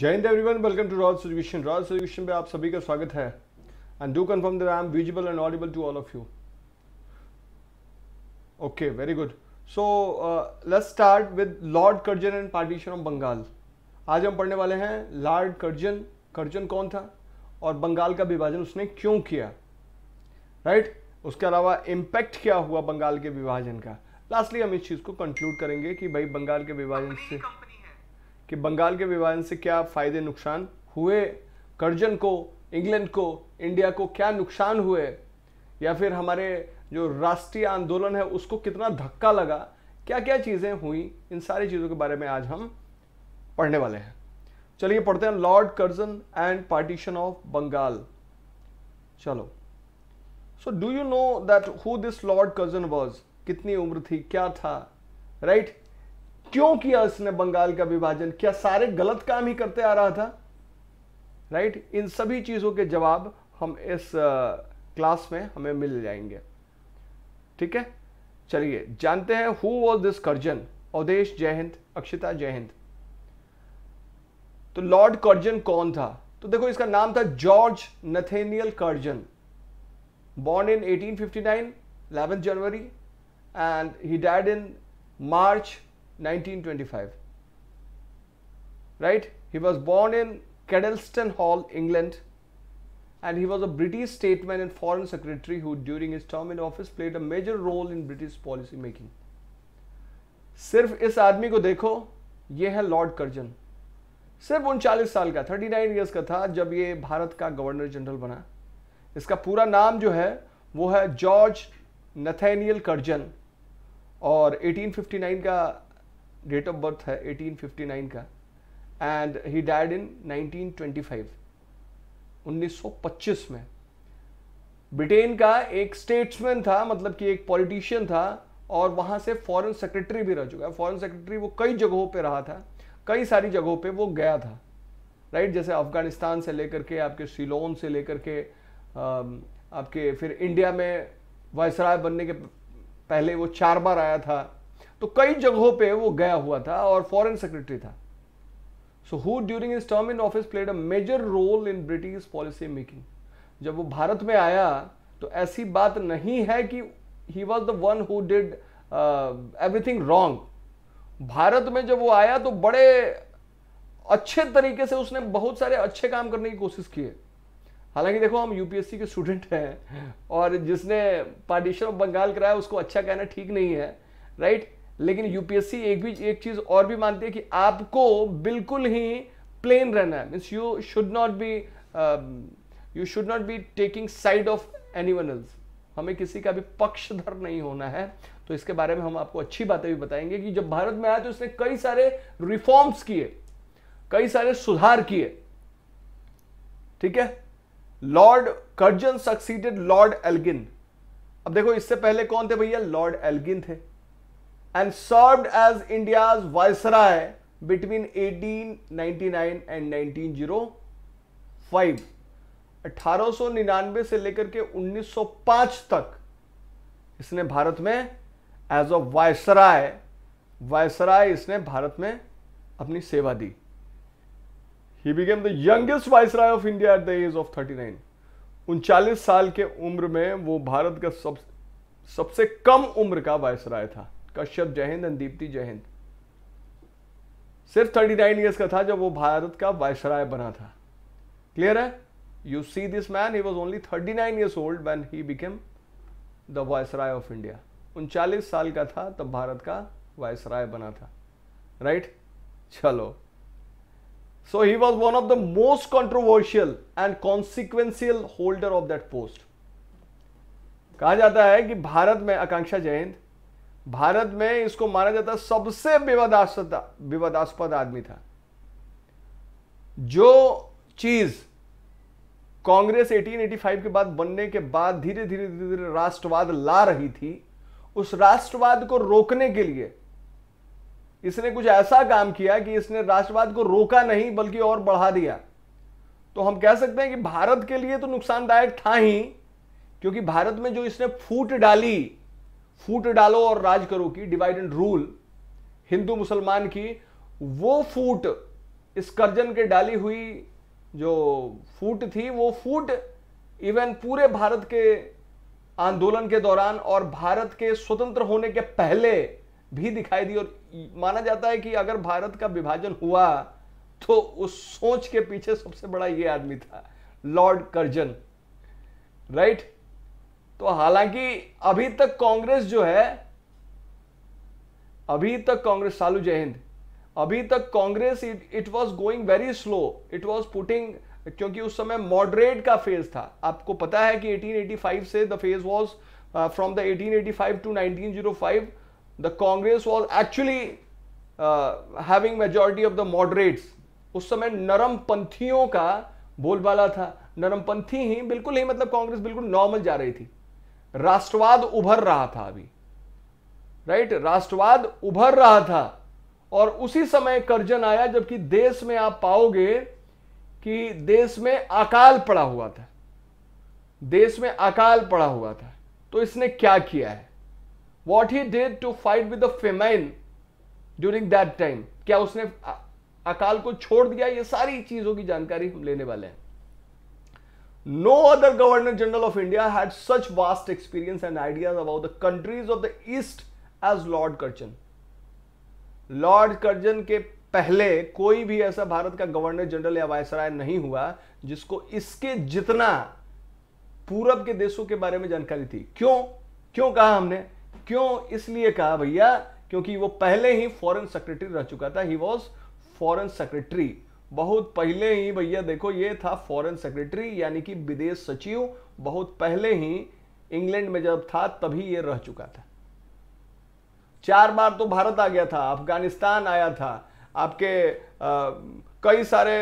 जय हिंद everyone welcome to Royal Solution Royal Solution पे आप सभी का स्वागत है and do confirm that I am visible and audible to all of you okay very good so let's start with Lord Curzon and partition of Bengal आज हम पढ़ने वाले हैं लॉर्ड कर्जन कर्जन कौन था और बंगाल का विभाजन उसने क्यों किया राइट right? उसके अलावा इम्पैक्ट क्या हुआ बंगाल के विभाजन का लास्टली हम इस चीज़ को कंक्लूड करेंगे कि भाई बंगाल के विभाजन से कि बंगाल के विभाजन से क्या फ़ायदे नुकसान हुए कर्जन को इंग्लैंड को इंडिया को क्या नुकसान हुए या फिर हमारे जो राष्ट्रीय आंदोलन है उसको कितना धक्का लगा क्या क्या चीज़ें हुई इन सारी चीज़ों के बारे में आज हम पढ़ने वाले हैं चलिए पढ़ते हैं Lord Curzon and partition of Bengal चलो so do you know that who this Lord Curzon was कितनी उम्र थी क्या था राइट right? क्यों किया उसने बंगाल का विभाजन क्या सारे गलत काम ही करते आ रहा था राइट right? इन सभी चीज़ों के जवाब हम इस क्लास में हमें मिल जाएंगे ठीक है चलिए जानते हैं who was this Curzon Awdhesh जयहिंद अक्षिता जयहिंद तो लॉर्ड कर्जन कौन था तो देखो इसका नाम था George Nathaniel Curzon born in 1859 11 and he died in March March 1925 right he was born in Kedleston Hall England and he was a British statesman and foreign secretary who during his term in office played a major role in British policy making sirf is aadmi ko dekho ye hai lord curzon sirf 39 saal ka 39 years ka tha jab ye bharat ka governor general bana iska pura naam jo hai wo hai george nathaniel curzon और 1859 का date of birth है 1859 का and he died in 1925 1925 में Britain का एक statesman था मतलब कि एक पॉलिटिशियन था और वहां से फॉरेन सेक्रेटरी भी रह चुका है फॉरेन सेक्रेटरी वो कई जगहों पे रहा था कई सारी जगहों पे वो गया था राइट जैसे अफ़गानिस्तान से लेकर के आपके सिलोन से लेकर के आपके फिर इंडिया में वायसराय बनने के पहले वो चार बार आया था तो कई जगहों पे वो गया हुआ था और फॉरेन सेक्रेटरी था so who during his term in office played a major role in British policy making जब वो भारत में आया तो ऐसी बात नहीं है कि he was the one who did everything wrong Bharat में जब वो आया तो बड़े अच्छे तरीके से उसने बहुत सारे अच्छे काम करने की कोशिश की है हालांकि देखो हम यूपीएससी के स्टूडेंट हैं और जिसने पार्टीशन ऑफ बंगाल कराया उसको अच्छा कहना ठीक नहीं है राइट लेकिन यूपीएससी एक भी एक चीज और भी मानती है कि आपको बिल्कुल ही प्लेन रहना है means you should not be you should not be taking side of anyone else हमें किसी का भी पक्षधर नहीं होना है तो इसके बारे में हम आपको अच्छी बातें भी बताएंगे कि जब भारत में आया तो उसने कई सारे रिफॉर्म्स किए कई सारे सुधार किए ठीक है Lord Curzon succeeded Lord Elgin अब देखो इससे पहले कौन थे भैया लॉर्ड एल्गिन थे and served as India viceroy between 1899 and 1905 1899 से लेकर के 1905 तक इसने भारत में एज अ वायसराय वायसराय इसने भारत में अपनी सेवा दी he became the youngest viceroy of India at the age of 39 उनचालीस साल के उम्र में वो भारत का सब सबसे कम उम्र का वायसराय था कश्यप जय हिंद एंड दीप्ति जय हिंद सिर्फ थर्टी नाइन ईयर्स का था जब वो भारत का वायसराय बना था क्लियर है you see this man he was only thirty nine years old when he became the viceroy of India उनचालीस साल का था तब भारत का वायसराय बना था राइट right? चलो so he was one of the most controversial and consequential holder of that post कहा जाता है कि भारत में आकांक्षा जयंत भारत में इसको माना जाता सबसे विवादास्पद विवादास्पद आदमी था जो चीज कांग्रेस 1885 के बाद बनने के बाद धीरे धीरे धीरे धीरे राष्ट्रवाद ला रही थी उस राष्ट्रवाद को रोकने के लिए इसने कुछ ऐसा काम किया कि इसने राष्ट्रवाद को रोका नहीं बल्कि और बढ़ा दिया तो हम कह सकते हैं कि भारत के लिए तो नुकसानदायक था ही क्योंकि भारत में जो इसने फूट डाली फूट डालो और राज करो की डिवाइड एंड रूल हिंदू मुसलमान की वो फूट इस कर्जन के डाली हुई जो फूट थी वो फूट इवन पूरे भारत के आंदोलन के दौरान और भारत के स्वतंत्र होने के पहले भी दिखाई दी और माना जाता है कि अगर भारत का विभाजन हुआ तो उस सोच के पीछे सबसे बड़ा ये आदमी था लॉर्ड कर्जन राइट right? तो हालांकि अभी तक कांग्रेस जो है अभी तक कांग्रेस सालू जय हिंद अभी तक Congress it was going very slow it was putting क्योंकि उस समय मॉडरेट का फेज था आपको पता है कि 1885 से the phase was from the 1885 to 1905 the Congress was actually having majority of the moderates उस समय नरम पंथियों का बोलबाला था नरमपंथी ही बिल्कुल ही मतलब कांग्रेस बिल्कुल नॉर्मल जा रही थी राष्ट्रवाद उभर रहा था अभी राइट राष्ट्रवाद उभर रहा था और उसी समय कर्जन आया जबकि देश में आप पाओगे कि देश में अकाल पड़ा हुआ था देश में अकाल पड़ा हुआ था तो इसने क्या किया है what he did to fight with the during that time क्या उसने अकाल को छोड़ दिया ये सारी चीजों की जानकारी हम लेने वाले हैं No other Governor General of India had such vast experience and ideas about the countries of the East as Lord curzon lord curzon के पहले कोई भी ऐसा भारत का governor general या वायसराय नहीं हुआ जिसको इसके जितना पूरब के देशों के बारे में जानकारी थी क्यों क्यों कहा हमने क्यों इसलिए कहा भैया क्योंकि वो पहले ही फॉरेन सेक्रेटरी रह चुका था ही वॉज फॉरेन सेक्रेटरी बहुत पहले ही भैया देखो ये था फॉरेन सेक्रेटरी यानी कि विदेश सचिव बहुत पहले ही इंग्लैंड में जब था तभी ये रह चुका था चार बार तो भारत आ गया था अफगानिस्तान आया था आपके आ, कई सारे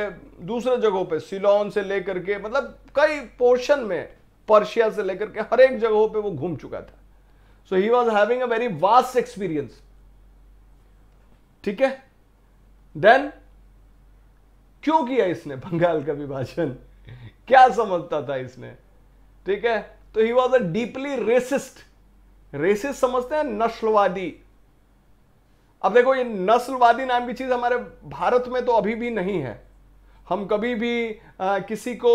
दूसरे जगहों पे सिलोन से लेकर के मतलब कई पोर्शन में पर्शिया से लेकर के हर एक जगहों पे वो घूम चुका था so he was having a very vast experience ठीक है देन क्यों किया इसने बंगाल का विभाजन क्या समझता था इसने ठीक है तो he was a deeply racist racist समझते हैं नस्लवादी अब देखो ये नस्लवादी नाम की चीज हमारे भारत में तो अभी भी नहीं है हम कभी भी आ, किसी को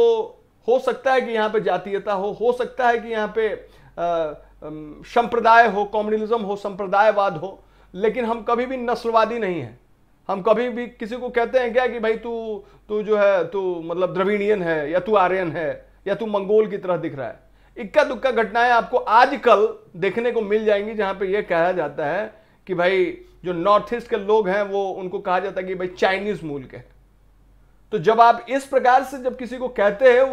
हो सकता है कि यहां पे जातीयता हो हो सकता है कि यहां पे संप्रदाय हो कॉम्युनिज्म हो संप्रदायवाद हो लेकिन हम कभी भी नस्लवादी नहीं है हम कभी भी किसी को कहते हैं क्या कि भाई तू तू जो है तू मतलब द्रविणियन है या तू आर्यन है या तू मंगोल की तरह दिख रहा है इक्का दुक्का घटनाएं आपको आजकल देखने को मिल जाएंगी जहां पे यह कहा जाता है कि भाई जो नॉर्थ ईस्ट के लोग हैं वो उनको कहा जाता है कि भाई चाइनीज मूल के तो जब आप इस प्रकार से जब किसी को कहते हैं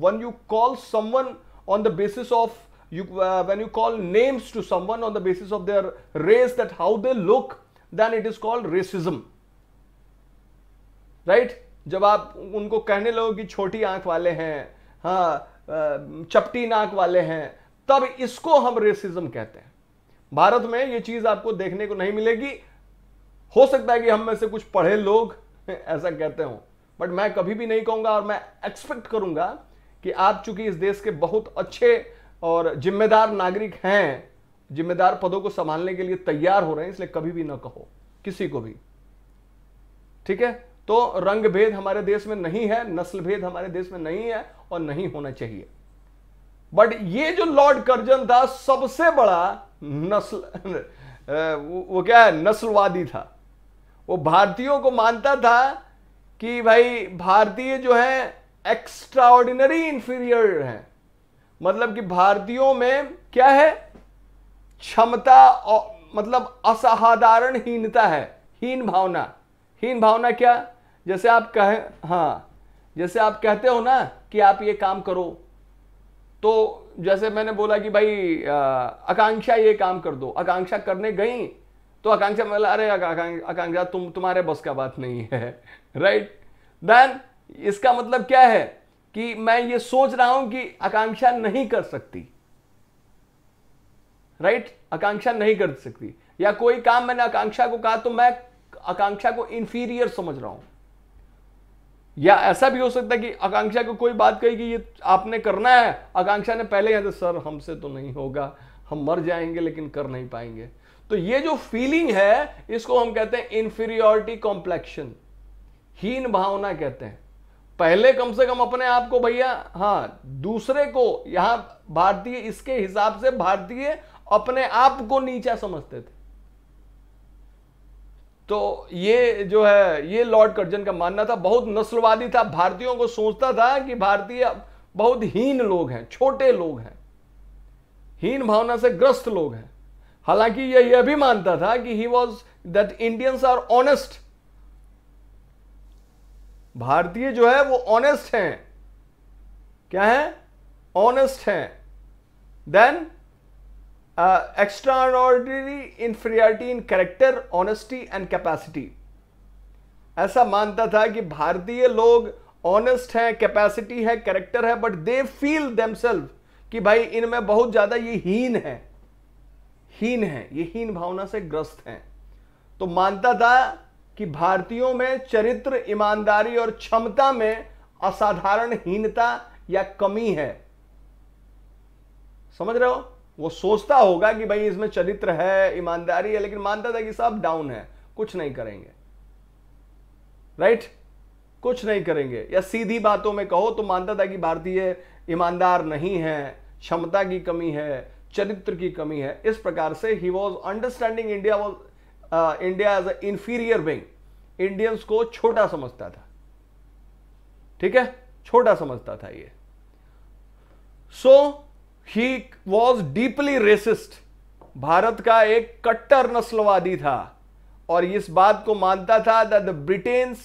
when you call someone on the basis of you when you call names to to on the basis of their race that how they look then it is called racism right जब आप उनको कहने लगो कि छोटी आंख वाले हैं हाँ चपटी नाक वाले हैं तब इसको हम रेसिज्म कहते हैं भारत में ये चीज आपको देखने को नहीं मिलेगी हो सकता है कि हम में से कुछ पढ़े लोग ऐसा कहते हो बट मैं कभी भी नहीं कहूंगा और मैं एक्सपेक्ट करूंगा कि आप चूंकि इस देश के बहुत अच्छे और जिम्मेदार नागरिक हैं जिम्मेदार पदों को संभालने के लिए तैयार हो रहे हैं इसलिए कभी भी ना कहो किसी को भी ठीक है तो रंग भेद हमारे देश में नहीं है नस्ल भेद हमारे देश में नहीं है और नहीं होना चाहिए बट ये जो लॉर्ड कर्जन था सबसे बड़ा नस्ल वो क्या है नस्लवादी था वो भारतीयों को मानता था कि भाई भारतीय जो है एक्स्ट्राऑर्डिनरी इंफीरियर है मतलब कि भारतीयों में क्या है क्षमता मतलब असाधारण हीनता है हीन भावना हीन भावना क्या जैसे आप कहे हाँ जैसे आप कहते हो ना कि आप ये काम करो तो जैसे मैंने बोला कि भाई आकांक्षा ये काम कर दो आकांक्षा करने गई तो आकांक्षा बोला अरे आकांक्षा तुम तुम्हारे बस का बात नहीं है राइट देन इसका मतलब क्या है कि मैं ये सोच रहा हूं कि आकांक्षा नहीं कर सकती राइट आकांक्षा नहीं कर सकती या कोई काम मैंने आकांक्षा को कहा तो मैं आकांक्षा को इंफीरियर समझ रहा हूं या ऐसा भी हो सकता है कि आकांक्षा को कोई बात कही कि ये आपने करना है आकांक्षा ने पहले कहा सर हमसे तो नहीं होगा हम मर जाएंगे लेकिन कर नहीं पाएंगे तो ये जो फीलिंग है इसको हम कहते हैं इंफीरियोरिटी कॉम्प्लेक्शन हीन भावना कहते हैं पहले कम से कम अपने आप को भैया हाँ दूसरे को यहां भारतीय इसके हिसाब से भारतीय अपने आप को नीचा समझते थे तो ये जो है ये लॉर्ड कर्जन का मानना था बहुत नस्लवादी था भारतीयों को सोचता था कि भारतीय बहुत हीन लोग हैं छोटे लोग हैं हीन भावना से ग्रस्त लोग हैं हालांकि यह यह भी मानता था कि he was that Indians are honest भारतीय जो है वो ऑनेस्ट हैं क्या है ऑनेस्ट हैं then uh, extraordinary inferiority in character honesty and capacity ऐसा मानता था कि भारतीय लोग ऑनेस्ट हैं कैपेसिटी है कैरेक्टर है बट दे फील देमसेल्व कि भाई इनमें बहुत ज़्यादा ये हीन है हीन है ये हीन भावना से ग्रस्त हैं तो मानता था कि भारतीयों में चरित्र ईमानदारी और क्षमता में असाधारण हीनता या कमी है समझ रहे हो वो सोचता होगा कि भाई इसमें चरित्र है ईमानदारी है लेकिन मानता था कि सब डाउन है कुछ नहीं करेंगे राइट right? कुछ नहीं करेंगे या सीधी बातों में कहो तो मानता था कि भारतीय ईमानदार नहीं है क्षमता की कमी है चरित्र की कमी है इस प्रकार से he was understanding India was India as a inferior being Indians को छोटा समझता था ठीक है छोटा समझता था ये so so, he was deeply racist Bharat का एक कट्टर नस्लवादी था और इस बात को मानता था the Britain's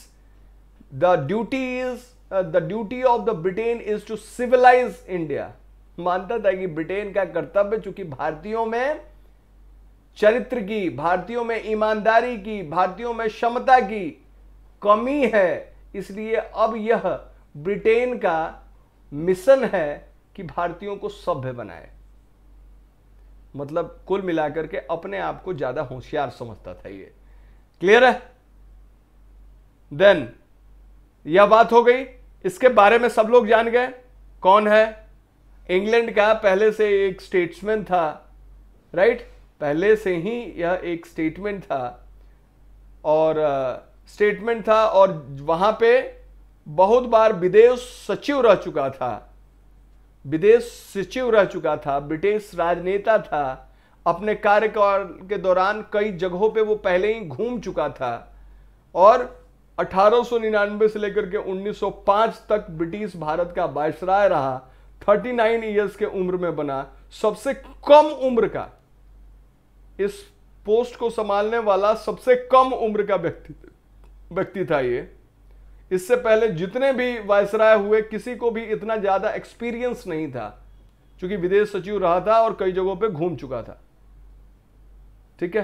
the duty is the duty of the Britain is to civilise India मानता था कि ब्रिटेन का कर्तव्य चूंकि भारतीयों में चरित्र की भारतीयों में ईमानदारी की भारतीयों में क्षमता की कमी है इसलिए अब यह ब्रिटेन का मिशन है कि भारतीयों को सभ्य बनाए मतलब कुल मिलाकर के अपने आप को ज्यादा होशियार समझता था ये क्लियर है देन यह बात हो गई इसके बारे में सब लोग जान गए कौन है इंग्लैंड का पहले से एक स्टेट्समैन था राइट पहले से ही यह एक स्टेटमेंट था और स्टेटमेंट था और वहां पे बहुत बार विदेश सचिव रह चुका था विदेश सचिव रह चुका था ब्रिटिश राजनेता था अपने कार्यकाल के दौरान कई जगहों पे वो पहले ही घूम चुका था और 1899 से लेकर के 1905 तक ब्रिटिश भारत का बायसराय रहा 39 ईयर्स के उम्र में बना सबसे कम उम्र का इस पोस्ट को संभालने वाला सबसे कम उम्र का व्यक्ति व्यक्ति था ये इससे पहले जितने भी वायसराय हुए किसी को भी इतना ज़्यादा एक्सपीरियंस नहीं था क्योंकि विदेश सचिव रहा था और कई जगहों पे घूम चुका था ठीक है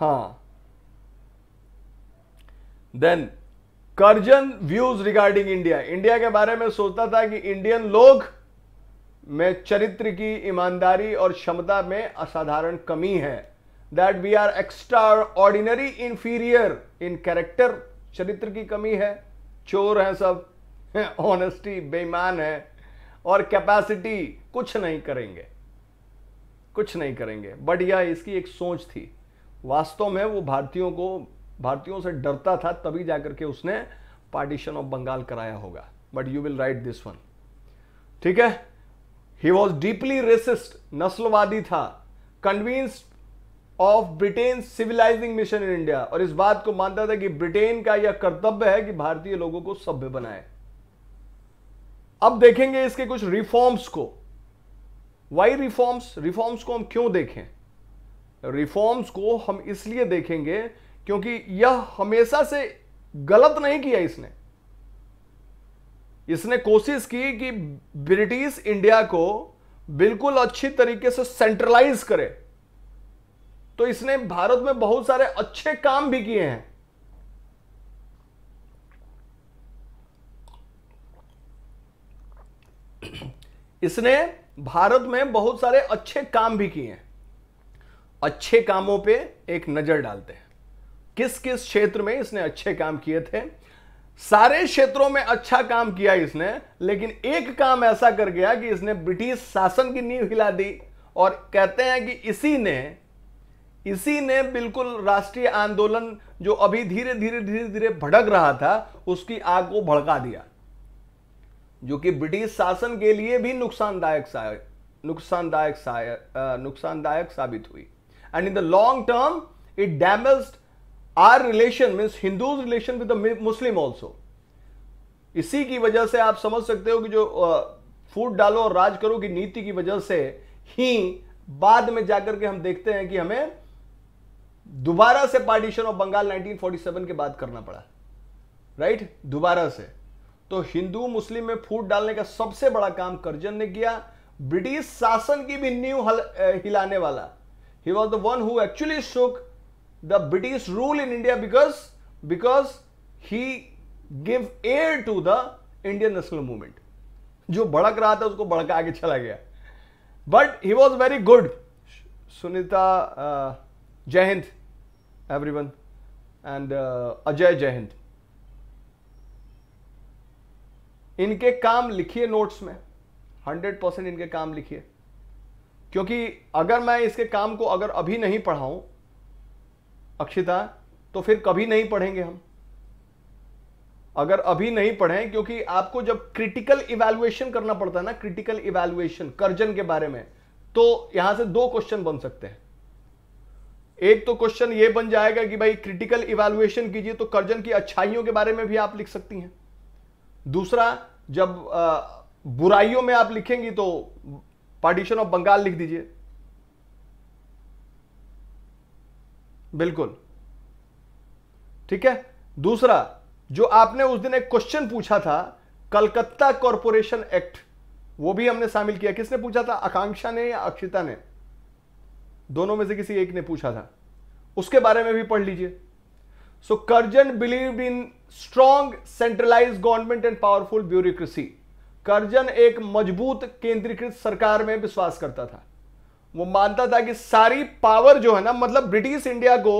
हाँ then Curzon views regarding India India के बारे में सोचता था कि इंडियन लोग में चरित्र की ईमानदारी और क्षमता में असाधारण कमी है that we are extraordinary inferior in character चरित्र की कमी है चोर हैं सब ऑनेस्टी बेईमान है और कैपेसिटी कुछ नहीं करेंगे कुछ नहीं करेंगे बट यह इसकी एक सोच थी वास्तव में वो भारतीयों को भारतीयों से डरता था तभी जाकर के उसने पार्टीशन ऑफ बंगाल कराया होगा but you will write this one ठीक है ही वॉज डीपली रेसिस्ट नस्लवादी था convinced of Britain civilising mission in India और इस बात को मानता था कि ब्रिटेन का यह कर्तव्य है कि भारतीय लोगों को सभ्य बनाए अब देखेंगे इसके कुछ रिफॉर्म्स को वाई रिफॉर्म्स रिफॉर्म्स को हम क्यों देखें रिफॉर्म्स को हम इसलिए देखेंगे क्योंकि यह हमेशा से गलत नहीं किया इसने इसने कोशिश की कि ब्रिटिश इंडिया को बिल्कुल अच्छी तरीके से सेंट्रलाइज करे तो इसने भारत में बहुत सारे अच्छे काम भी किए हैं इसने भारत में बहुत सारे अच्छे काम भी किए हैं अच्छे कामों पे एक नजर डालते हैं किस किस क्षेत्र में इसने अच्छे काम किए थे सारे क्षेत्रों में अच्छा काम किया इसने लेकिन एक काम ऐसा कर गया कि इसने ब्रिटिश शासन की नींव हिला दी और कहते हैं कि इसी ने इसी ने बिल्कुल राष्ट्रीय आंदोलन जो अभी धीरे धीरे धीरे धीरे भड़क रहा था उसकी आग को भड़का दिया जो कि ब्रिटिश शासन के लिए भी नुकसानदायक नुकसानदायक नुकसानदायक साबित हुई and in the long term it damage our relation means Hindus relation with Muslim also इसी की वजह से आप समझ सकते हो कि जो फूट डालो और राज करो की नीति की वजह से ही बाद में जाकर के हम देखते हैं कि हमें दोबारा से पार्टीशन ऑफ बंगाल 1947 के बाद करना पड़ा राइट दोबारा से तो हिंदू मुस्लिम में फूट डालने का सबसे बड़ा काम करजन ने किया ब्रिटिश शासन की भी न्यू हिलाने वाला he was the one who actually shook the British rule in India because because he give air to the Indian national movement जो भड़क रहा था उसको भड़का आगे चला गया but he was very good Sunita Jayant everyone and uh, Ajay Jahind. इनके काम लिखिए नोट्स में 100 परसेंट इनके काम लिखिए क्योंकि अगर मैं इसके काम को अगर अभी नहीं पढ़ाऊं अक्षिता तो फिर कभी नहीं पढ़ेंगे हम अगर अभी नहीं पढ़ें क्योंकि आपको जब क्रिटिकल इवेल्युएशन करना पड़ता है ना क्रिटिकल इवेल्युएशन कर्जन के बारे में तो यहां से दो क्वेश्चन बन सकते हैं एक तो क्वेश्चन ये बन जाएगा कि भाई क्रिटिकल इवेलुएशन कीजिए तो कर्जन की अच्छाइयों के बारे में भी आप लिख सकती हैं दूसरा जब बुराइयों में आप लिखेंगी तो पार्टीशन ऑफ बंगाल लिख दीजिए बिल्कुल ठीक है दूसरा जो आपने उस दिन एक क्वेश्चन पूछा था कलकत्ता कॉरपोरेशन एक्ट वो भी हमने शामिल किया किसने पूछा था आकांक्षा ने या अक्षिता ने दोनों में से किसी एक ने पूछा था उसके बारे में भी पढ़ लीजिए so Curzon believe in strong centralise government and powerful bureaucracy Curzon एक मजबूत केंद्रीकृत सरकार में विश्वास करता था वो मानता था कि सारी पावर जो है ना मतलब ब्रिटिश इंडिया को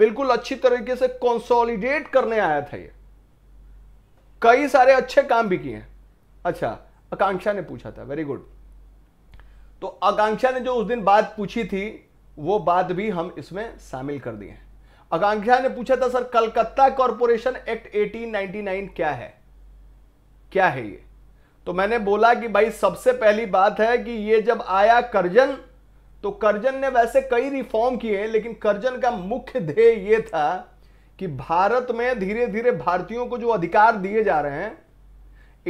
बिल्कुल अच्छी तरीके से कंसोलिडेट करने आया था ये कई सारे अच्छे काम भी किए हैं अच्छा आकांक्षा ने पूछा था वेरी गुड तो आकांक्षा ने जो उस दिन बात पूछी थी वो बात भी हम इसमें शामिल कर दिए आकांक्षा ने पूछा था सर कलकत्ता कॉरपोरेशन एक्ट 1899 क्या है क्या है ये तो मैंने बोला कि भाई सबसे पहली बात है कि ये जब आया करजन तो करजन ने वैसे कई रिफॉर्म किए लेकिन करजन का मुख्य ध्येय ये था कि भारत में धीरे धीरे भारतीयों को जो अधिकार दिए जा रहे हैं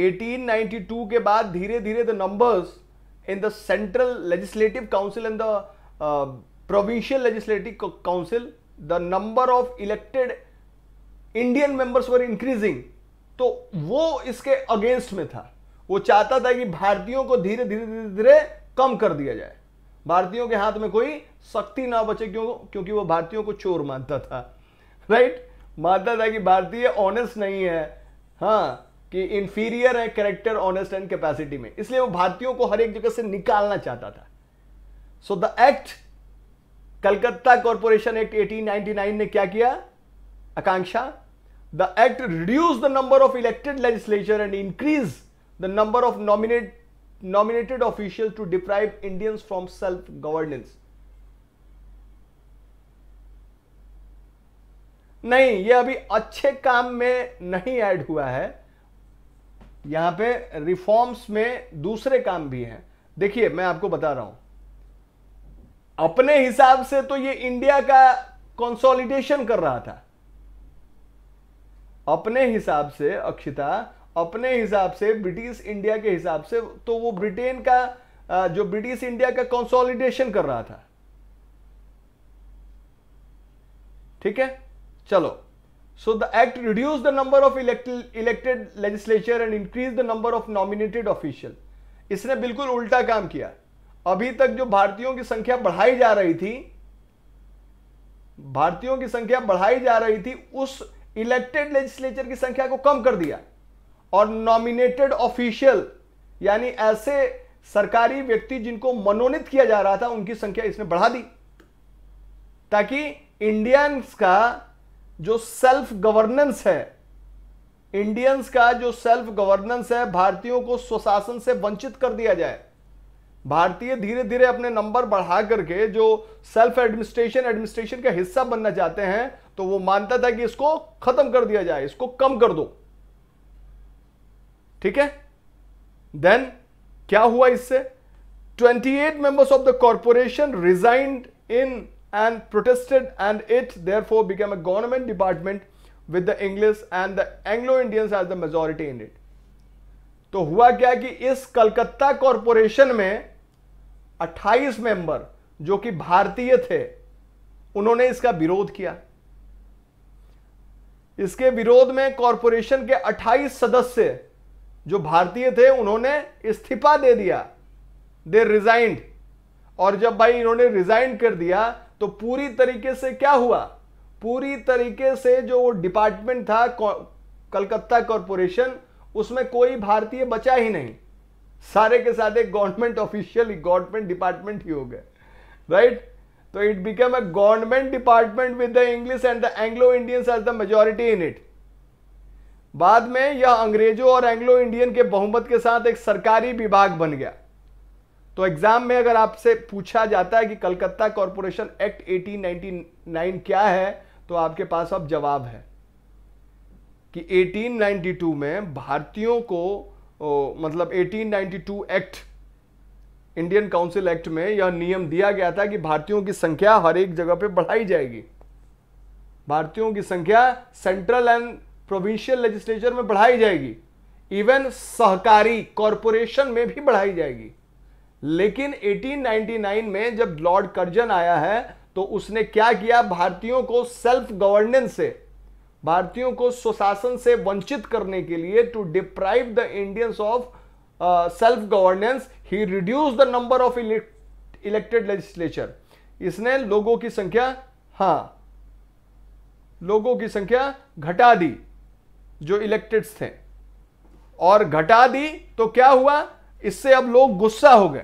1892 के बाद धीरे धीरे the numbers in the central legislative council in the provincial legislative council the number of elected Indian members were increasing तो वो इसके अगेंस्ट में था वो चाहता था कि भारतीयों को धीरे धीरे धीरे धीरे कम कर दिया जाए भारतीयों के हाथ में कोई शक्ति ना बचे क्यों क्योंकि वो भारतीयों को चोर मानता था राइट मानता था कि भारतीय ऑनेस्ट नहीं है हाँ कि इंफीरियर है कैरेक्टर ऑनेस्ट एंड कैपेसिटी में इसलिए वो भारतीयों को हर एक जगह से निकालना चाहता था so the act Calcutta corporation act 1899 ने क्या किया Akanksha the act reduce the number of elected legislature and increase the number of nominate nominated official to deprive Indians from self governance नहीं ये अभी अच्छे काम में नहीं ऐड हुआ है यहां पे रिफॉर्म्स में दूसरे काम भी हैं देखिए मैं आपको बता रहा हूं अपने हिसाब से तो ये इंडिया का कंसोलिडेशन कर रहा था अपने हिसाब से अक्षिता अपने हिसाब से ब्रिटिश इंडिया के हिसाब से तो वो ब्रिटेन का जो ब्रिटिश इंडिया का कंसोलिडेशन कर रहा था ठीक है चलो so the act reduce the number of elected legislature and increase the number of nominated official इसने बिल्कुल उल्टा काम किया अभी तक जो भारतीयों की संख्या बढ़ाई जा रही थी भारतीयों की संख्या बढ़ाई जा रही थी उस इलेक्टेड लेजिस्लेचर की संख्या को कम कर दिया और नॉमिनेटेड ऑफिशियल यानी ऐसे सरकारी व्यक्ति जिनको मनोनीत किया जा रहा था उनकी संख्या इसने बढ़ा दी ताकि इंडियंस का जो सेल्फ गवर्नेंस है इंडियंस का जो सेल्फ गवर्नेंस है भारतीयों को स्वशासन से वंचित कर दिया जाए भारतीय धीरे धीरे अपने नंबर बढ़ा करके जो सेल्फ एडमिनिस्ट्रेशन एडमिनिस्ट्रेशन का हिस्सा बनना चाहते हैं तो वो मानता था कि इसको खत्म कर दिया जाए इसको कम कर दो ठीक है देन क्या हुआ इससे 28 members of the corporation resigned in and protested and it therefore became a government department with the English and the Anglo Indians as the majority in it तो हुआ क्या कि इस कलकत्ता कॉरपोरेशन में 28 मेंबर जो कि भारतीय थे उन्होंने इसका विरोध किया इसके विरोध में कॉरपोरेशन के 28 सदस्य जो भारतीय थे उन्होंने इस्तीफा दे दिया दे रिजाइंड और जब भाई इन्होंने रिजाइन कर दिया तो पूरी तरीके से क्या हुआ पूरी तरीके से जो वो डिपार्टमेंट था कलकत्ता कॉरपोरेशन उसमें कोई भारतीय बचा ही नहीं सारे के साथ एक गवर्नमेंट ऑफिशियल गवर्नमेंट डिपार्टमेंट ही हो गए राइट तो it became a government department with the English and the Anglo Indians as the majority in it बाद में यह अंग्रेजों और एंग्लो इंडियन के बहुमत के साथ एक सरकारी विभाग बन गया तो एग्जाम में अगर आपसे पूछा जाता है कि कलकत्ता कॉरपोरेशन एक्ट 1899 क्या है तो आपके पास अब जवाब है कि 1892 में भारतीयों को मतलब 1892 एक्ट इंडियन काउंसिल एक्ट में यह नियम दिया गया था कि भारतीयों की संख्या हर एक जगह पे बढ़ाई जाएगी भारतीयों की संख्या सेंट्रल एंड प्रोविंशियल लेजिस्लेचर में बढ़ाई जाएगी इवन सहकारी कॉरपोरेशन में भी बढ़ाई जाएगी लेकिन 1899 में जब लॉर्ड कर्जन आया है तो उसने क्या किया भारतीयों को सेल्फ गवर्नेंस से भारतीयों को सुशासन से वंचित करने के लिए to deprive the Indians of self governance he reduce the number of elected legislature इसने लोगों की संख्या हा लोगों की संख्या घटा दी जो इलेक्टेड थे और घटा दी तो क्या हुआ इससे अब लोग गुस्सा हो गए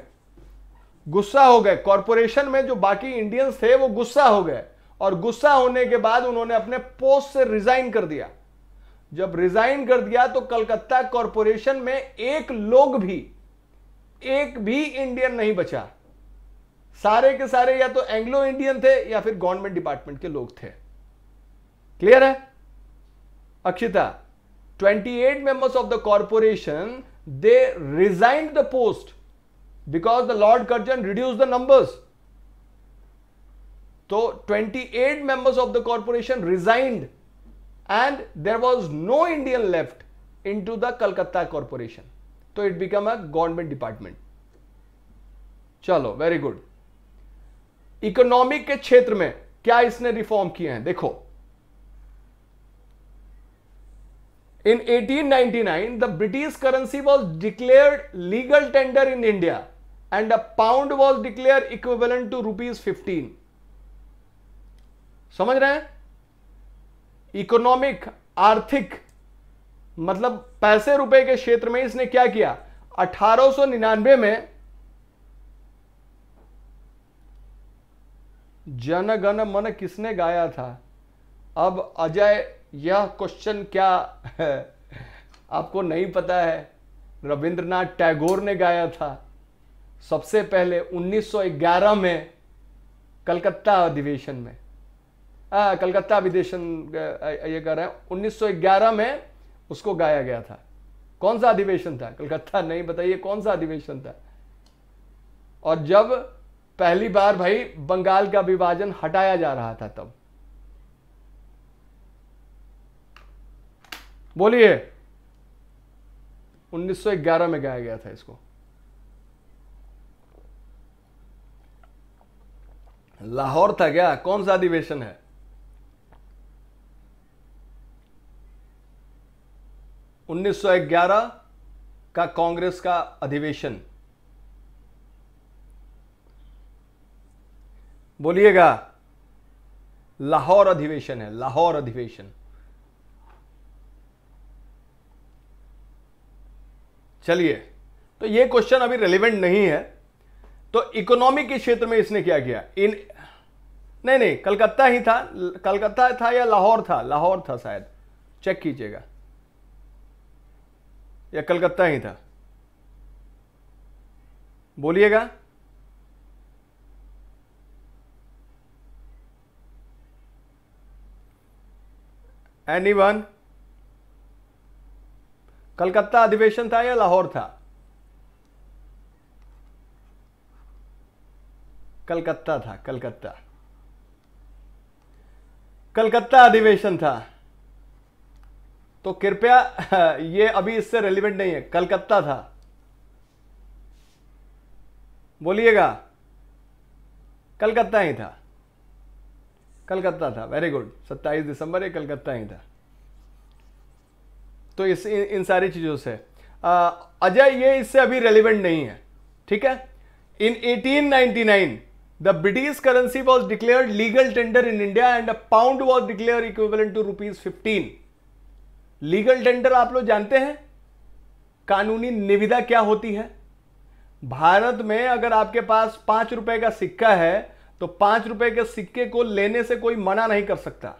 गुस्सा हो गए कॉरपोरेशन में जो बाकी इंडियंस थे वो गुस्सा हो गए और गुस्सा होने के बाद उन्होंने अपने पोस्ट से रिजाइन कर दिया जब रिजाइन कर दिया तो कलकत्ता कॉरपोरेशन में एक लोग भी एक भी इंडियन नहीं बचा सारे के सारे या तो एंग्लो इंडियन थे या फिर गवर्नमेंट डिपार्टमेंट के लोग थे क्लियर है Akshita 28 members of the corporation they resign the post because the Lord Curzon reduce the numbers तो 28 members of the corporation resigned and there was no Indian left in to the Calcutta corporation तो it become a government department चलो very good economic के क्षेत्र में क्या इसने reform किए हैं देखो in 1899 the British currency was declare legal tender in India and a pound was declare equivalent to rupees fifteen समझ रहे हैं इकोनॉमिक आर्थिक मतलब पैसे रुपए के क्षेत्र में इसने क्या किया 1899 में जनगण मन किसने गाया था अब अजय यह क्वेश्चन क्या है आपको नहीं पता है रविंद्रनाथ टैगोर ने गाया था सबसे पहले 1911 में कलकत्ता अधिवेशन में कलकत्ता अधिवेशन ये कर रहे हैं 1911 में उसको गाया गया था कौन सा अधिवेशन था कलकत्ता नहीं बताइए कौन सा अधिवेशन था और जब पहली बार भाई बंगाल का विभाजन हटाया जा रहा था तब बोलिए 1911 में गाया गया था इसको लाहौर था क्या कौन सा अधिवेशन है 1911 का कांग्रेस का अधिवेशन बोलिएगा लाहौर अधिवेशन है लाहौर अधिवेशन चलिए तो ये क्वेश्चन अभी रेलिवेंट नहीं है तो इकोनॉमी के क्षेत्र में इसने क्या किया इन नहीं नहीं कलकत्ता ही था कलकत्ता था या लाहौर था लाहौर था शायद चेक कीजिएगा या कलकत्ता ही था बोलिएगा एनी वन कलकत्ता अधिवेशन था या लाहौर था कलकत्ता था कलकत्ता कलकत्ता अधिवेशन था तो कृपया ये अभी इससे रेलिवेंट नहीं है कलकत्ता था बोलिएगा कलकत्ता ही था कलकत्ता था वेरी गुड 27 दिसंबर ये कलकत्ता ही था तो इस इन, इन सारी चीज़ों से अजय ये इससे अभी रेलिवेंट नहीं है ठीक है in 1899 the british currency was declared legal tender in india and a pound was declared equivalent to rupees fifteen legal tender आप लोग जानते हैं कानूनी निविदा क्या होती है भारत में अगर आपके पास पांच रुपए का सिक्का है तो पांच रुपए के सिक्के को लेने से कोई मना नहीं कर सकता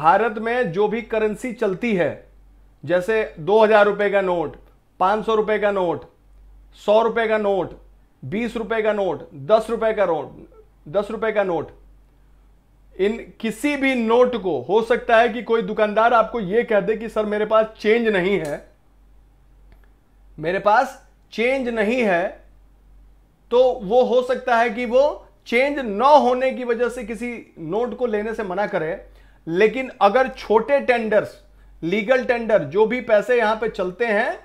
भारत में जो भी करेंसी चलती है जैसे दो हजार रुपए का नोट पांच सौ रुपए का नोट सौ रुपए का नोट बीस रुपए का नोट दस रुपए का नोट दस रुपए का नोट इन किसी भी नोट को हो सकता है कि कोई दुकानदार आपको यह कह दे कि सर मेरे पास चेंज नहीं है मेरे पास चेंज नहीं है तो वो हो सकता है कि वो चेंज न होने की वजह से किसी नोट को लेने से मना करे लेकिन अगर छोटे टेंडर्स लीगल टेंडर जो भी पैसे यहां पे चलते हैं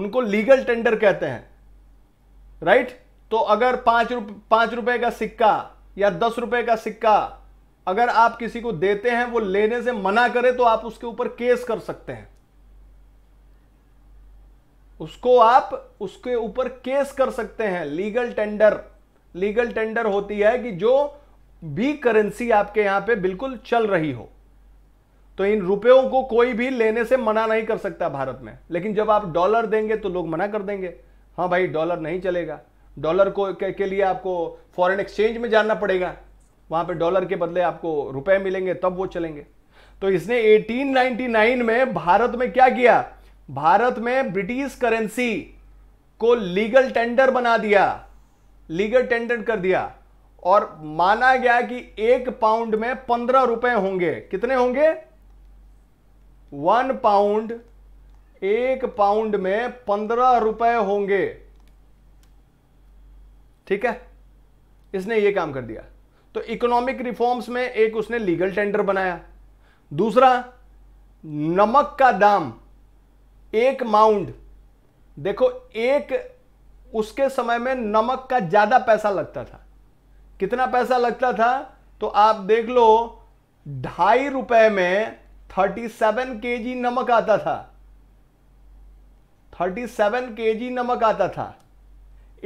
उनको लीगल टेंडर कहते हैं राइट तो अगर पांच रुप पांच रुपए का सिक्का या दस रुपए का सिक्का अगर आप किसी को देते हैं वो लेने से मना करे तो आप उसके ऊपर केस कर सकते हैं उसको आप उसके ऊपर केस कर सकते हैं लीगल टेंडर लीगल टेंडर होती है कि जो भी करेंसी आपके यहां पे बिल्कुल चल रही हो तो इन रुपयों को कोई भी लेने से मना नहीं कर सकता भारत में लेकिन जब आप डॉलर देंगे तो लोग मना कर देंगे हाँ भाई डॉलर नहीं चलेगा डॉलर को के, के लिए आपको फॉरेन एक्सचेंज में जानना पड़ेगा वहां पे डॉलर के बदले आपको रुपए मिलेंगे तब वो चलेंगे तो इसने 1899 में भारत में क्या किया भारत में ब्रिटिश करेंसी को लीगल टेंडर बना दिया लीगल टेंडर कर दिया और माना गया कि एक पाउंड में पंद्रह रुपए होंगे कितने होंगे वन पाउंड एक पाउंड में पंद्रह रुपए होंगे ठीक है इसने ये काम कर दिया तो इकोनॉमिक रिफॉर्म्स में एक उसने लीगल टेंडर बनाया दूसरा नमक का दाम एक माउंड देखो एक उसके समय में नमक का ज्यादा पैसा लगता था कितना पैसा लगता था तो आप देख लो ढाई रुपए में थर्टी सेवन के जी नमक आता था थर्टी सेवन के जी नमक आता था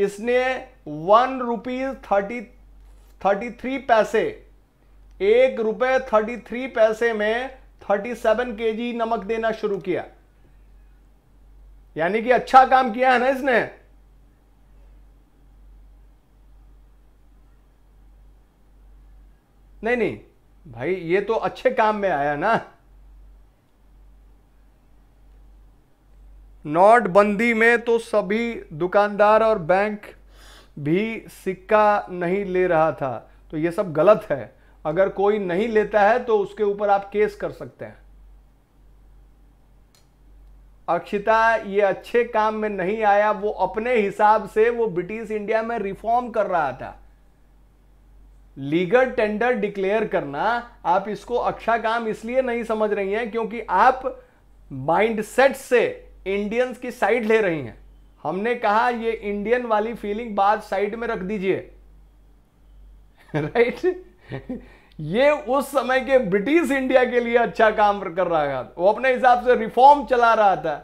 इसने one rupees thirty thirty three पैसे एक रुपए थर्टी थ्री पैसे में थर्टी सेवन के जी नमक देना शुरू किया यानी कि अच्छा काम किया है ना इसने नहीं नहीं भाई ये तो अच्छे काम में आया ना नोटबंदी में तो सभी दुकानदार और बैंक भी सिक्का नहीं ले रहा था तो ये सब गलत है अगर कोई नहीं लेता है तो उसके ऊपर आप केस कर सकते हैं अक्षिता ये अच्छे काम में नहीं आया वो अपने हिसाब से वो ब्रिटिश इंडिया में रिफॉर्म कर रहा था लीगल टेंडर डिक्लेयर करना आप इसको अच्छा काम इसलिए नहीं समझ रही हैं क्योंकि आप माइंडसेट से इंडियंस की साइड ले रही हैं हमने कहा ये इंडियन वाली फीलिंग बाद साइड में रख दीजिए राइट ये उस समय के ब्रिटिश इंडिया के लिए अच्छा काम कर रहा था वो अपने हिसाब से रिफॉर्म चला रहा था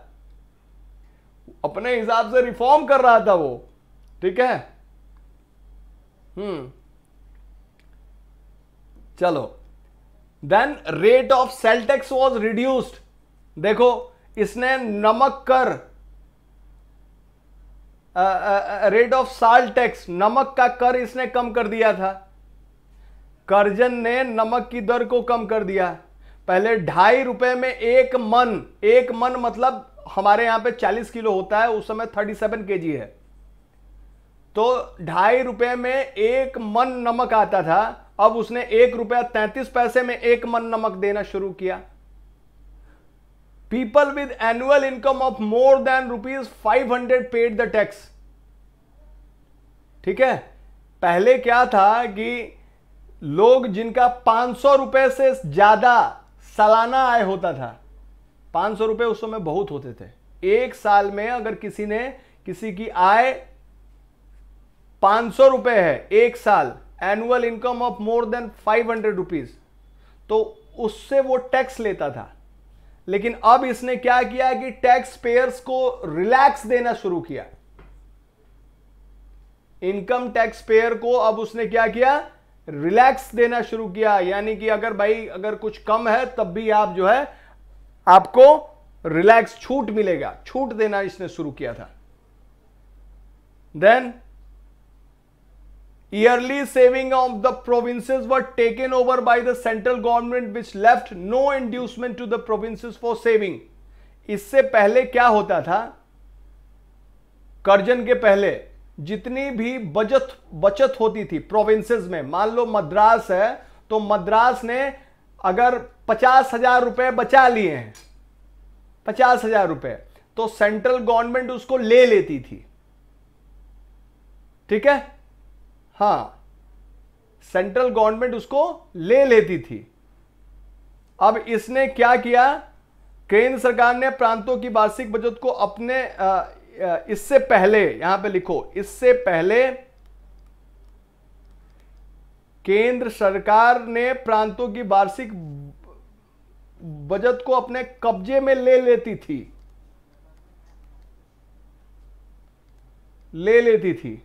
अपने हिसाब से रिफॉर्म कर रहा था वो ठीक है हम्म चलो then rate of salt tax was reduced देखो इसने नमक कर रेट ऑफ साल टैक्स नमक का कर इसने कम कर दिया था करजन ने नमक की दर को कम कर दिया पहले ढाई रुपए में एक मन एक मन मतलब हमारे यहां पे 40 किलो होता है उस समय 37 जी है तो ढाई रुपए में एक मन नमक आता था अब उसने एक रुपया तैंतीस पैसे में एक मन नमक देना शुरू किया with annual income of more than rupees five hundred paid the tax ठीक है पहले क्या था कि लोग जिनका पांच सौ रुपए से ज्यादा सालाना आय होता था पांच सौ रुपए उस समय बहुत होते थे एक साल में अगर किसी ने किसी की आय पांच सौ रुपए है एक साल annual income of more than five hundred rupees तो उससे वो टैक्स लेता था लेकिन अब इसने क्या किया कि टैक्स पेयर्स को रिलैक्स देना शुरू किया इनकम टैक्स पेयर को अब उसने क्या किया रिलैक्स देना शुरू किया यानी कि अगर भाई अगर कुछ कम है तब भी आप जो है आपको रिलैक्स छूट मिलेगा छूट देना इसने शुरू किया था then yearly saving of the provinces were taken over by the central government which left no inducement to the provinces for saving इससे पहले क्या होता था कर्जन के पहले जितनी भी बचत बचत होती थी प्रोविंसेस में मान लो मद्रास है तो मद्रास ने अगर पचास हजार रुपये बचा लिए हैं पचास हजार रुपये तो सेंट्रल गवर्नमेंट उसको ले लेती थी ठीक है हाँ सेंट्रल गवर्नमेंट उसको ले लेती थी अब इसने क्या किया केंद्र सरकार ने प्रांतों की वार्षिक बचत को अपने इससे पहले यहां पे लिखो इससे पहले केंद्र सरकार ने प्रांतों की वार्षिक बजट को अपने कब्जे में ले लेती थी ले लेती थी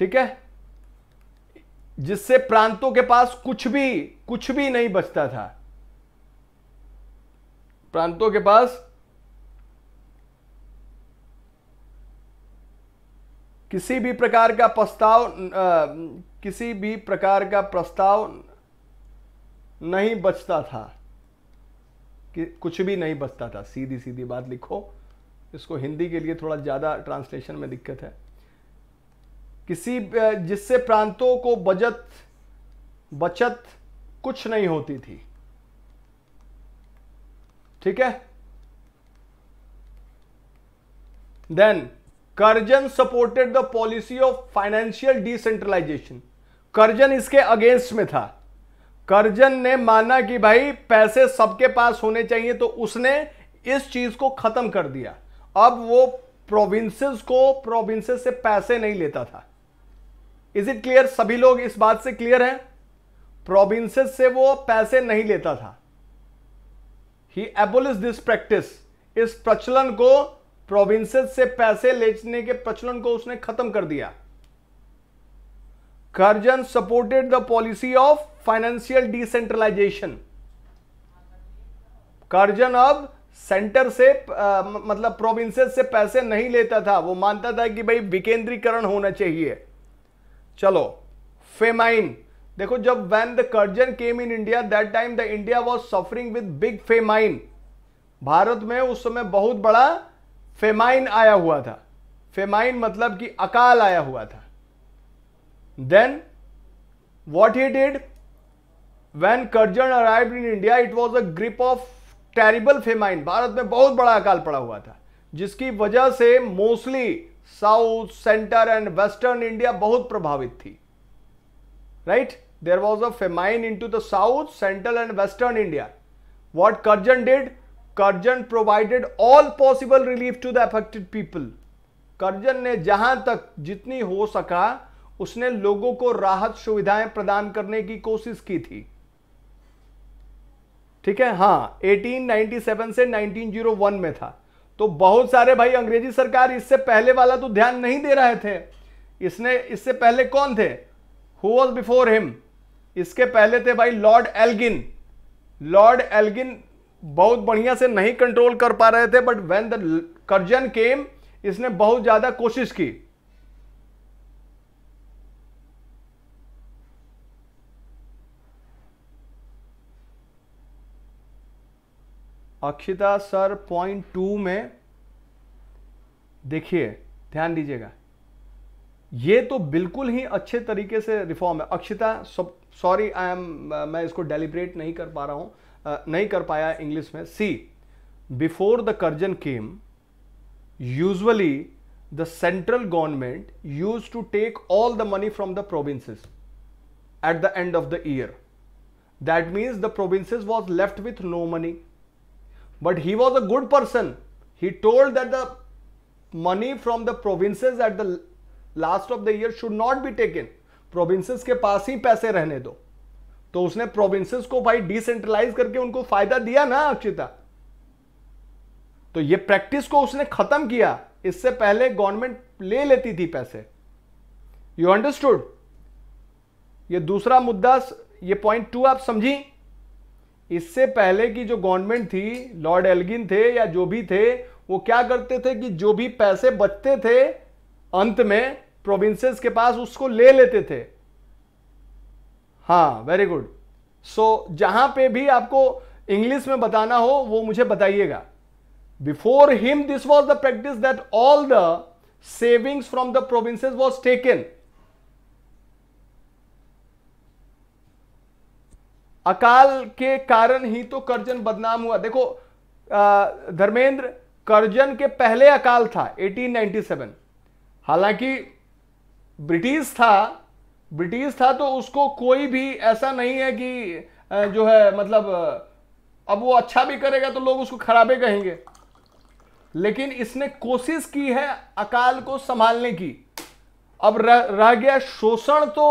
ठीक है जिससे प्रांतों के पास कुछ भी कुछ भी नहीं बचता था प्रांतों के पास किसी भी प्रकार का प्रस्ताव किसी भी प्रकार का प्रस्ताव नहीं बचता था कि कुछ भी नहीं बचता था सीधी सीधी बात लिखो इसको हिंदी के लिए थोड़ा ज़्यादा ट्रांसलेशन में दिक्कत है किसी जिससे प्रांतों को बचत बचत कुछ नहीं होती थी ठीक है then Curzon supported the policy of financial decentralisation Curzon इसके अगेंस्ट में था करजन ने माना कि भाई पैसे सबके पास होने चाहिए तो उसने इस चीज को खत्म कर दिया अब वो प्रोविंसेस को प्रोविंसेस से पैसे नहीं लेता था इज इट क्लियर सभी लोग इस बात से क्लियर हैं प्रोविंसेस से वो पैसे नहीं लेता था ही एबोलिस दिस प्रैक्टिस इस प्रचलन को प्रोविंसेस से पैसे लेने के प्रचलन को उसने खत्म कर दिया Curzon supported the policy of financial decentralisation Curzon अब सेंटर से आ, मतलब प्रोविंसेस से पैसे नहीं लेता था वो मानता था कि भाई विकेंद्रीकरण होना चाहिए चलो फेमाइन देखो जब when the Curzon came in India that time the India was suffering with big famine Bharat में उस समय बहुत बड़ा फेमाइन आया हुआ था फेमाइन मतलब कि अकाल आया हुआ था then what he did when Curzon arrive in India it was a grip of terrible famine Bharat में बहुत बड़ा अकाल पड़ा हुआ था जिसकी वजह से mostly south centre and western India बहुत प्रभावित थी right there was a famine in to the south central and western India what Curzon did Curzon provided all possible relief to the affected people Curzon ने जहां तक जितनी हो सका उसने लोगों को राहत सुविधाएं प्रदान करने की कोशिश की थी ठीक है हाँ 1897 से 1901 में था तो बहुत सारे भाई अंग्रेजी सरकार इससे पहले वाला तो ध्यान नहीं दे रहे थे इसने इससे पहले कौन थे हु वॉज बिफोर हिम इसके पहले थे भाई लॉर्ड एल्गिन लॉर्ड एल्गिन बहुत बढ़िया से नहीं कंट्रोल कर पा रहे थे but when the Curzon came इसने बहुत ज़्यादा कोशिश की अक्षिता सर पॉइंट टू में देखिए ध्यान दीजिएगा ये तो बिल्कुल ही अच्छे तरीके से रिफॉर्म है अक्षिता सॉरी आई एम मैं इसको डेलीब्रेट नहीं कर पा रहा आ, नहीं कर पाया इंग्लिश में see before the Curzon came usually the central government use to take all the money from the provinces at the end of the year that means the provinces was left with no money but he was a good person he told that the money from the provinces at the last of the year should not be taken provinces के पास ही पैसे रहने दो तो उसने provinces को भाई decentralise करके उनको फायदा दिया ना अक्षिता तो ये प्रैक्टिस को उसने खत्म किया इससे पहले गवर्नमेंट ले लेती थी पैसे यू अंडरस्टूड ये दूसरा मुद्दा ये पॉइंट टू आप समझी इससे पहले की जो गवर्नमेंट थी लॉर्ड एल्गिन थे या जो भी थे वो क्या करते थे कि जो भी पैसे बचते थे अंत में प्रोविंसेस के पास उसको ले लेते थे हाँ वेरी गुड सो जहां पे भी आपको इंग्लिश में बताना हो वो मुझे बताइएगा before him this was the practice that all the savings from the provinces was taken अकाल के कारण ही तो करजन बदनाम हुआ देखो धर्मेंद्र करजन के पहले अकाल था 1897 हालांकि ब्रिटिश था ब्रिटिश था तो उसको कोई भी ऐसा नहीं है कि जो है मतलब अब वो अच्छा भी करेगा तो लोग उसको खराबे कहेंगे लेकिन इसने कोशिश की है अकाल को संभालने की अब रह, रह गया शोषण तो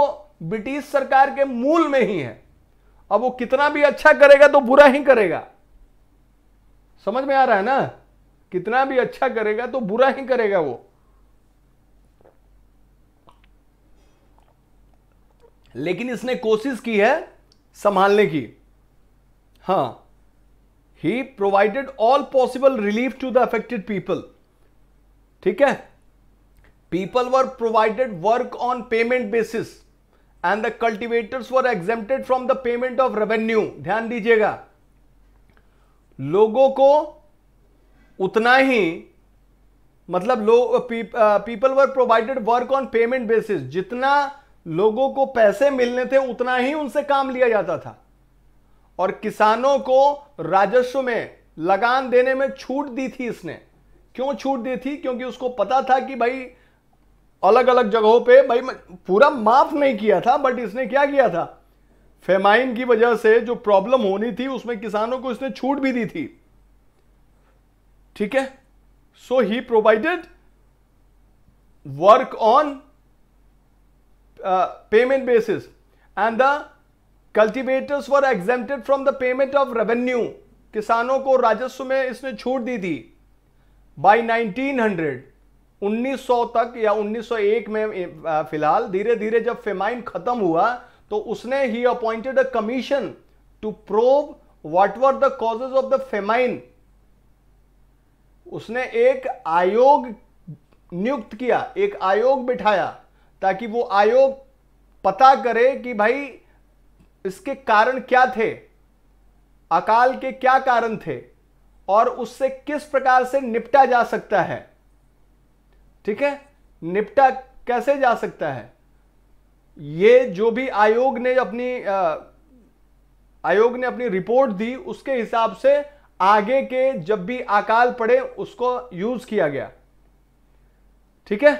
ब्रिटिश सरकार के मूल में ही है अब वो कितना भी अच्छा करेगा तो बुरा ही करेगा समझ में आ रहा है ना कितना भी अच्छा करेगा तो बुरा ही करेगा वो लेकिन इसने कोशिश की है संभालने की हां he provided all possible relief to the affected people ठीक है people were provided work on payment basis and the cultivators for exempted from the payment of revenue ध्यान दीजिएगा लोगों को उतना ही मतलब लोग people were provided work on payment basis जितना लोगों को पैसे मिलने थे उतना ही उनसे काम लिया जाता था और किसानों को राजस्व में लगान देने में छूट दी थी इसने क्यों छूट दी थी क्योंकि उसको पता था कि भाई अलग अलग जगहों पे भाई पूरा माफ नहीं किया था बट इसने क्या किया था फेमाइन की वजह से जो प्रॉब्लम होनी थी उसमें किसानों को इसने छूट भी दी थी ठीक है so he provided work on payment basis and the cultivators were exempted from the payment of revenue किसानों को राजस्व में इसने छूट दी थी बाई 1900 1900 तक या 1901 में फिलहाल धीरे धीरे जब फेमाइन खत्म हुआ तो उसने he appointed a commission to probe what were the causes of the famine उसने एक आयोग नियुक्त किया एक आयोग बिठाया ताकि वो आयोग पता करे कि भाई इसके कारण क्या थे अकाल के क्या कारण थे और उससे किस प्रकार से निपटा जा सकता है ठीक है निपटा कैसे जा सकता है ये जो भी आयोग ने अपनी आयोग ने अपनी रिपोर्ट दी उसके हिसाब से आगे के जब भी अकाल पड़े उसको यूज किया गया ठीक है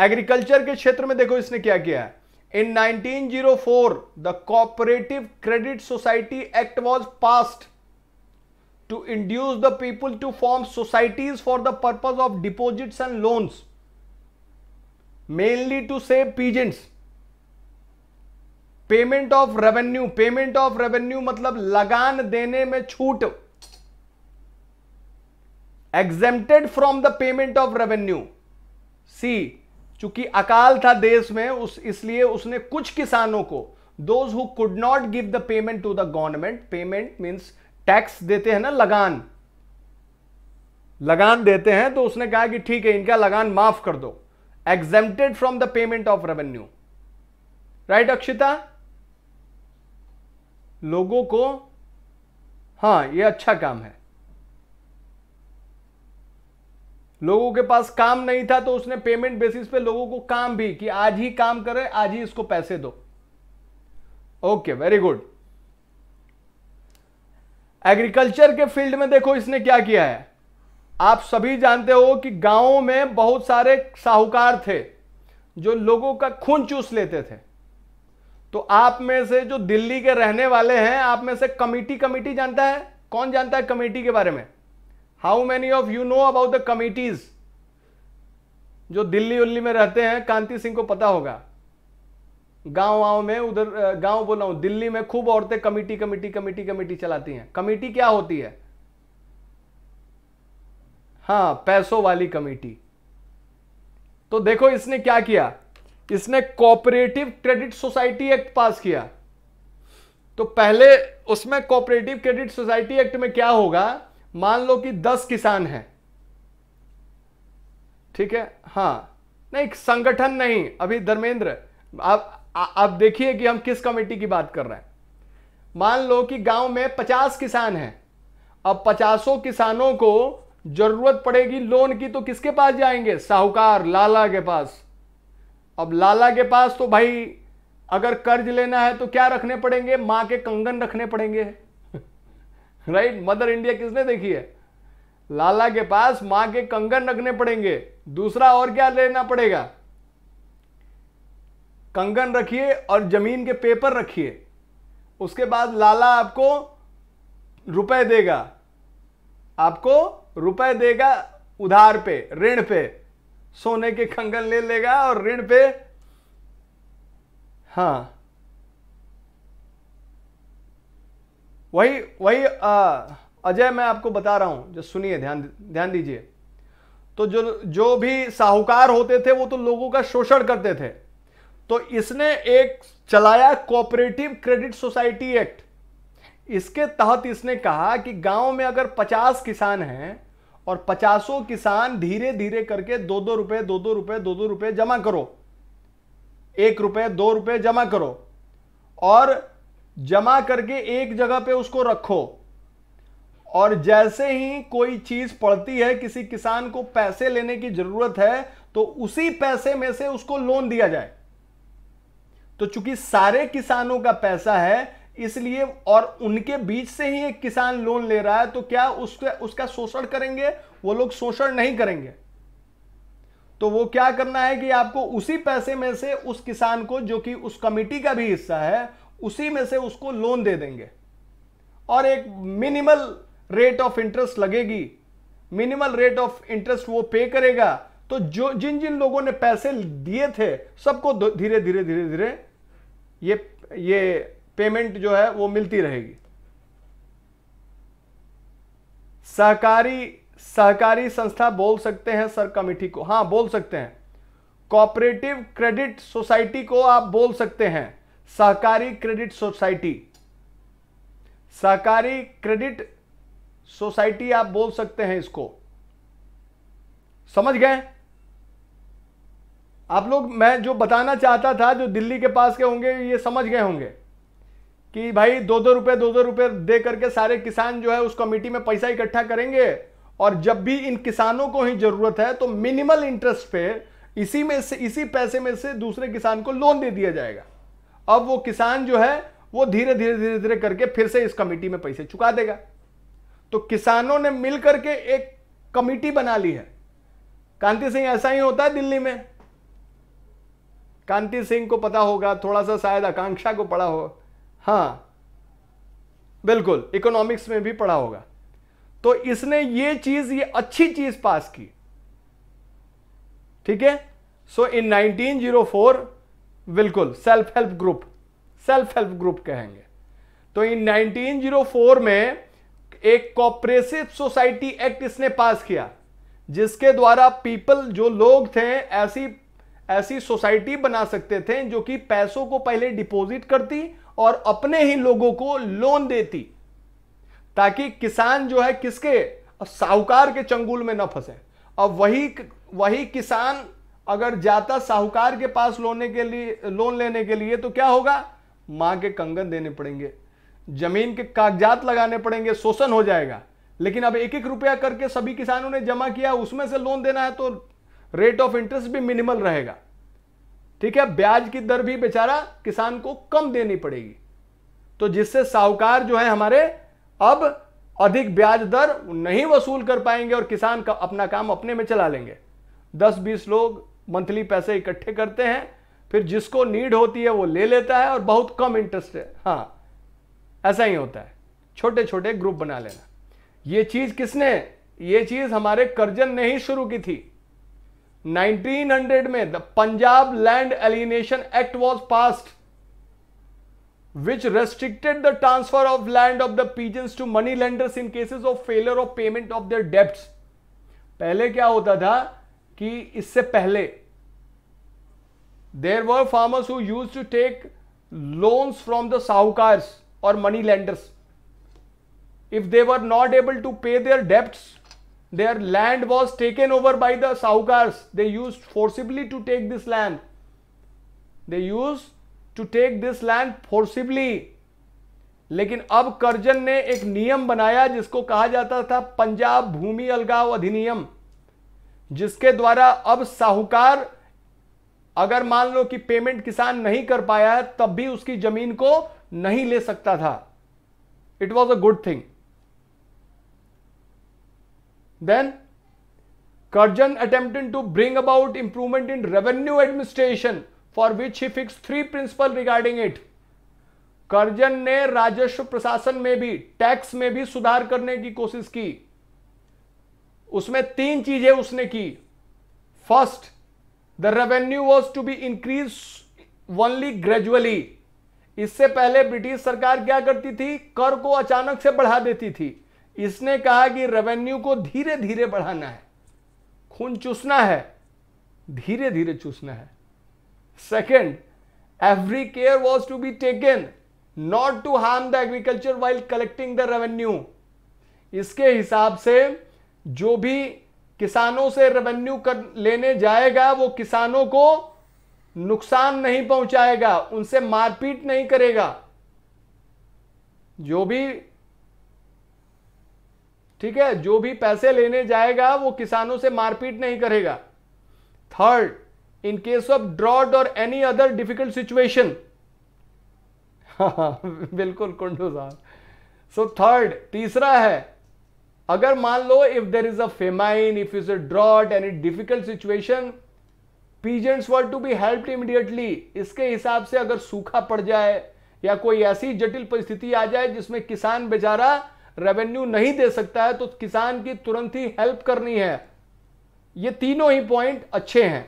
एग्रीकल्चर के क्षेत्र में देखो इसने क्या किया है in 1904 the cooperative credit society act was passed to induce the people to form societies for the purpose of deposits and loans mainly to save peasants payment of revenue payment of revenue मतलब लगान देने में छूट exempted from the payment of revenue see चूंकि अकाल था देश में उस इसलिए उसने कुछ किसानों को those who could not give the payment to the government payment means tax देते हैं ना लगान लगान देते हैं तो उसने कहा कि ठीक है इनका लगान माफ कर दो exempted from the payment of revenue right Akshita लोगों को हां यह अच्छा काम है लोगों के पास काम नहीं था तो उसने पेमेंट बेसिस पे लोगों को काम भी कि आज ही काम करें आज ही इसको पैसे दो ओके वेरी गुड एग्रीकल्चर के फील्ड में देखो इसने क्या किया है आप सभी जानते हो कि गांवों में बहुत सारे साहूकार थे जो लोगों का खून चूस लेते थे तो आप में से जो दिल्ली के रहने वाले हैं आप में से कमेटी कमेटी जानता है कौन जानता है कमेटी के बारे में how many of you know about the committees जो दिल्ली उल्ली में रहते हैं कांति सिंह को पता होगा गांव वाँव में उधर गांव बोल रहा दिल्ली में खूब औरतें कमेटी कमेटी कमेटी कमेटी चलाती हैं कमेटी क्या होती है हां पैसों वाली कमेटी तो देखो इसने क्या किया इसने cooperative credit society act pass किया तो पहले उसमें कोऑपरेटिव क्रेडिट सोसाइटी एक्ट में क्या होगा मान लो कि दस किसान हैं ठीक है हां नहीं संगठन नहीं अभी धर्मेंद्र आप अब देखिए कि हम किस कमेटी की बात कर रहे हैं मान लो कि गांव में पचास किसान हैं अब पचासों किसानों को जरूरत पड़ेगी लोन की तो किसके पास जाएंगे साहूकार लाला के पास अब लाला के पास तो भाई अगर कर्ज लेना है तो क्या रखने पड़ेंगे मां के कंगन रखने पड़ेंगे राइट मदर इंडिया किसने देखी है लाला के पास मां के कंगन रखने पड़ेंगे दूसरा और क्या लेना पड़ेगा कंगन रखिए और ज़मीन के पेपर रखिए उसके बाद लाला आपको रुपए देगा आपको रुपए देगा उधार पे ऋण पे सोने के कंगन ले लेगा और ऋण पे हाँ वही वही अजय मैं आपको बता रहा हूं जो सुनिए ध्यान ध्यान दीजिए तो जो जो भी साहूकार होते थे वो तो लोगों का शोषण करते थे तो इसने एक चलाया कोऑपरेटिव क्रेडिट सोसाइटी एक्ट इसके तहत इसने कहा कि गांव में अगर 50 किसान हैं और 500 किसान धीरे धीरे करके दो दो रुपए दो दो रुपए दो दो रुपए जमा करो एक रुपए दो रुपए जमा करो और जमा करके एक जगह पे उसको रखो और जैसे ही कोई चीज पड़ती है किसी किसान को पैसे लेने की जरूरत है तो उसी पैसे में से उसको लोन दिया जाए तो चूंकि सारे किसानों का पैसा है इसलिए और उनके बीच से ही एक किसान लोन ले रहा है तो क्या उसका उसका शोषण करेंगे वो लोग शोषण नहीं करेंगे तो वो क्या करना है कि आपको उसी पैसे में से उस किसान को जो कि उस कमिटी का भी हिस्सा है उसी में से उसको लोन दे देंगे और एक मिनिमल रेट ऑफ इंटरेस्ट लगेगी मिनिमल रेट ऑफ इंटरेस्ट वो पे करेगा तो जो जिन जिन लोगों ने पैसे दिए थे सबको धीरे धीरे धीरे धीरे ये ये पेमेंट जो है वो मिलती रहेगी सहकारी सहकारी संस्था बोल सकते हैं सर कमेटी को हां बोल सकते हैं कॉपरेटिव क्रेडिट सोसाइटी को आप बोल सकते हैं सहकारी क्रेडिट सोसाइटी सहकारी क्रेडिट सोसाइटी आप बोल सकते हैं इसको समझ गए आप लोग मैं जो बताना चाहता था जो दिल्ली के पास के होंगे ये समझ गए होंगे कि भाई दो दो रुपये दो दो रुपये दे करके सारे किसान जो है उस कमेटी में पैसा इकट्ठा करेंगे और जब भी इन किसानों को ही जरूरत है तो मिनिमल इंटरेस्ट पे इसी में से इसी पैसे में से दूसरे किसान को लोन दे दिया जाएगा अब वो किसान जो है वो धीरे धीरे धीरे धीरे करके फिर से इस कमेटी में पैसे चुका देगा तो किसानों ने मिल के एक कमेटी बना ली है कांति सिंह ऐसा ही होता है दिल्ली में कांति सिंह को पता होगा थोड़ा सा शायद आकांक्षा को पढ़ा हो हाँ बिल्कुल इकोनॉमिक्स में भी पढ़ा होगा तो इसने ये चीज ये अच्छी चीज पास की ठीक है सो इन 1904 बिल्कुल self help group self help group कहेंगे तो इन 1904 में एक कॉपरेसिव सोसाइटी एक्ट इसने पास किया जिसके द्वारा पीपल जो लोग थे ऐसी ऐसी सोसाइटी बना सकते थे जो कि पैसों को पहले डिपॉजिट करती और अपने ही लोगों को लोन देती ताकि किसान जो है किसके साहूकार के चंगुल में न फंसे अब वही वही किसान अगर जाता साहूकार के पास लोने के लिए लोन लेने के लिए तो क्या होगा मां के कंगन देने पड़ेंगे जमीन के कागजात लगाने पड़ेंगे शोषण हो जाएगा लेकिन अब एक एक रुपया करके सभी किसानों ने जमा किया उसमें से लोन देना है तो रेट ऑफ इंटरेस्ट भी मिनिमल रहेगा ठीक है ब्याज की दर भी बेचारा किसान को कम देनी पड़ेगी तो जिससे साहूकार जो है हमारे अब अधिक ब्याज दर नहीं वसूल कर पाएंगे और किसान का अपना काम अपने में चला लेंगे दस बीस लोग मंथली पैसे इकट्ठे करते हैं फिर जिसको नीड होती है वो ले लेता है और बहुत कम इंटरेस्ट है हाँ ऐसा ही होता है छोटे छोटे ग्रुप बना लेना ये चीज़ किसने ये चीज़ हमारे करजन ने ही शुरू की थी 1900 में the Punjab land alienation act was passed which restricted the transfer of land of the peasants to money lenders in cases of failure of payment of their डेप्ट पहले क्या होता था कि इससे पहले there were farmers who use to take loans from the sahukar और money lenders if they were not able to pay their debts their land was taken over by the Saugars. They used forcibly to take this land. They used to take this land forcibly. लेकिन अब करजन ने एक नियम बनाया जिसको कहा जाता था पंजाब भूमि अलगाव अधिनियम जिसके द्वारा अब साहूकार अगर मान लो कि पेमेंट किसान नहीं कर पाया तब भी उसकी जमीन को नहीं ले सकता था it was a good thing Then Kurjan attempted to bring about improvement in revenue administration for which he fixed three principle regarding it. Curzon ne राजस्व prashasan mein bhi tax mein bhi sudhar karne ki koshish ki usme teen cheeze usne ki first the revenue was to be increased only gradually इससे पहले British सरकार क्या करती थी कर को अचानक से बढ़ा देती थी इसने कहा कि रेवेन्यू को धीरे धीरे बढ़ाना है खून चूसना है धीरे धीरे चूसना है second every care was to be taken not to harm the agriculture while collecting the revenue इसके हिसाब से जो भी किसानों से रेवेन्यू कर लेने जाएगा वो किसानों को नुकसान नहीं पहुंचाएगा उनसे मारपीट नहीं करेगा जो भी ठीक है जो भी पैसे लेने जाएगा वो किसानों से मारपीट नहीं करेगा third in case of drought और एनी अदर डिफिकल्ट सिचुएशन बिल्कुल कुंडू साहब सो थर्ड तीसरा है अगर मान लो if there is a famine if is a drought any difficult situation peasants were to be help immediately इसके हिसाब से अगर सूखा पड़ जाए या कोई ऐसी जटिल परिस्थिति आ जाए जिसमें किसान बेचारा रेवेन्यू नहीं दे सकता है तो किसान की तुरंत ही हेल्प करनी है ये तीनों ही पॉइंट अच्छे हैं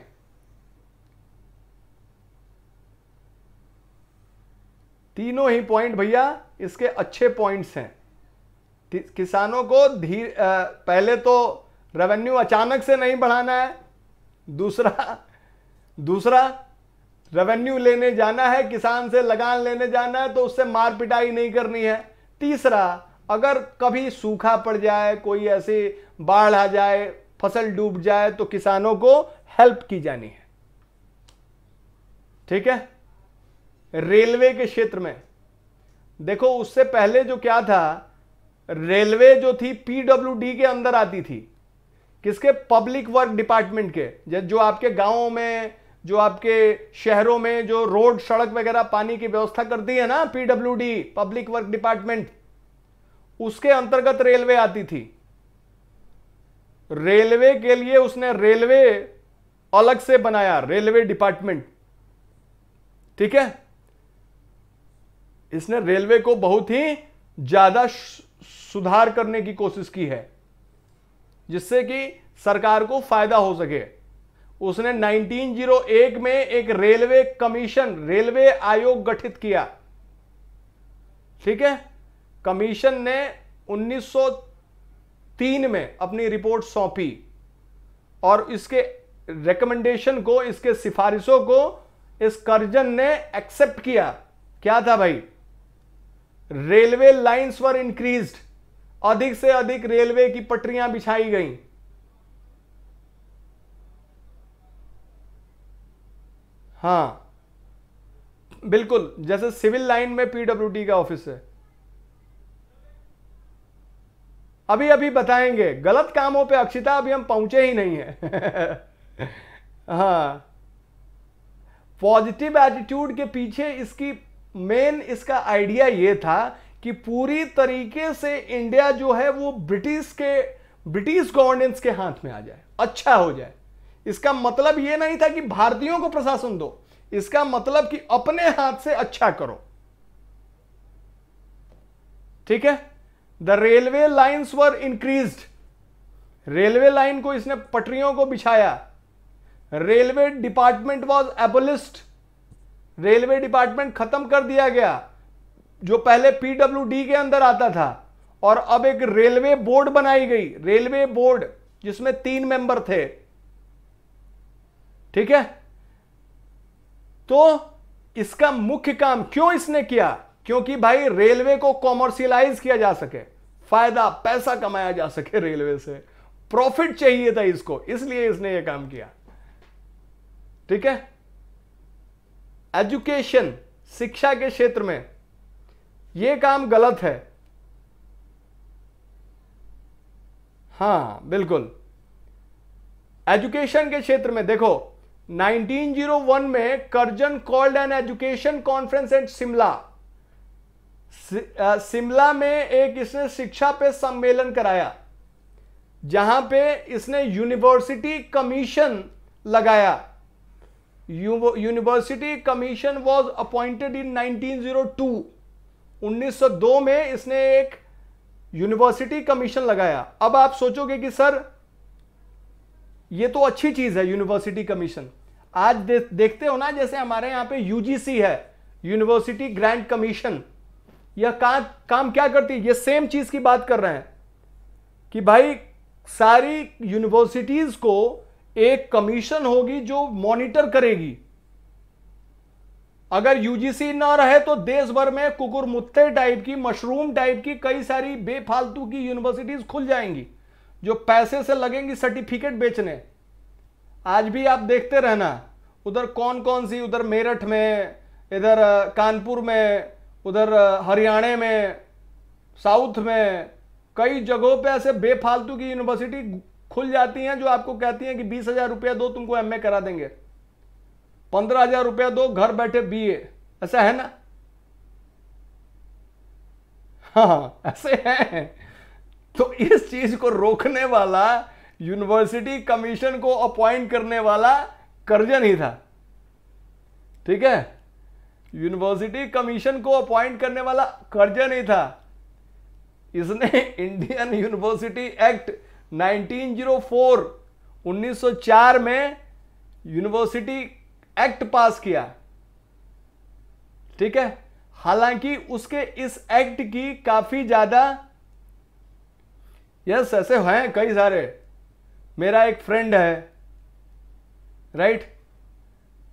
तीनों ही पॉइंट भैया इसके अच्छे पॉइंट्स हैं किसानों को धीर पहले तो रेवेन्यू अचानक से नहीं बढ़ाना है दूसरा दूसरा रेवेन्यू लेने जाना है किसान से लगान लेने जाना है तो उससे मार पिटाई नहीं करनी है तीसरा अगर कभी सूखा पड़ जाए कोई ऐसे बाढ़ आ जाए फसल डूब जाए तो किसानों को हेल्प की जानी है ठीक है रेलवे के क्षेत्र में देखो उससे पहले जो क्या था रेलवे जो थी पीडब्ल्यूडी के अंदर आती थी किसके पब्लिक वर्क डिपार्टमेंट के जो आपके गांवों में जो आपके शहरों में जो रोड सड़क वगैरह पानी की व्यवस्था करती है ना पीडब्ल्यूडी पब्लिक वर्क डिपार्टमेंट उसके अंतर्गत रेलवे आती थी रेलवे के लिए उसने रेलवे अलग से बनाया रेलवे डिपार्टमेंट ठीक है इसने रेलवे को बहुत ही ज्यादा सुधार करने की कोशिश की है जिससे कि सरकार को फायदा हो सके उसने 1901 में एक रेलवे कमीशन रेलवे आयोग गठित किया ठीक है कमीशन ने 1903 में अपनी रिपोर्ट सौंपी और इसके रिकमेंडेशन को इसके सिफारिशों को इस कर्जन ने एक्सेप्ट किया क्या था भाई रेलवे लाइंस वर इंक्रीज्ड अधिक से अधिक रेलवे की पटरियां बिछाई गईं हाँ बिल्कुल जैसे सिविल लाइन में पीडब्ल्यूडी का ऑफिस है अभी अभी बताएंगे गलत कामों पे अक्षिता अभी हम पहुंचे ही नहीं है हाँ पॉजिटिव एटीट्यूड के पीछे इसकी मेन इसका आइडिया ये था कि पूरी तरीके से इंडिया जो है वो ब्रिटिश के ब्रिटिश गवर्नेंस के हाथ में आ जाए अच्छा हो जाए इसका मतलब ये नहीं था कि भारतीयों को प्रशासन दो इसका मतलब कि अपने हाथ से अच्छा करो ठीक है the railway lines were increase railway line को इसने पटरियों को बिछाया railway department was abolished railway department खत्म कर दिया गया जो पहले डी के अंदर आता था और अब एक रेलवे बोर्ड बनाई गई रेलवे बोर्ड जिसमें तीन मेंबर थे ठीक है तो इसका मुख्य काम क्यों इसने किया क्योंकि भाई रेलवे को कॉमर्शियलाइज किया जा सके फायदा पैसा कमाया जा सके रेलवे से प्रॉफिट चाहिए था इसको इसलिए इसने यह काम किया ठीक है एजुकेशन शिक्षा के क्षेत्र में यह काम गलत है हाँ बिल्कुल एजुकेशन के क्षेत्र में देखो 1901 में Curzon called an education conference at Shimla Shimla में एक इसने शिक्षा पे सम्मेलन कराया जहां पे इसने यूनिवर्सिटी कमीशन लगाया university commission was appointed in 1902 1902 में इसने एक यूनिवर्सिटी कमीशन लगाया अब आप सोचोगे कि सर ये तो अच्छी चीज है यूनिवर्सिटी कमीशन आज दे, देखते हो ना जैसे हमारे यहां पे यूजीसी है यूनिवर्सिटी ग्रांट कमीशन यह का, काम क्या करती है ये सेम चीज की बात कर रहे हैं कि भाई सारी यूनिवर्सिटीज को एक कमीशन होगी जो मॉनिटर करेगी अगर यूजीसी ना रहे तो देश भर में कुकुर मुत्ते टाइप की मशरूम टाइप की कई सारी बेफालतू की यूनिवर्सिटीज खुल जाएंगी जो पैसे से लगेंगी सर्टिफिकेट बेचने आज भी आप देखते रहना उधर कौन कौन सी उधर मेरठ में इधर कानपुर में उधर हरियाणा में साउथ में कई जगहों पे ऐसे बेफालतू की यूनिवर्सिटी खुल जाती हैं जो आपको कहती हैं कि बीस हजार रुपया दो तुमको एमए करा देंगे पंद्रह हजार रुपया दो घर बैठे बीए ऐसा है ना हाँ ऐसे हैं तो इस चीज को रोकने वाला यूनिवर्सिटी कमीशन को अपॉइंट करने वाला करजन ही था ठीक है यूनिवर्सिटी कमीशन को अपॉइंट करने वाला कर्जा नहीं था इसने इंडियन यूनिवर्सिटी एक्ट 1904 1904 में यूनिवर्सिटी एक्ट पास किया ठीक है हालांकि उसके इस एक्ट की काफी ज्यादा यस ऐसे हैं कई सारे मेरा एक फ्रेंड है राइट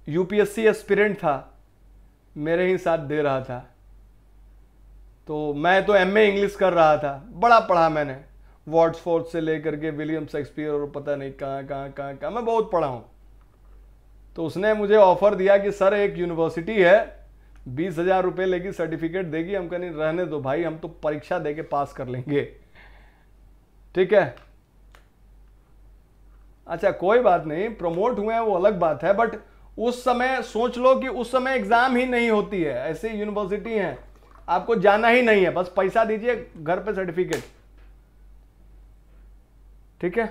यूपीएससी एस्पिरेंट था मेरे ही साथ दे रहा था तो मैं तो एम इंग्लिश कर रहा था बड़ा पढ़ा मैंने वॉट्सफोर्ड से लेकर के विलियम शेक्सपियर और पता नहीं कहाँ कहाँ कहाँ कहाँ मैं बहुत पढ़ा हूँ तो उसने मुझे ऑफर दिया कि सर एक यूनिवर्सिटी है बीस हजार रुपये लेगी सर्टिफिकेट देगी हम कहीं रहने दो भाई हम तो परीक्षा दे के पास कर लेंगे ठीक है अच्छा कोई बात नहीं प्रमोट हुए हैं वो अलग बात है बट उस समय सोच लो कि उस समय एग्जाम ही नहीं होती है ऐसी यूनिवर्सिटी हैं आपको जाना ही नहीं है बस पैसा दीजिए घर पे सर्टिफिकेट ठीक है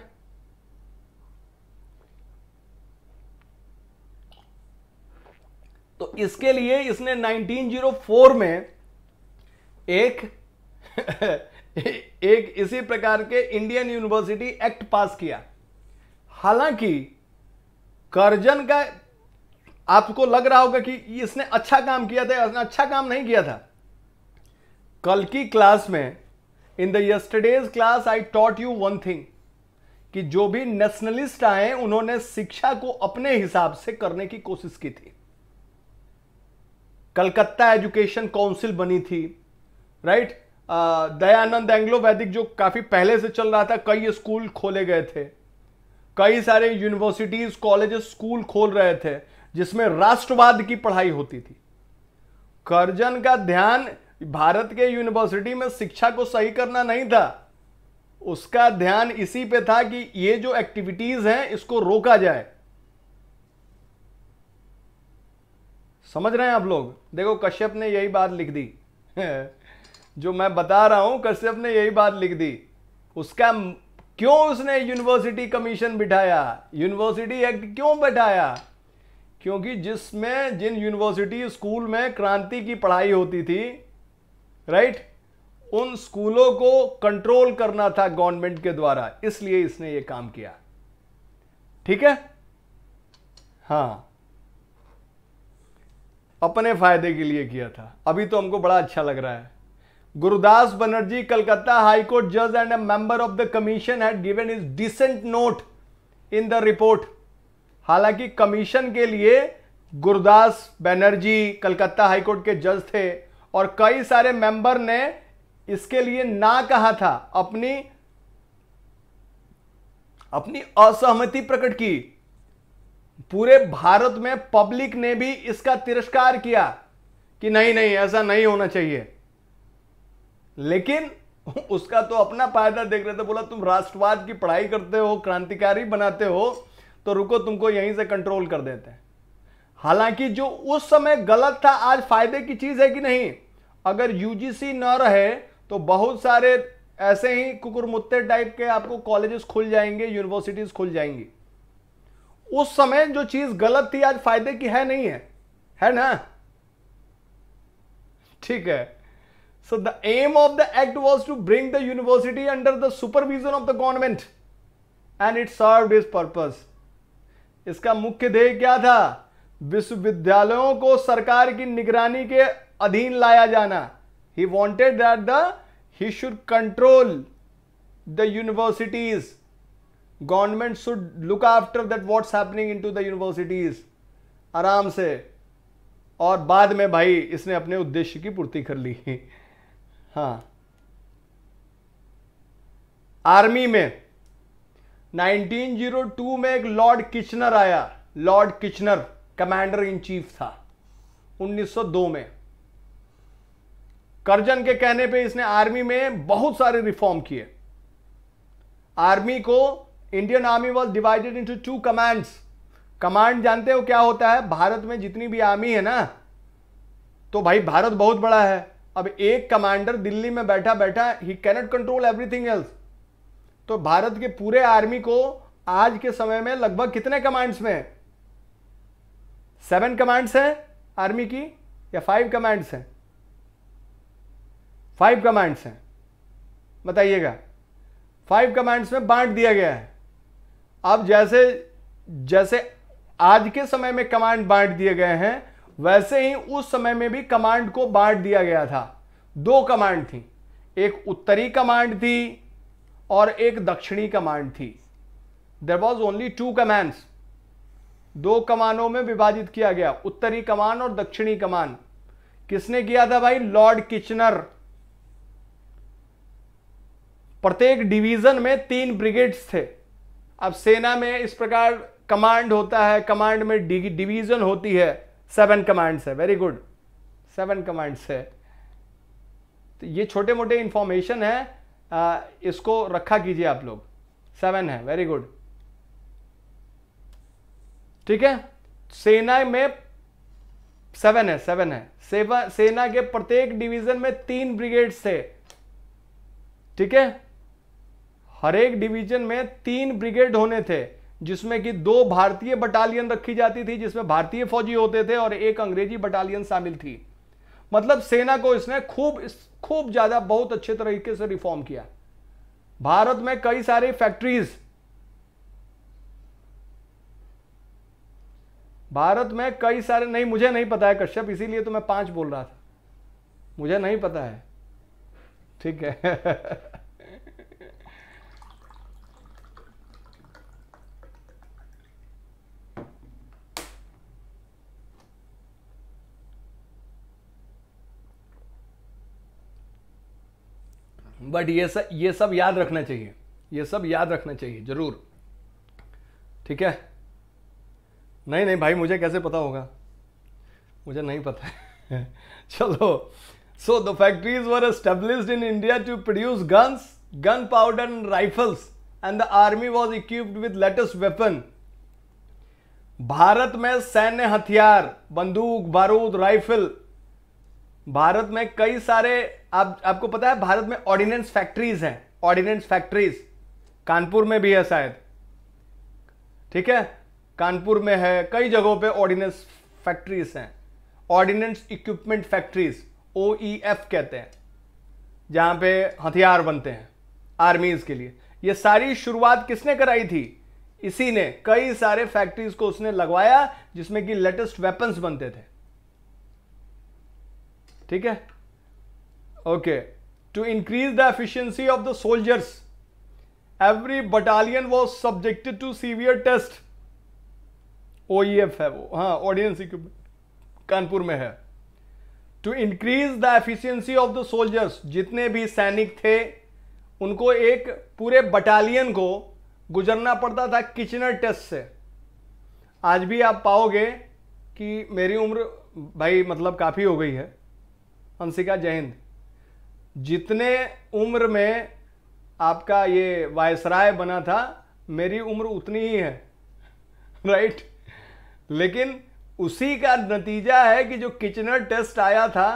तो इसके लिए इसने 1904 में एक एक इसी प्रकार के इंडियन यूनिवर्सिटी एक्ट पास किया हालांकि करजन का आपको लग रहा होगा कि इसने अच्छा काम किया था इसने अच्छा काम नहीं किया था कल की क्लास में in the yesterday's class I taught you one thing कि जो भी नेशनलिस्ट आए उन्होंने शिक्षा को अपने हिसाब से करने की कोशिश की थी कलकत्ता एजुकेशन काउंसिल बनी थी राइट right? दयानंद एंग्लो वैदिक जो काफ़ी पहले से चल रहा था कई स्कूल खोले गए थे कई सारे यूनिवर्सिटीज़ कॉलेजेस स्कूल खोल रहे थे जिसमें राष्ट्रवाद की पढ़ाई होती थी करजन का ध्यान भारत के यूनिवर्सिटी में शिक्षा को सही करना नहीं था उसका ध्यान इसी पे था कि ये जो एक्टिविटीज हैं इसको रोका जाए समझ रहे हैं आप लोग देखो कश्यप ने यही बात लिख दी जो मैं बता रहा हूं कश्यप ने यही बात लिख दी उसका क्यों उसने यूनिवर्सिटी कमीशन बिठाया यूनिवर्सिटी एक्ट क्यों बैठाया क्योंकि जिसमें जिन यूनिवर्सिटी स्कूल में क्रांति की पढ़ाई होती थी राइट उन स्कूलों को कंट्रोल करना था गवर्नमेंट के द्वारा इसलिए इसने ये काम किया ठीक है हाँ अपने फायदे के लिए किया था अभी तो हमको बड़ा अच्छा लग रहा है गुरुदास बनर्जी कलकत्ता हाईकोर्ट जज and a member of the commission had given his dissent note in the report हालांकि कमीशन के लिए गुरदास बनर्जी कलकत्ता हाईकोर्ट के जज थे और कई सारे मेंबर ने इसके लिए ना कहा था अपनी अपनी असहमति प्रकट की पूरे भारत में पब्लिक ने भी इसका तिरस्कार किया कि नहीं नहीं ऐसा नहीं होना चाहिए लेकिन उसका तो अपना फायदा देख रहे थे बोला तुम राष्ट्रवाद की पढ़ाई करते हो क्रांतिकारी बनाते हो तो रुको तुमको यहीं से कंट्रोल कर देते हैं हालांकि जो उस समय गलत था आज फायदे की चीज है कि नहीं अगर यूजीसी न रहे तो बहुत सारे ऐसे ही कुकुरमुत्ते टाइप के आपको कॉलेजेस खुल जाएंगे यूनिवर्सिटीज खुल जाएंगी उस समय जो चीज गलत थी आज फायदे की है नहीं है है ना ठीक है so the aim of the act was to bring the university under the supervision of the government and it serve his purpose इसका मुख्य ध्येय क्या था विश्वविद्यालयों को सरकार की निगरानी के अधीन लाया जाना he wanted that the he should control the universities government should look after that what's happening in to the universities आराम से और बाद में भाई इसने अपने उद्देश्य की पूर्ति कर ली हाँ आर्मी में 1902 में एक लॉर्ड किचनर आया Lord Kitchener commander in chief था 1902 में करजन के कहने पे इसने आर्मी में बहुत सारे रिफॉर्म किए आर्मी को Indian army was divided into two commands command जानते हो क्या होता है भारत में जितनी भी आर्मी है ना तो भाई भारत बहुत बड़ा है अब एक कमांडर दिल्ली में बैठा बैठा he cannot control everything else तो भारत के पूरे आर्मी को आज के समय में लगभग कितने कमांड्स में सेवन कमांड्स हैं आर्मी की या फाइव कमांड्स हैं फाइव कमांड्स हैं बताइएगा फाइव कमांड्स में बांट दिया गया है अब जैसे जैसे आज के समय में कमांड बांट दिए गए हैं वैसे ही उस समय में भी कमांड को बांट दिया गया था दो कमांड थी एक उत्तरी कमांड थी और एक दक्षिणी कमांड थी there was only two commands दो कमानों में विभाजित किया गया उत्तरी कमान और दक्षिणी कमान किसने किया था भाई लॉर्ड किचनर प्रत्येक डिवीजन में तीन ब्रिगेड्स थे अब सेना में इस प्रकार कमांड होता है कमांड में डिवीजन होती है सेवन कमांड्स है वेरी गुड सेवन कमांड्स है तो ये छोटे मोटे इंफॉर्मेशन है आ, इसको रखा कीजिए आप लोग सेवन है वेरी गुड ठीक है सेना में सेवन है सेवन है सेवा सेना के प्रत्येक डिवीजन में तीन ब्रिगेड थे ठीक है हर एक डिवीजन में तीन ब्रिगेड होने थे जिसमें कि दो भारतीय बटालियन रखी जाती थी जिसमें भारतीय फौजी होते थे और एक अंग्रेजी बटालियन शामिल थी मतलब सेना को इसने खूब खूब ज्यादा बहुत अच्छे तरीके से रिफॉर्म किया भारत में कई सारी फैक्ट्रीज भारत में कई सारे नहीं मुझे नहीं पता है कश्यप इसीलिए तो मैं पांच बोल रहा था मुझे नहीं पता है ठीक है बट ये सब ये सब याद रखना चाहिए ये सब याद रखना चाहिए ज़रूर ठीक है नहीं नहीं भाई मुझे कैसे पता होगा मुझे नहीं पता चलो so the factories were establish in India to produce guns gun powder and rifles and the army was equipped with latest weapon Bharat में सैन्य हथियार बंदूक बारूद राइफल भारत में कई सारे आप आपको पता है भारत में ऑर्डिनेंस फैक्ट्रीज हैं ऑर्डिनेंस फैक्ट्रीज कानपुर में भी है शायद ठीक है कानपुर में है कई जगहों पे ऑर्डिनेंस फैक्ट्रीज हैं ऑर्डिनेंस इक्विपमेंट फैक्ट्रीज ओ कहते हैं जहां पे हथियार बनते हैं आर्मीज के लिए ये सारी शुरुआत किसने कराई थी इसी ने कई सारे फैक्ट्रीज को उसने लगवाया जिसमें कि लेटेस्ट वेपन्स बनते थे ठीक है okay to increase the increase of the soldiers every battalion was subjected to severe test O E F है वो हाँ ऑडियंस इक्विपमेंट कानपुर में है to increase the efficiency of the soldiers जितने भी सैनिक थे उनको एक पूरे बटालियन को गुजरना पड़ता था किचनर टेस्ट से आज भी आप पाओगे कि मेरी उम्र भाई मतलब काफ़ी हो गई है अंशिका जय जितने उम्र में आपका ये वायसराय बना था मेरी उम्र उतनी ही है राइट लेकिन उसी का नतीजा है कि जो किचनर टेस्ट आया था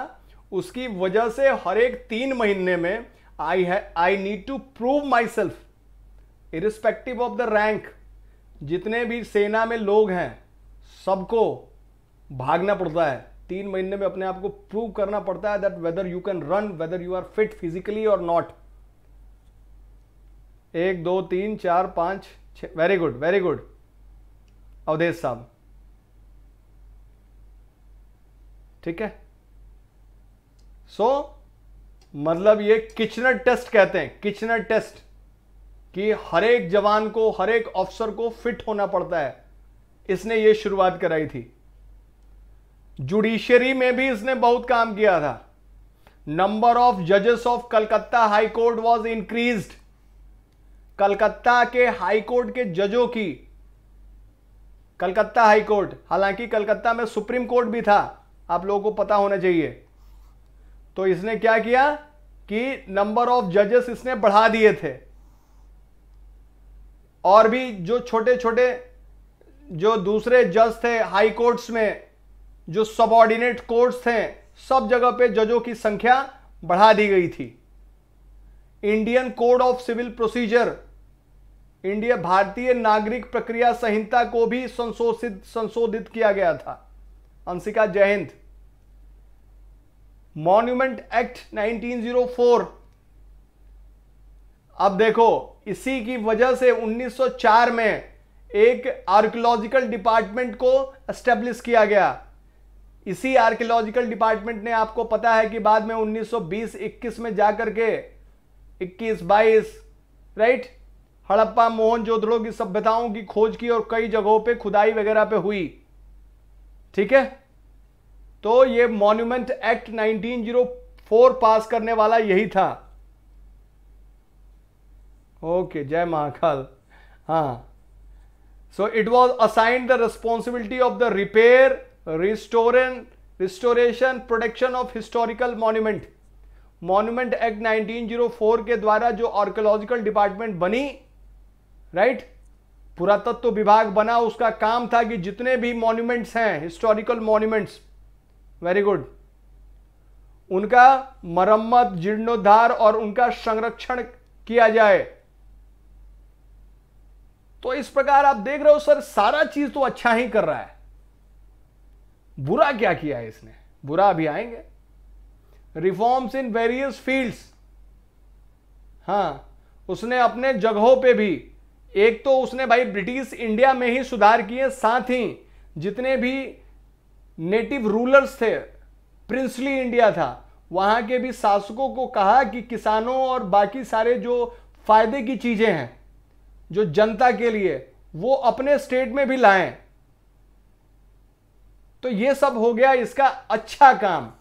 उसकी वजह से हर एक तीन महीने में आई है I need to prove myself irrespective of the rank जितने भी सेना में लोग हैं सबको भागना पड़ता है तीन महीने में अपने आप को प्रूव करना पड़ता है that whether you can run whether you are fit physically और नॉट एक दो तीन चार पांच छ very good very good Awadhesh साहब ठीक है सो so, मतलब ये किचनर टेस्ट कहते हैं किचनर टेस्ट कि हर एक जवान को हर एक ऑफिसर को फिट होना पड़ता है इसने ये शुरुआत कराई थी जुडिशरी में भी इसने बहुत काम किया था नंबर ऑफ जजेस of Calcutta high court was increased Calcutta के हाई कोर्ट के जजों की कलकत्ता हाई कोर्ट हालांकि कलकत्ता में सुप्रीम कोर्ट भी था आप लोगों को पता होना चाहिए तो इसने क्या किया कि नंबर ऑफ जजेस इसने बढ़ा दिए थे और भी जो छोटे छोटे जो दूसरे जज थे हाई कोर्ट्स में जो सबऑर्डिनेट कोर्ट्स थे सब जगह पे जजों की संख्या बढ़ा दी गई थी Indian code of civil procedure India भारतीय नागरिक प्रक्रिया संहिता को भी संशोधित संशोधित किया गया था अंशिका जयंत मॉन्यूमेंट एक्ट 1904 अब देखो इसी की वजह से 1904 में एक आर्कोलॉजिकल डिपार्टमेंट को एस्टेब्लिश किया गया इसी आर्कियोलॉजिकल डिपार्टमेंट ने आपको पता है कि बाद में 1920-21 में जाकर के 21 22 राइट हड़प्पा मोहन जोधड़ो की सभ्यताओं की खोज की और कई जगहों पे खुदाई वगैरह पे हुई ठीक है तो ये मॉन्यूमेंट एक्ट 1904 पास करने वाला यही था ओके जय महाकाल हाँ so it was assigned the responsibility of the repair restoration restoration protection of historical monument monument act 1904 के द्वारा जो आर्कोलॉजिकल डिपार्टमेंट बनी राइट पुरातत्व विभाग बना उसका काम था कि जितने भी मॉन्यूमेंट्स हैं हिस्टोरिकल मॉन्यूमेंट्स वेरी गुड उनका मरम्मत जीर्णोद्धार और उनका संरक्षण किया जाए तो इस प्रकार आप देख रहे हो सर सारा चीज तो अच्छा ही कर रहा है बुरा क्या किया है इसने बुरा अभी आएंगे रिफॉर्म्स इन वेरियस फील्ड्स हाँ उसने अपने जगहों पे भी एक तो उसने भाई ब्रिटिश इंडिया में ही सुधार किए साथ ही जितने भी नेटिव रूलर्स थे प्रिंसली इंडिया था वहां के भी शासकों को कहा कि किसानों और बाकी सारे जो फायदे की चीज़ें हैं जो जनता के लिए वो अपने स्टेट में भी लाएं तो ये सब हो गया इसका अच्छा काम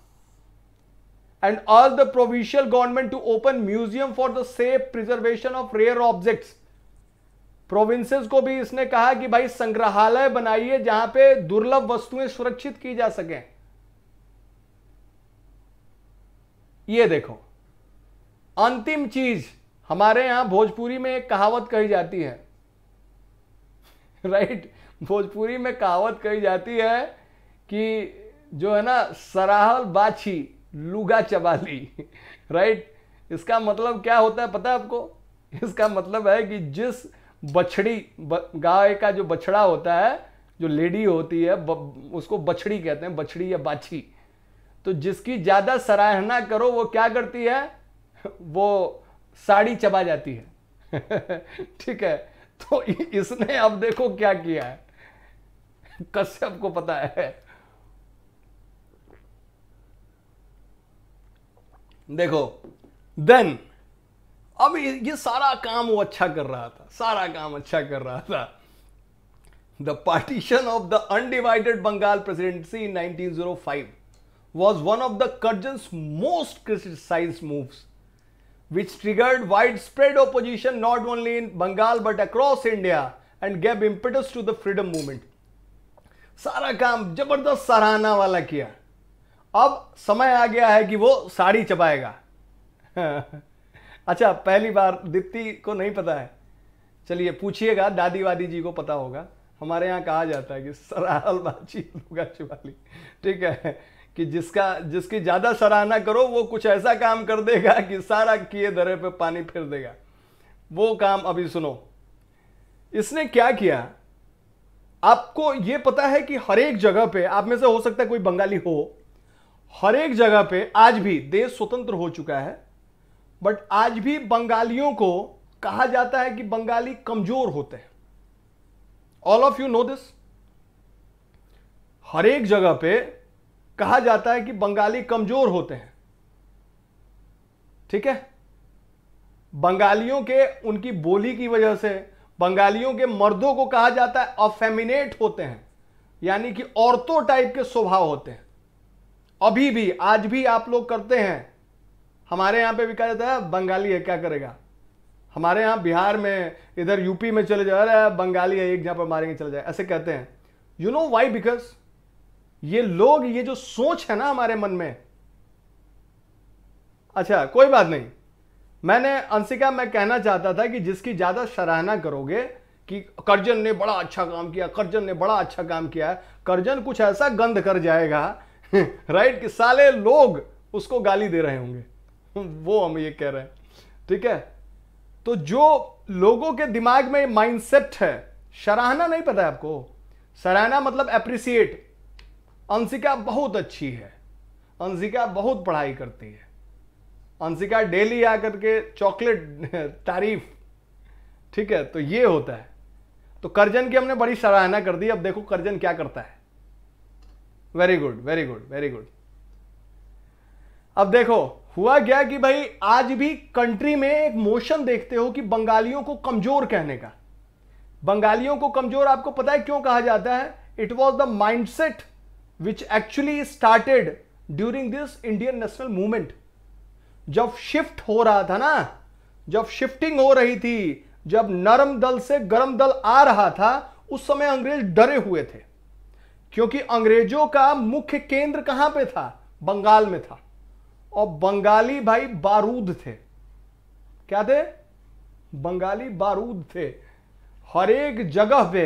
and all the provincial government to open museum for the safe preservation of rare objects provinces को भी इसने कहा कि भाई संग्रहालय बनाइए जहां पे दुर्लभ वस्तुएं सुरक्षित की जा सके ये देखो अंतिम चीज हमारे यहां भोजपुरी में एक कहावत कही जाती है राइट right? भोजपुरी में कहावत कही जाती है कि जो है ना सराहल बाछी लुगा चबाली राइट इसका मतलब क्या होता है पता है आपको इसका मतलब है कि जिस बछड़ी गाय का जो बछड़ा होता है जो लेडी होती है ब, उसको बछड़ी कहते हैं बछड़ी या बाछी तो जिसकी ज़्यादा सराहना करो वो क्या करती है वो साड़ी चबा जाती है ठीक है तो इसने अब देखो क्या किया है कश्यप को पता है देखो देन अब ये सारा काम वो अच्छा कर रहा था सारा काम अच्छा कर रहा था the partition of the undivided Bengal presidency in five was one of the Curzon's most criticise move which triggered wide spread opposition not only in Bengal but across India and gave impetus to the freedom movement सारा काम जबरदस्त सराहना वाला किया अब समय आ गया है कि वो साड़ी चबाएगा अच्छा पहली बार दीप्ति को नहीं पता है चलिए पूछिएगा दादी वादी जी को पता होगा हमारे यहाँ कहा जाता है कि सराहल बाजी लुगा चुवाली ठीक है कि जिसका जिसकी ज़्यादा सराहना करो वो कुछ ऐसा काम कर देगा कि सारा किए दरे पे पानी फिर देगा वो काम अभी सुनो इसने क्या किया आपको ये पता है कि हर एक जगह पे आप में से हो सकता है कोई बंगाली हो हर एक जगह पे आज भी देश स्वतंत्र हो चुका है बट आज भी बंगालियों को कहा जाता है कि बंगाली कमजोर होते हैं all of you know this हर एक जगह पे कहा जाता है कि बंगाली कमजोर होते हैं ठीक है बंगालियों के उनकी बोली की वजह से बंगालियों के मर्दों को कहा जाता है अफेमिनेट होते हैं यानी कि औरतों टाइप के स्वभाव होते हैं अभी भी आज भी आप लोग करते हैं हमारे यहाँ पे भी कहा जाता है बंगाली है क्या करेगा हमारे यहाँ बिहार में इधर यूपी में चले जा रहा है बंगाली है एक जहाँ पर मारेंगे चले जाए ऐसे कहते हैं यू नो वाई बिकॉज ये लोग ये जो सोच है ना हमारे मन में अच्छा कोई बात नहीं मैंने अंशिका मैं कहना चाहता था कि जिसकी ज़्यादा सराहना करोगे कि करजन ने बड़ा अच्छा काम किया करजन ने बड़ा अच्छा काम किया करजन कुछ ऐसा गंध कर जाएगा राइट कि साले लोग उसको गाली दे रहे होंगे वो हम ये कह रहे हैं ठीक है तो जो लोगों के दिमाग में माइंडसेट है सराहना नहीं पता है आपको सराहना मतलब एप्रिसिएट अंशिका बहुत अच्छी है अंशिका बहुत पढ़ाई करती है अंशिका डेली आकर के चॉकलेट तारीफ ठीक है तो ये होता है तो करजन की हमने बड़ी सराहना कर दी अब देखो करजन क्या करता है very good very good very good अब देखो हुआ क्या कि भाई आज भी कंट्री में एक मोशन देखते हो कि बंगालियों को कमजोर कहने का बंगालियों को कमजोर आपको पता है क्यों कहा जाता है it was the mindset which actually started during this Indian national movement जब शिफ्ट हो रहा था ना जब शिफ्टिंग हो रही थी जब नरम दल से गरम दल आ रहा था उस समय अंग्रेज डरे हुए थे क्योंकि अंग्रेजों का मुख्य केंद्र कहां पे था बंगाल में था और बंगाली भाई बारूद थे क्या थे बंगाली बारूद थे हर एक जगह पे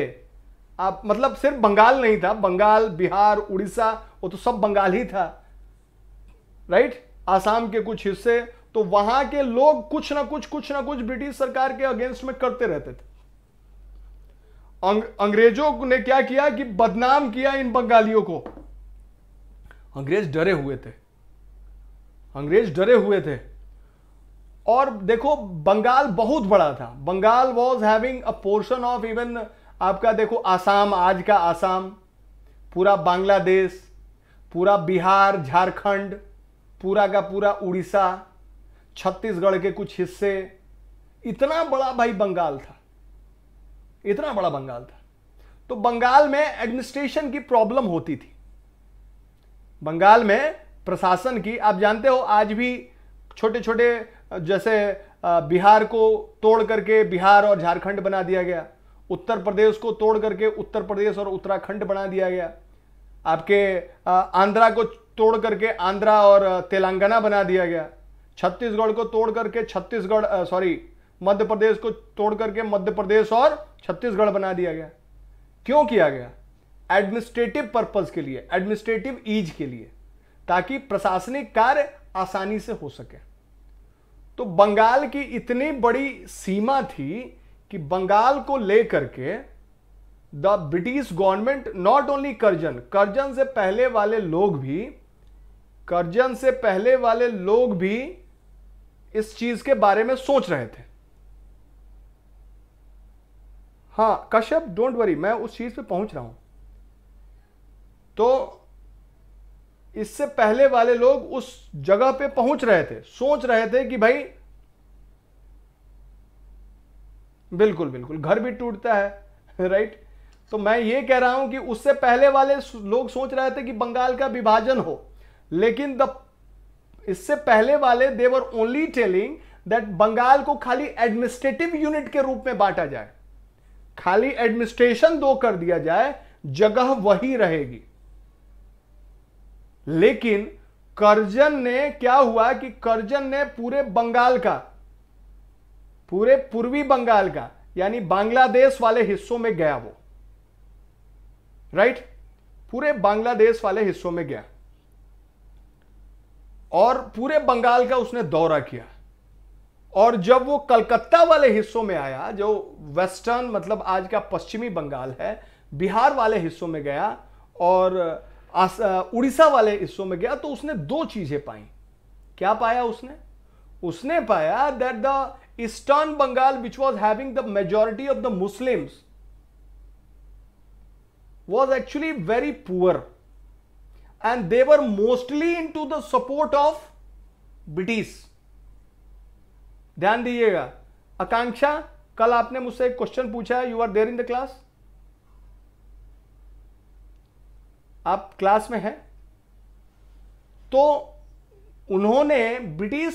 आप मतलब सिर्फ बंगाल नहीं था बंगाल बिहार उड़ीसा वो तो सब बंगाल ही था राइट आसाम के कुछ हिस्से तो वहां के लोग कुछ ना कुछ कुछ ना कुछ ब्रिटिश सरकार के अगेंस्ट में करते रहते थे अंग, अंग्रेजों ने क्या किया कि बदनाम किया इन बंगालियों को अंग्रेज डरे हुए थे अंग्रेज डरे हुए थे और देखो बंगाल बहुत बड़ा था Bengal was having a portion of even आपका देखो आसाम आज का आसाम पूरा बांग्लादेश पूरा बिहार झारखंड पूरा का पूरा उड़ीसा छत्तीसगढ़ के कुछ हिस्से इतना बड़ा भाई बंगाल था इतना बड़ा बंगाल था तो बंगाल में एडमिनिस्ट्रेशन की प्रॉब्लम होती थी बंगाल में प्रशासन की आप जानते हो आज भी छोटे छोटे जैसे बिहार को तोड़ करके बिहार और झारखंड बना दिया गया उत्तर प्रदेश को तोड़ करके उत्तर प्रदेश और उत्तराखंड बना दिया गया आपके आंध्रा को तोड़ करके आंध्रा और तेलंगाना बना दिया गया छत्तीसगढ़ को तोड़ करके छत्तीसगढ़ सॉरी मध्य प्रदेश को तोड़ करके मध्य प्रदेश और छत्तीसगढ़ बना दिया गया क्यों किया गया एडमिनिस्ट्रेटिव पर्पज के लिए एडमिनिस्ट्रेटिव ईज के लिए ताकि प्रशासनिक कार्य आसानी से हो सके तो बंगाल की इतनी बड़ी सीमा थी कि बंगाल को लेकर के the British government not only Curzon Curzon से पहले वाले लोग भी करजन से पहले वाले लोग भी इस चीज के बारे में सोच रहे थे हाँ कश्यप डोंट वरी मैं उस चीज़ पे पहुंच रहा हूं तो इससे पहले वाले लोग उस जगह पे पहुंच रहे थे सोच रहे थे कि भाई बिल्कुल बिल्कुल घर भी टूटता है राइट तो मैं ये कह रहा हूं कि उससे पहले वाले लोग सोच रहे थे कि बंगाल का विभाजन हो लेकिन द इससे पहले वाले they were only telling that Bengal को खाली एडमिनिस्ट्रेटिव यूनिट के रूप में बांटा जाए खाली एडमिनिस्ट्रेशन दो कर दिया जाए जगह वही रहेगी लेकिन करजन ने क्या हुआ कि करजन ने पूरे बंगाल का पूरे पूर्वी बंगाल का यानी बांग्लादेश वाले हिस्सों में गया वो राइट right? पूरे बांग्लादेश वाले हिस्सों में गया और पूरे बंगाल का उसने दौरा किया और जब वो कलकत्ता वाले हिस्सों में आया जो वेस्टर्न मतलब आज का पश्चिमी बंगाल है बिहार वाले हिस्सों में गया और उड़ीसा वाले हिस्सों में गया तो उसने दो चीज़ें पाई क्या पाया उसने उसने पाया that the eastern Bengal which was having the majority of the Muslims was actually very poor and they were mostly in to the support of British ध्यान दीजिएगा आकांक्षा कल आपने मुझसे एक क्वेश्चन पूछा है you are there in the class आप class में हैं तो उन्होंने ब्रिटिश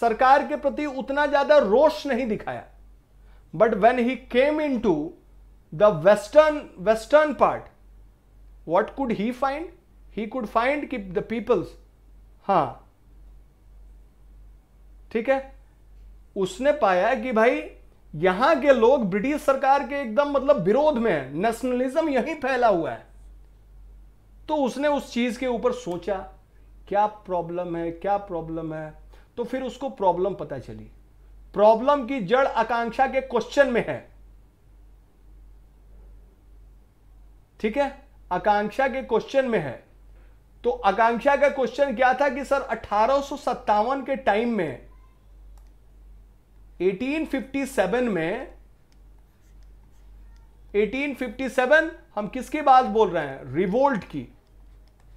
सरकार के प्रति उतना ज्यादा रोष नहीं दिखाया but when he came in to the western western part what could he find he could find कि द पीपल्स हाँ ठीक है उसने पाया कि भाई यहां के लोग ब्रिटिश सरकार के एकदम मतलब विरोध में है नेशनलिज्म यही फैला हुआ है तो उसने उस चीज के ऊपर सोचा क्या प्रॉब्लम है क्या प्रॉब्लम है तो फिर उसको प्रॉब्लम पता चली प्रॉब्लम की जड़ आकांक्षा के क्वेश्चन में है ठीक है आकांक्षा के क्वेश्चन में है तो आकांक्षा का क्वेश्चन क्या था कि सर अठारह के टाइम में 1857 में 1857 हम किसकी बात बोल रहे हैं रिवोल्ट की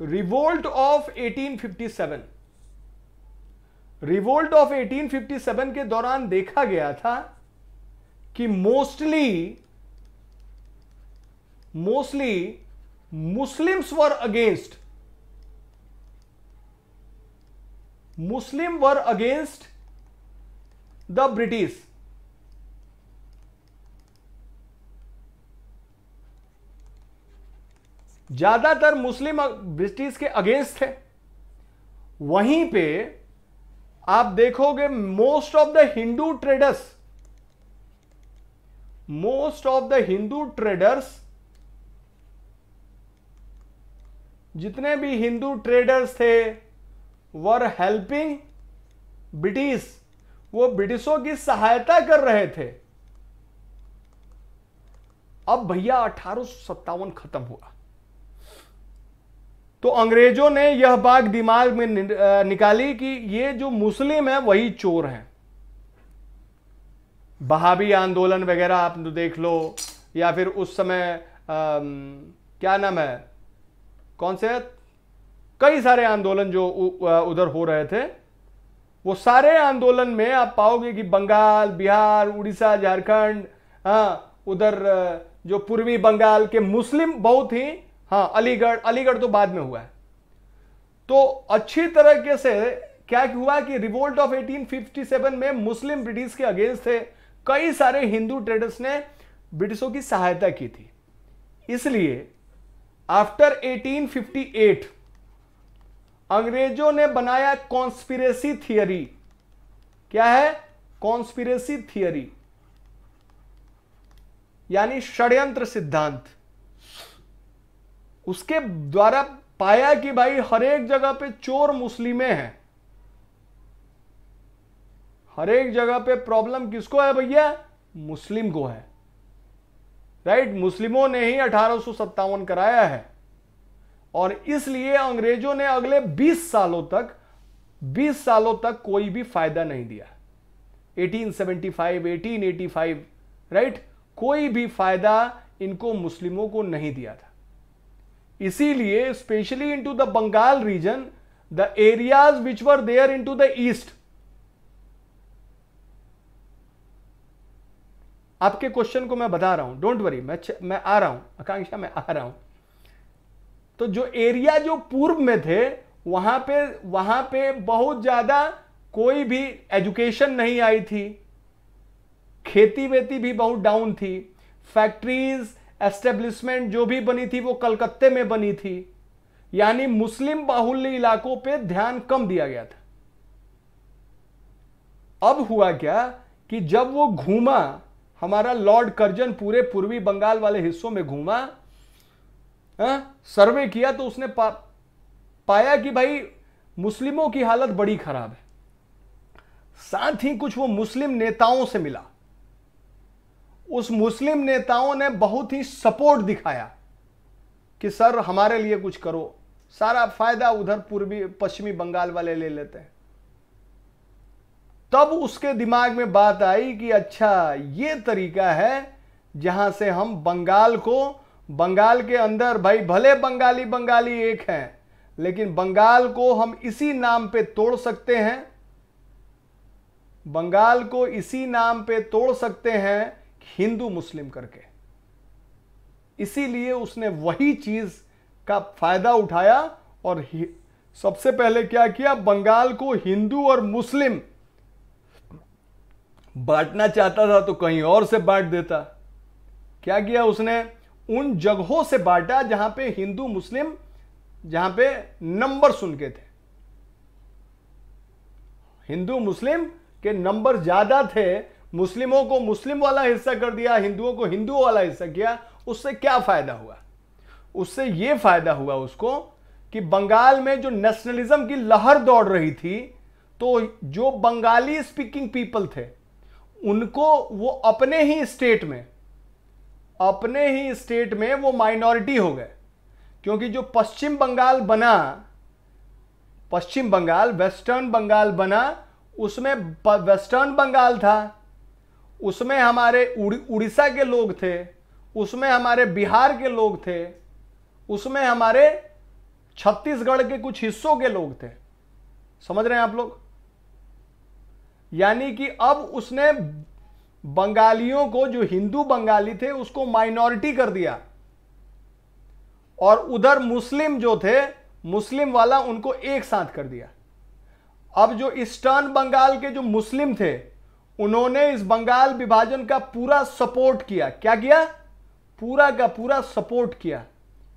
रिवोल्ट ऑफ 1857 रिवोल्ट ऑफ 1857 के दौरान देखा गया था कि mostly mostly Muslims were against Muslim were against the British ज्यादातर मुस्लिम ब्रिटिश के अगेंस्ट थे वहीं पे आप देखोगे most of the Hindu traders most of the Hindu traders जितने भी हिंदू ट्रेडर्स थे वर हेल्पिंग ब्रिटिश वो ब्रिटिशों की सहायता कर रहे थे अब भैया अठारह खत्म हुआ तो अंग्रेजों ने यह बात दिमाग में निकाली कि ये जो मुस्लिम है वही चोर हैं बहाबी आंदोलन वगैरह आप तो देख लो या फिर उस समय आ, क्या नाम है कौन से कई सारे आंदोलन जो उधर हो रहे थे वो सारे आंदोलन में आप पाओगे कि बंगाल बिहार उड़ीसा झारखंड हाँ उधर जो पूर्वी बंगाल के मुस्लिम बहुत ही हाँ अलीगढ़ अलीगढ़ तो बाद में हुआ है तो अच्छी तरीके से क्या हुआ कि रिवोल्ट ऑफ 1857 में मुस्लिम ब्रिटिश के अगेंस्ट थे कई सारे हिंदू ट्रेडर्स ने ब्रिटिशों की सहायता की थी इसलिए आफ्टर 1858 अंग्रेजों ने बनाया कॉन्स्पिरेसी थियरी क्या है कॉन्स्पिरेसी थियरी यानी षड्यंत्र सिद्धांत उसके द्वारा पाया कि भाई हर एक जगह पे चोर मुस्लिमें हैं हर एक जगह पे प्रॉब्लम किसको है भैया मुस्लिम को है राइट मुस्लिमों ने ही अठारह कराया है और इसलिए अंग्रेजों ने अगले 20 सालों तक 20 सालों तक कोई भी फायदा नहीं दिया 1875, 1885, राइट कोई भी फायदा इनको मुस्लिमों को नहीं दिया था इसीलिए specially into the Bengal region the areas which were there into the east आपके क्वेश्चन को मैं बता रहा हूं डोंट वरी मैं मैं आ रहा हूं आकांक्षा मैं आ रहा हूं तो जो एरिया जो पूर्व में थे वहां पे वहां पे बहुत ज़्यादा कोई भी एजुकेशन नहीं आई थी खेती वेती भी बहुत डाउन थी फैक्ट्रीज एस्टेब्लिशमेंट जो भी बनी थी वो कलकत्ते में बनी थी यानी मुस्लिम बाहुल्य इलाकों पे ध्यान कम दिया गया था अब हुआ क्या कि जब वो घूमा हमारा लॉर्ड कर्जन पूरे पूर्वी बंगाल वाले हिस्सों में घूमा हाँ? सर्वे किया तो उसने पा, पाया कि भाई मुस्लिमों की हालत बड़ी खराब है साथ ही कुछ वो मुस्लिम नेताओं से मिला उस मुस्लिम नेताओं ने बहुत ही सपोर्ट दिखाया कि सर हमारे लिए कुछ करो सारा फायदा उधर पूर्वी पश्चिमी बंगाल वाले ले लेते हैं तब उसके दिमाग में बात आई कि अच्छा ये तरीका है जहां से हम बंगाल को बंगाल के अंदर भाई भले बंगाली बंगाली एक हैं लेकिन बंगाल को हम इसी नाम पे तोड़ सकते हैं बंगाल को इसी नाम पे तोड़ सकते हैं हिंदू मुस्लिम करके इसीलिए उसने वही चीज का फायदा उठाया और सबसे पहले क्या किया बंगाल को हिंदू और मुस्लिम बांटना चाहता था तो कहीं और से बांट देता क्या किया उसने उन जगहों से बांटा जहां पे हिंदू मुस्लिम जहां पे नंबर सुन के थे हिंदू मुस्लिम के नंबर ज्यादा थे मुस्लिमों को मुस्लिम वाला हिस्सा कर दिया हिंदुओं को हिंदुओं वाला हिस्सा किया उससे क्या फायदा हुआ उससे यह फायदा हुआ उसको कि बंगाल में जो नेशनलिज्म की लहर दौड़ रही थी तो जो बंगाली स्पीकिंग पीपल थे उनको वो अपने ही स्टेट में अपने ही स्टेट में वो माइनॉरिटी हो गए क्योंकि जो पश्चिम बंगाल बना पश्चिम बंगाल वेस्टर्न बंगाल बना उसमें वेस्टर्न बंगाल था उसमें हमारे उड़ीसा के लोग थे उसमें हमारे बिहार के लोग थे उसमें हमारे छत्तीसगढ़ के कुछ हिस्सों के लोग थे समझ रहे हैं आप लोग यानी कि अब उसने बंगालियों को जो हिंदू बंगाली थे उसको माइनॉरिटी कर दिया और उधर मुस्लिम जो थे मुस्लिम वाला उनको एक साथ कर दिया अब जो ईस्टर्न बंगाल के जो मुस्लिम थे उन्होंने इस बंगाल विभाजन का पूरा सपोर्ट किया क्या किया पूरा का पूरा सपोर्ट किया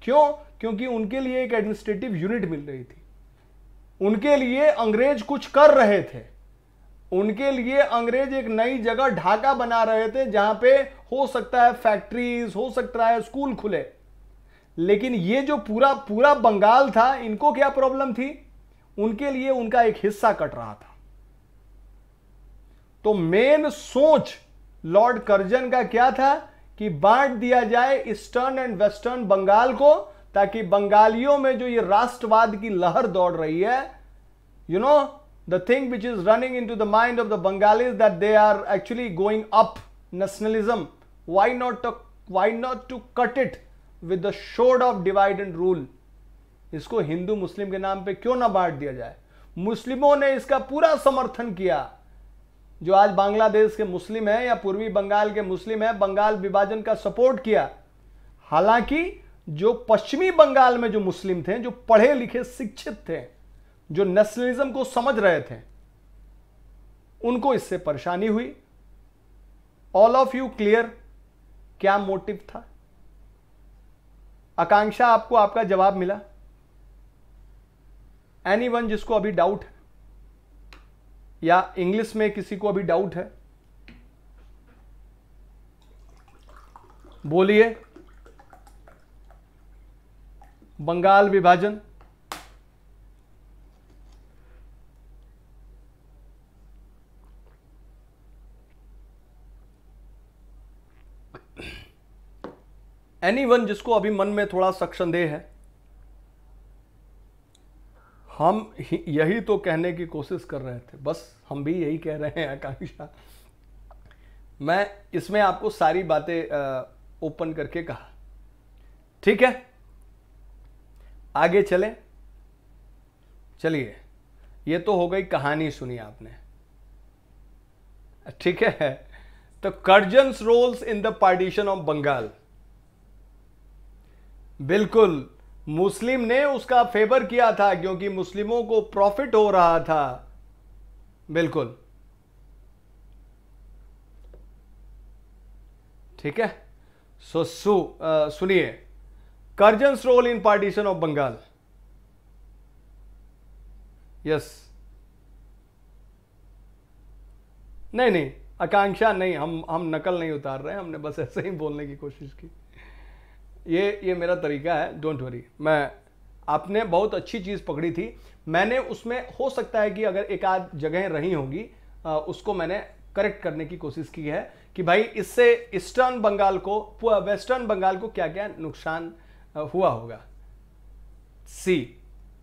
क्यों क्योंकि उनके लिए एक एडमिनिस्ट्रेटिव यूनिट मिल रही थी उनके लिए अंग्रेज कुछ कर रहे थे उनके लिए अंग्रेज एक नई जगह ढाका बना रहे थे जहां पे हो सकता है फैक्ट्रीज हो सकता है स्कूल खुले लेकिन ये जो पूरा पूरा बंगाल था इनको क्या प्रॉब्लम थी उनके लिए उनका एक हिस्सा कट रहा था तो मेन सोच लॉर्ड कर्जन का क्या था कि बांट दिया जाए ईस्टर्न एंड वेस्टर्न बंगाल को ताकि बंगालियों में जो ये राष्ट्रवाद की लहर दौड़ रही है you you know know, the thing which is running into the mind of the Bengalis that they are actually going up nationalism. Why not to, why not to cut it with the sword of divide and rule? isko hindu muslim ke naam pe kyon na baant diya jaye muslimon ne iska pura samarthan kiya जो आज बांग्लादेश के मुस्लिम हैं या पूर्वी बंगाल के मुस्लिम हैं बंगाल विभाजन का सपोर्ट किया हालांकि जो पश्चिमी बंगाल में जो मुस्लिम थे जो पढ़े लिखे शिक्षित थे जो नेशनलिज्म को समझ रहे थे उनको इससे परेशानी हुई ऑल ऑफ यू क्लियर क्या मोटिव था आकांक्षा आपको आपका जवाब मिला एनी वन जिसको अभी डाउट है या इंग्लिश में किसी को अभी डाउट है बोलिए बंगाल विभाजन एनीवन जिसको अभी मन में थोड़ा सक्षंदेह है हम यही तो कहने की कोशिश कर रहे थे बस हम भी यही कह रहे हैं आकांक्षा मैं इसमें आपको सारी बातें ओपन करके कहा ठीक है आगे चले चलिए ये तो हो गई कहानी सुनी आपने ठीक है the Curzon roles in the partition of Bengal बिल्कुल मुस्लिम ने उसका फेवर किया था क्योंकि मुस्लिमों को प्रॉफिट हो रहा था बिल्कुल ठीक है सो सु सुनिए Curzon role in partition of Bengal yes नहीं नहीं आकांक्षा नहीं हम हम नकल नहीं उतार रहे हैं हमने बस ऐसे ही बोलने की कोशिश की ये ये मेरा तरीका है डोंट वरी मैं आपने बहुत अच्छी चीज़ पकड़ी थी मैंने उसमें हो सकता है कि अगर एक आध जगहें रही होंगी उसको मैंने करेक्ट करने की कोशिश की है कि भाई इससे ईस्टर्न बंगाल को वेस्टर्न बंगाल को क्या क्या नुकसान हुआ होगा see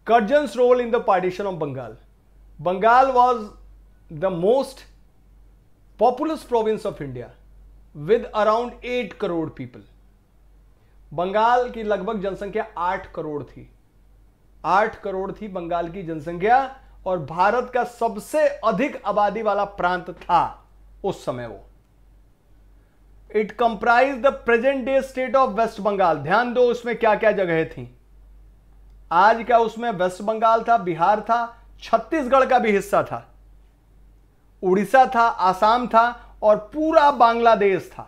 Curzon's role in the partition of Bengal Bengal was the most populous province of India with around eight crore people Bengal की लगभग जनसंख्या आठ करोड़ थी आठ करोड़ थी बंगाल की जनसंख्या और भारत का सबसे अधिक आबादी वाला प्रांत था उस समय वो it comprise the present day state of west Bengal ध्यान दो उसमें क्या क्या जगह थी आज क्या उसमें वेस्ट बंगाल था बिहार था छत्तीसगढ़ का भी हिस्सा था उड़ीसा था आसाम था और पूरा बांग्लादेश था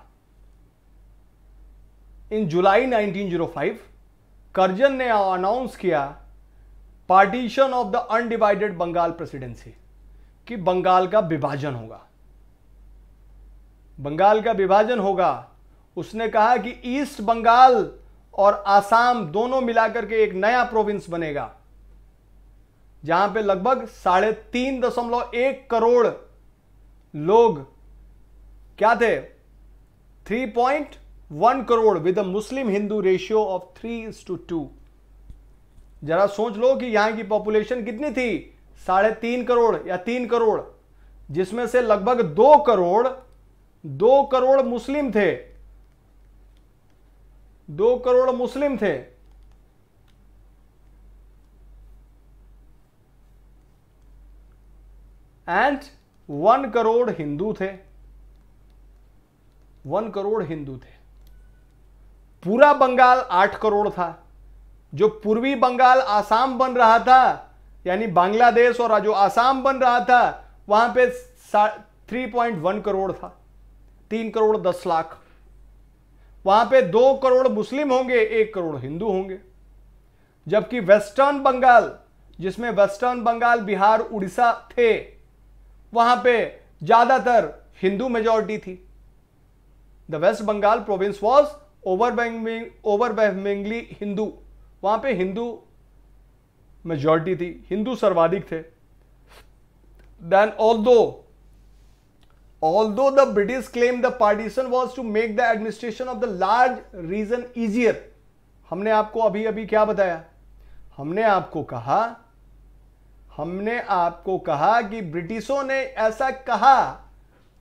इन जुलाई 1905 करजन ने अनाउंस किया partition of the undivided Bengal presidency कि बंगाल का विभाजन होगा बंगाल का विभाजन होगा उसने कहा कि ईस्ट बंगाल और आसाम दोनों मिलाकर के एक नया प्रोविंस बनेगा जहां पे लगभग साढ़े तीन दशमलव एक करोड़ लोग क्या थे three point one crore with Muslim Hindu ratio of three is to two जरा सोच लो कि यहां की पॉपुलेशन कितनी थी साढ़े तीन करोड़ या तीन करोड़ जिसमें से लगभग दो करोड़ दो करोड़ मुस्लिम थे दो करोड़ मुस्लिम थे एंड वन करोड़ हिंदू थे वन करोड़ हिंदू थे पूरा बंगाल आठ करोड़ था जो पूर्वी बंगाल आसाम बन रहा था यानी बांग्लादेश और जो आसाम बन रहा था वहां पे थ्री पॉइंट वन करोड़ था तीन करोड़ दस लाख वहां पे दो करोड़ मुस्लिम होंगे एक करोड़ हिंदू होंगे जबकि वेस्टर्न बंगाल जिसमें वेस्टर्न बंगाल बिहार उड़ीसा थे वहां पे ज्यादातर हिंदू मेजॉरिटी थी the west Bengal province was overwhelm overwhelmingly Hindu वहाँ पे हिंदू मेजॉरिटी थी हिंदू सर्वाधिक थे then although although the British claim the partition was to make the administration of the large region easier हमने आपको अभी अभी क्या बताया हमने आपको कहा हमने आपको कहा कि ब्रिटिशों ने ऐसा कहा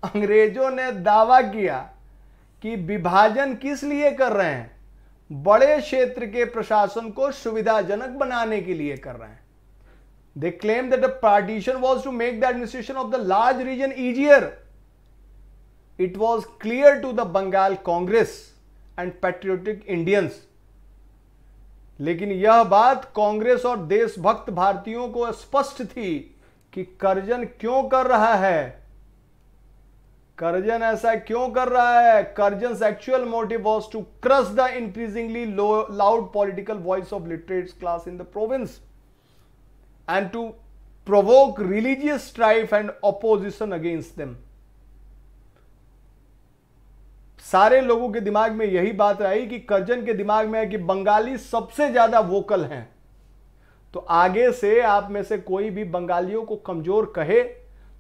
अंग्रेजों ने दावा किया कि विभाजन किस लिए कर रहे हैं बड़े क्षेत्र के प्रशासन को सुविधाजनक बनाने के लिए कर रहे हैं they claim that the partition was to make the administration of the large region easier it was clear to the Bengal Congress and patriotic Indians लेकिन यह बात कांग्रेस और देशभक्त भारतीयों को स्पष्ट थी कि कर्जन क्यों कर रहा है करजन ऐसा क्यों कर रहा है Curzon actual motive was to crush the increasingly loud political voice of literate class in the province and to provoke religious strife and opposition against them सारे लोगों के दिमाग में यही बात आई कि करजन के दिमाग में है कि बंगाली सबसे ज्यादा वोकल हैं तो आगे से आप में से कोई भी बंगालियों को कमजोर कहे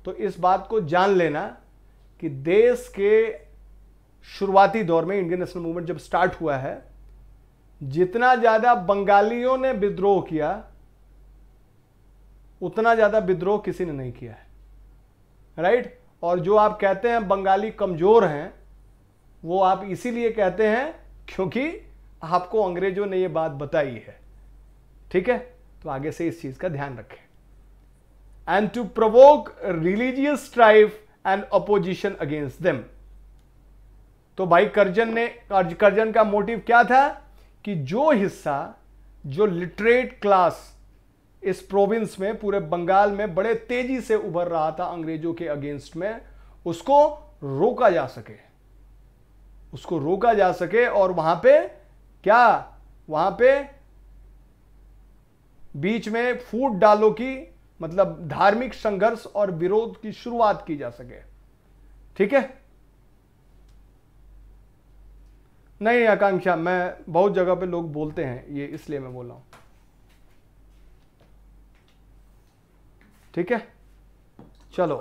तो इस बात को जान लेना कि देश के शुरुआती दौर में इंडियन नेशनल मूवमेंट जब स्टार्ट हुआ है जितना ज़्यादा बंगालियों ने विद्रोह किया उतना ज़्यादा विद्रोह किसी ने नहीं किया है राइट और जो आप कहते हैं बंगाली कमज़ोर हैं वो आप इसीलिए कहते हैं क्योंकि आपको अंग्रेजों ने ये बात बताई है ठीक है तो आगे से इस चीज़ का ध्यान रखें and to provoke religious strife and opposition against them तो भाई करजन ने करजन का मोटिव क्या था कि जो हिस्सा जो लिटरेट क्लास इस प्रोविंस में पूरे बंगाल में बड़े तेजी से उभर रहा था अंग्रेजों के अगेंस्ट में उसको रोका जा सके उसको रोका जा सके और वहां पे क्या वहां पे बीच में फूट डालो की मतलब धार्मिक संघर्ष और विरोध की शुरुआत की जा सके ठीक है नहीं आकांक्षा मैं बहुत जगह पे लोग बोलते हैं ये इसलिए मैं बोला हूं ठीक है चलो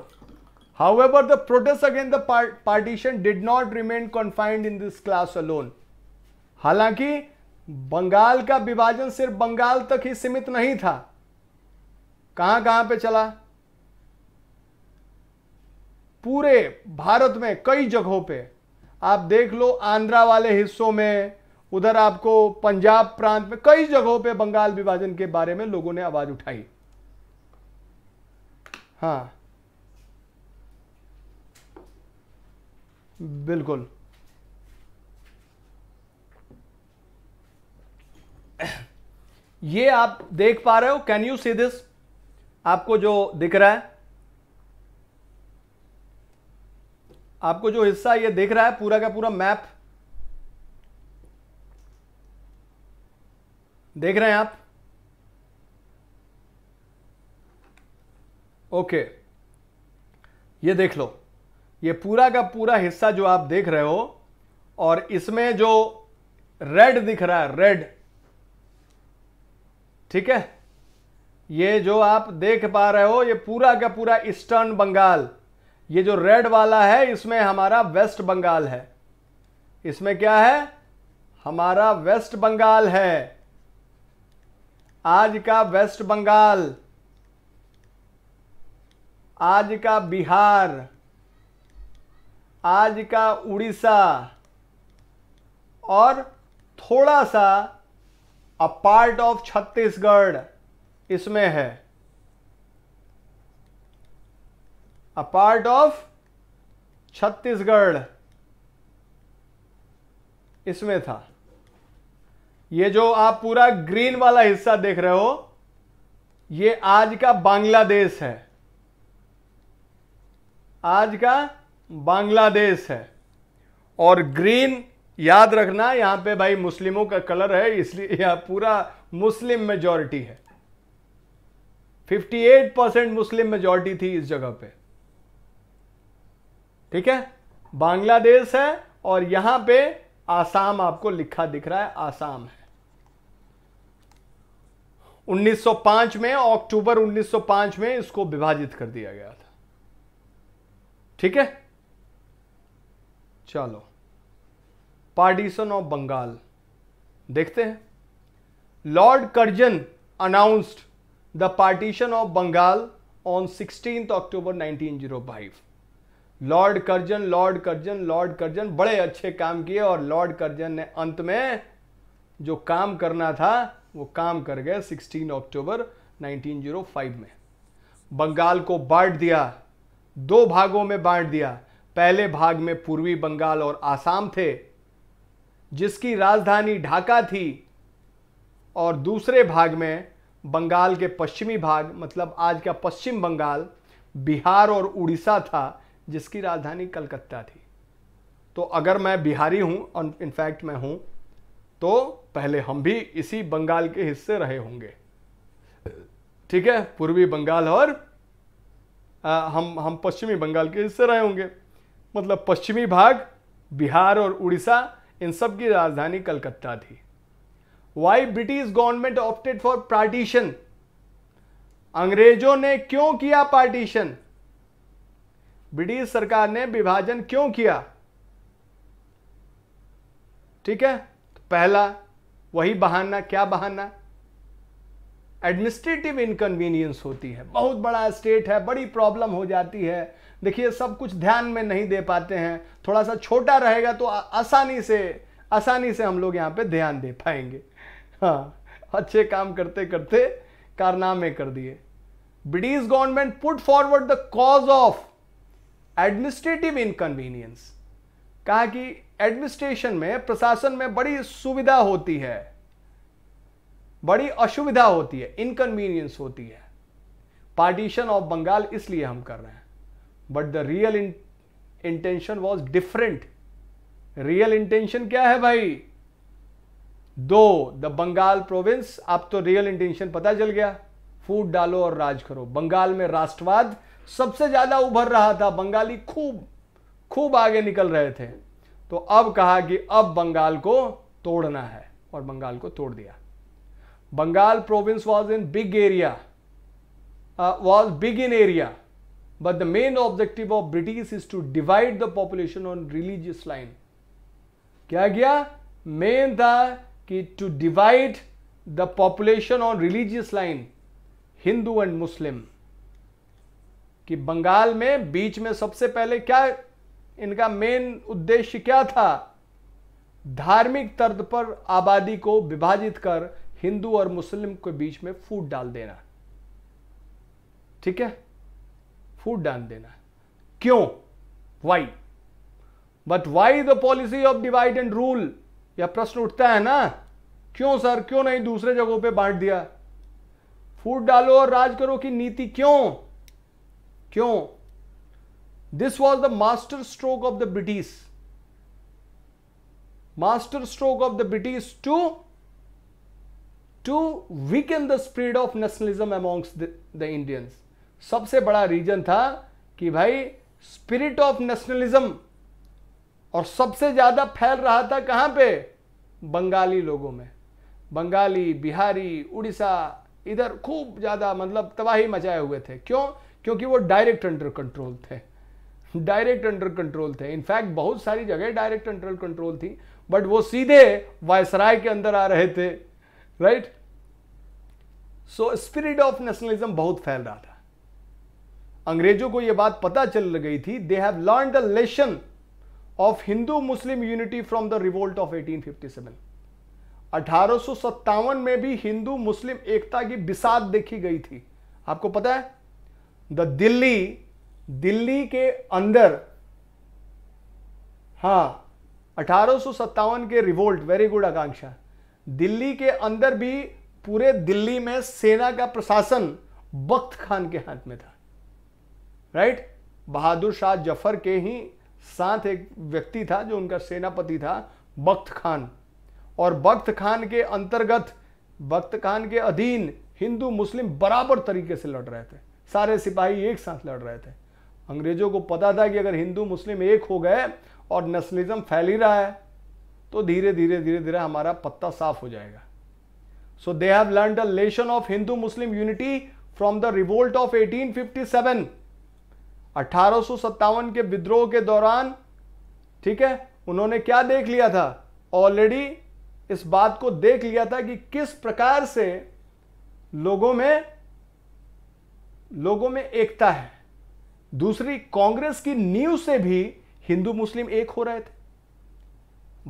however the protest against part did not remain remain in this class alone हालांकि बंगाल का विभाजन सिर्फ बंगाल तक ही सीमित नहीं था कहां कहां पे चला पूरे भारत में कई जगहों पे आप देख लो आंध्रा वाले हिस्सों में उधर आपको पंजाब प्रांत में कई जगहों पे बंगाल विभाजन के बारे में लोगों ने आवाज उठाई हाँ बिल्कुल ये आप देख पा रहे हो कैन यू सी दिस आपको जो दिख रहा है आपको जो हिस्सा ये दिख रहा है पूरा का पूरा मैप देख रहे हैं आप ओके ये देख लो ये पूरा का पूरा हिस्सा जो आप देख रहे हो और इसमें जो रेड दिख रहा है रेड ठीक है ये जो आप देख पा रहे हो ये पूरा का पूरा ईस्टर्न बंगाल ये जो रेड वाला है इसमें हमारा वेस्ट बंगाल है इसमें क्या है हमारा वेस्ट बंगाल है आज का वेस्ट बंगाल आज का बिहार आज का उड़ीसा और थोड़ा सा अ पार्ट ऑफ छत्तीसगढ़ इसमें है अ पार्ट ऑफ छत्तीसगढ़ इसमें था ये जो आप पूरा ग्रीन वाला हिस्सा देख रहे हो ये आज का बांग्लादेश है आज का बांग्लादेश है और ग्रीन याद रखना यहां पे भाई मुस्लिमों का कलर है इसलिए यह पूरा मुस्लिम मेजॉरिटी है 58 परसेंट मुस्लिम मेजोरिटी थी इस जगह पे ठीक है बांग्लादेश है और यहां पे आसाम आपको लिखा दिख रहा है आसाम है 1905 में अक्टूबर 1905 में इसको विभाजित कर दिया गया था ठीक है चलो पार्टीशन ऑफ बंगाल देखते हैं Lord Curzon announced of Bengal on sixteen on nineteen zero 1905. Lord Curzon Lord Curzon Lord Curzon बड़े अच्छे काम किए और लॉर्ड कर्जन ने अंत में जो काम करना था वो काम कर गए 16 अक्टूबर 1905 में बंगाल को बांट दिया दो भागों में बांट दिया पहले भाग में पूर्वी बंगाल और आसाम थे जिसकी राजधानी ढाका थी और दूसरे भाग में बंगाल के पश्चिमी भाग मतलब आज का पश्चिम बंगाल बिहार और उड़ीसा था जिसकी राजधानी कलकत्ता थी तो अगर मैं बिहारी हूँ और इनफैक्ट मैं हूँ तो पहले हम भी इसी बंगाल के हिस्से रहे होंगे ठीक है पूर्वी बंगाल और आ, हम हम पश्चिमी बंगाल के हिस्से रहे होंगे मतलब पश्चिमी भाग बिहार और उड़ीसा इन सब की राजधानी कलकत्ता थी why British government opted for partition अंग्रेजों ने क्यों किया पार्टीशन ब्रिटिश सरकार ने विभाजन क्यों किया ठीक है तो पहला वही बहाना क्या बहाना एडमिनिस्ट्रेटिव इनकन्वीनियंस होती है बहुत बड़ा स्टेट है बड़ी प्रॉब्लम हो जाती है देखिए सब कुछ ध्यान में नहीं दे पाते हैं थोड़ा सा छोटा रहेगा तो आसानी से आसानी से हम लोग यहाँ पे ध्यान दे पाएंगे हाँ अच्छे काम करते करते कारनामे कर दिए British government put forward the cause of administrative inconvenience कहा कि एडमिनिस्ट्रेशन में प्रशासन में बड़ी सुविधा होती है बड़ी असुविधा होती है इनकन्वीनियंस होती है पार्टीशन ऑफ बंगाल इसलिए हम कर रहे हैं but the real intention was different real intention क्या है भाई दो द बंगाल प्रोविंस आप तो रियल इंटेंशन पता चल गया फूट डालो और राज करो बंगाल में राष्ट्रवाद सबसे ज्यादा उभर रहा था बंगाली खूब खूब आगे निकल रहे थे तो अब कहा कि अब बंगाल को तोड़ना है और बंगाल को तोड़ दिया Bengal province was in big area was big in area but the main objective of British is to divide the population on religious line क्या गया मेन था कि to divide the population on religious line Hindu and Muslim कि बंगाल में बीच में सबसे पहले क्या इनका मेन उद्देश्य क्या था धार्मिक तर्द पर आबादी को विभाजित कर हिंदू और मुस्लिम के बीच में फूट डाल देना ठीक है फूट डाल देना क्यों why but why the policy of divide and rule यह प्रश्न उठता है ना क्यों सर क्यों नहीं दूसरे जगहों पे बांट दिया फूट डालो और राज करो की नीति क्यों क्यों this was the master stroke of the British master stroke of the British to to in the spread of nationalism amongst the Indians सबसे बड़ा रीजन था कि भाई स्पिरिट ऑफ नेशनलिज्म और सबसे ज्यादा फैल रहा था कहां पे बंगाली लोगों में बंगाली बिहारी उड़ीसा इधर खूब ज़्यादा मतलब तबाही मचाए हुए थे क्यों क्योंकि वो डायरेक्ट अंडर कंट्रोल थे डायरेक्ट अंडर कंट्रोल थे इनफैक्ट बहुत सारी जगह डायरेक्ट अंडर कंट्रोल थी बट वो सीधे वायसराय के अंदर आ रहे थे right so spirit of nationalism बहुत फैल रहा था अंग्रेजों को यह बात पता चल गई थी they have learn the lesson of Hindu Muslim unity from the revolt of 1857 अठारह में भी हिंदू मुस्लिम एकता की बिसात देखी गई थी आपको पता है द दिल्ली दिल्ली के अंदर हाँ अठारह के revolt very good Akanksha Delhi के अंदर भी पूरे दिल्ली में सेना का प्रशासन बख्त खान के हाथ में था राइट बहादुर शाह जफर के ही साथ एक व्यक्ति था जो उनका सेनापति था बख्त खान और बख्त खान के अंतर्गत बख्त खान के अधीन हिंदू मुस्लिम बराबर तरीके से लड़ रहे थे सारे सिपाही एक साथ लड़ रहे थे अंग्रेजों को पता था कि अगर हिंदू मुस्लिम एक हो गए और नस्लिज्म फैल ही रहा है तो धीरे धीरे धीरे धीरे हमारा पत्ता साफ हो जाएगा so they have learn the lesson of Hindu Muslim unity from the revolt of 1857 अठारह के विद्रोह के दौरान ठीक है उन्होंने क्या देख लिया था ऑलरेडी इस बात को देख लिया था कि किस प्रकार से लोगों में लोगों में एकता है दूसरी कांग्रेस की नींव से भी हिंदू मुस्लिम एक हो रहे थे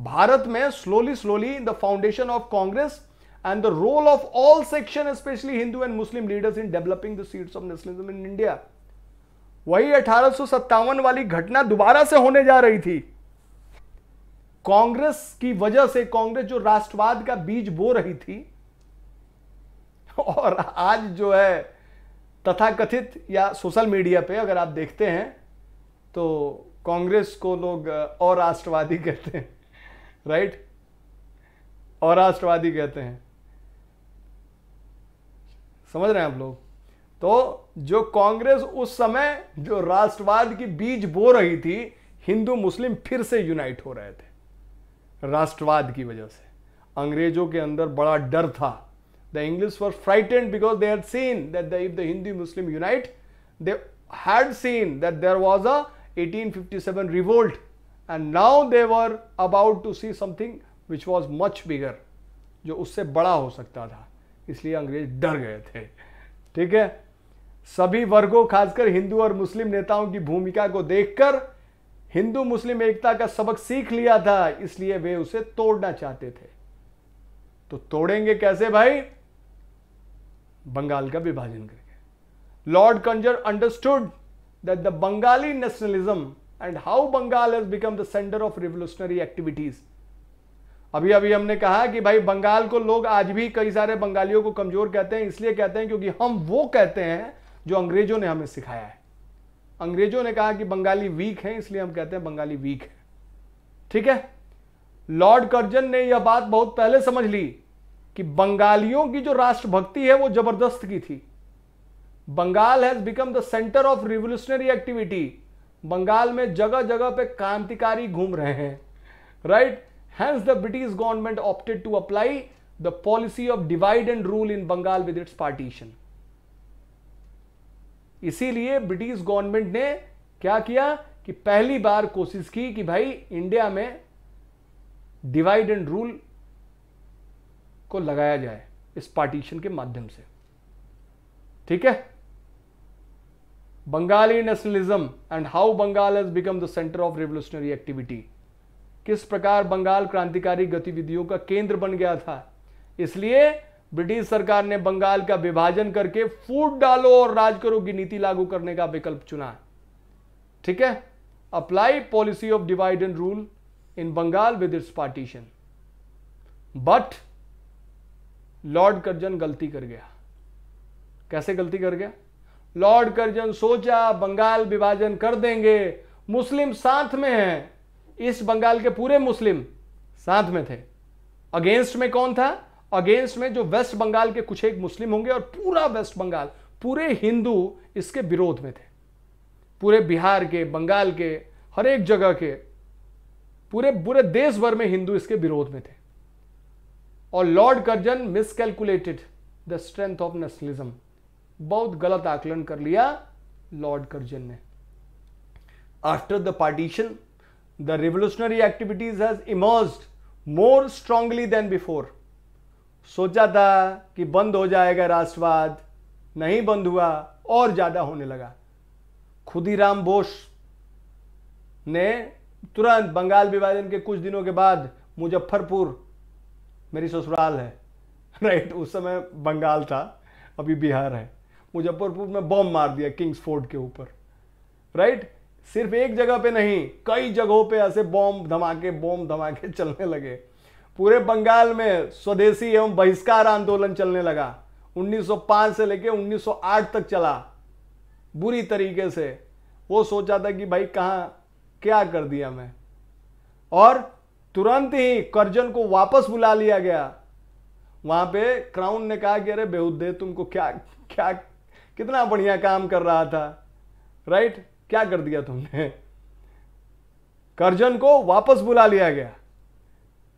भारत में slowly slowly the foundation of Congress and the role of all section specially Hindu and Muslim leaders in developing the seeds of nationalism in India वही अठारह वाली घटना दोबारा से होने जा रही थी कांग्रेस की वजह से कांग्रेस जो राष्ट्रवाद का बीज बो रही थी और आज जो है तथाकथित या सोशल मीडिया पे अगर आप देखते हैं तो कांग्रेस को लोग और राष्ट्रवादी कहते हैं राइट और राष्ट्रवादी कहते हैं समझ रहे हैं आप लोग तो जो कांग्रेस उस समय जो राष्ट्रवाद की बीज बो रही थी हिंदू मुस्लिम फिर से यूनाइट हो रहे थे राष्ट्रवाद की वजह से अंग्रेजों के अंदर बड़ा डर था the English were frightened because they had seen that the if the Hindi Muslim unite they had seen that there was a 1857 revolt and now they were about to see something which was much bigger जो उससे बड़ा हो सकता था इसलिए अंग्रेज डर गए थे ठीक है सभी वर्गों खासकर हिंदू और मुस्लिम नेताओं की भूमिका को देखकर हिंदू मुस्लिम एकता का सबक सीख लिया था इसलिए वे उसे तोड़ना चाहते थे तो तोड़ेंगे कैसे भाई बंगाल का विभाजन करके Lord Curzon understood that the Bengali nationalism and how Bengal has become the centre of revolutionary activities अभी अभी हमने कहा कि भाई बंगाल को लोग आज भी कई सारे बंगालियों को कमजोर कहते हैं इसलिए कहते हैं क्योंकि हम वो कहते हैं जो अंग्रेजों ने हमें सिखाया है अंग्रेजों ने कहा कि बंगाली वीक हैं इसलिए हम कहते हैं बंगाली वीक है ठीक है लॉर्ड कर्जन ने यह बात बहुत पहले समझ ली कि बंगालियों की जो राष्ट्रभक्ति है वो जबरदस्त की थी Bengal has become the centre of revolutionary activity Bengal में जगह जगह पे क्रांतिकारी घूम रहे हैं right hence the British government opted to apply the policy of divide and rule in Bengal with its partition इसीलिए ब्रिटिश गवर्नमेंट ने क्या किया कि पहली बार कोशिश की कि भाई इंडिया में डिवाइड एंड रूल को लगाया जाए इस पार्टीशन के माध्यम से ठीक है Bengali nationalism and how Bengal has become the centre of revolutionary activity किस प्रकार बंगाल क्रांतिकारी गतिविधियों का केंद्र बन गया था इसलिए ब्रिटिश सरकार ने बंगाल का विभाजन करके फूट डालो और राज करो की नीति लागू करने का विकल्प चुना है ठीक है apply policy of divide and rule in Bengal with its partition but Lord Curzon गलती कर गया कैसे गलती कर गया लॉर्ड कर्जन सोचा बंगाल विभाजन कर देंगे मुस्लिम साथ में हैं इस बंगाल के पूरे मुस्लिम साथ में थे अगेंस्ट में कौन था अगेंस्ट में जो वेस्ट बंगाल के कुछ एक मुस्लिम होंगे और पूरा वेस्ट बंगाल पूरे हिंदू इसके विरोध में थे पूरे बिहार के बंगाल के हर एक जगह के पूरे पूरे देश भर में हिंदू इसके विरोध में थे और Lord Curzon miscalculated the strength of nationalism बहुत गलत आकलन कर लिया लॉर्ड कर्जन ने after the partition the revolutionary activities has emerge more strongly than before सोचा था कि बंद हो जाएगा राष्ट्रवाद नहीं बंद हुआ और ज़्यादा होने लगा राम बोस ने तुरंत बंगाल विभाजन के कुछ दिनों के बाद मुजफ्फरपुर मेरी ससुराल है राइट उस समय बंगाल था अभी बिहार है मुजफ्फरपुर में बम मार दिया किंग्स फोर्ट के ऊपर राइट सिर्फ एक जगह पे नहीं कई जगहों पे ऐसे बॉम्ब धमाके बॉम्ब धमाके चलने लगे पूरे बंगाल में स्वदेशी एवं बहिष्कार आंदोलन चलने लगा 1905 से लेकर 1908 तक चला बुरी तरीके से वो सोचा था कि भाई कहाँ क्या कर दिया मैं और तुरंत ही करजन को वापस बुला लिया गया वहाँ पे क्राउन ने कहा कि अरे बेहुदे तुमको क्या क्या कितना बढ़िया काम कर रहा था राइट क्या कर दिया तुमने करजन को वापस बुला लिया गया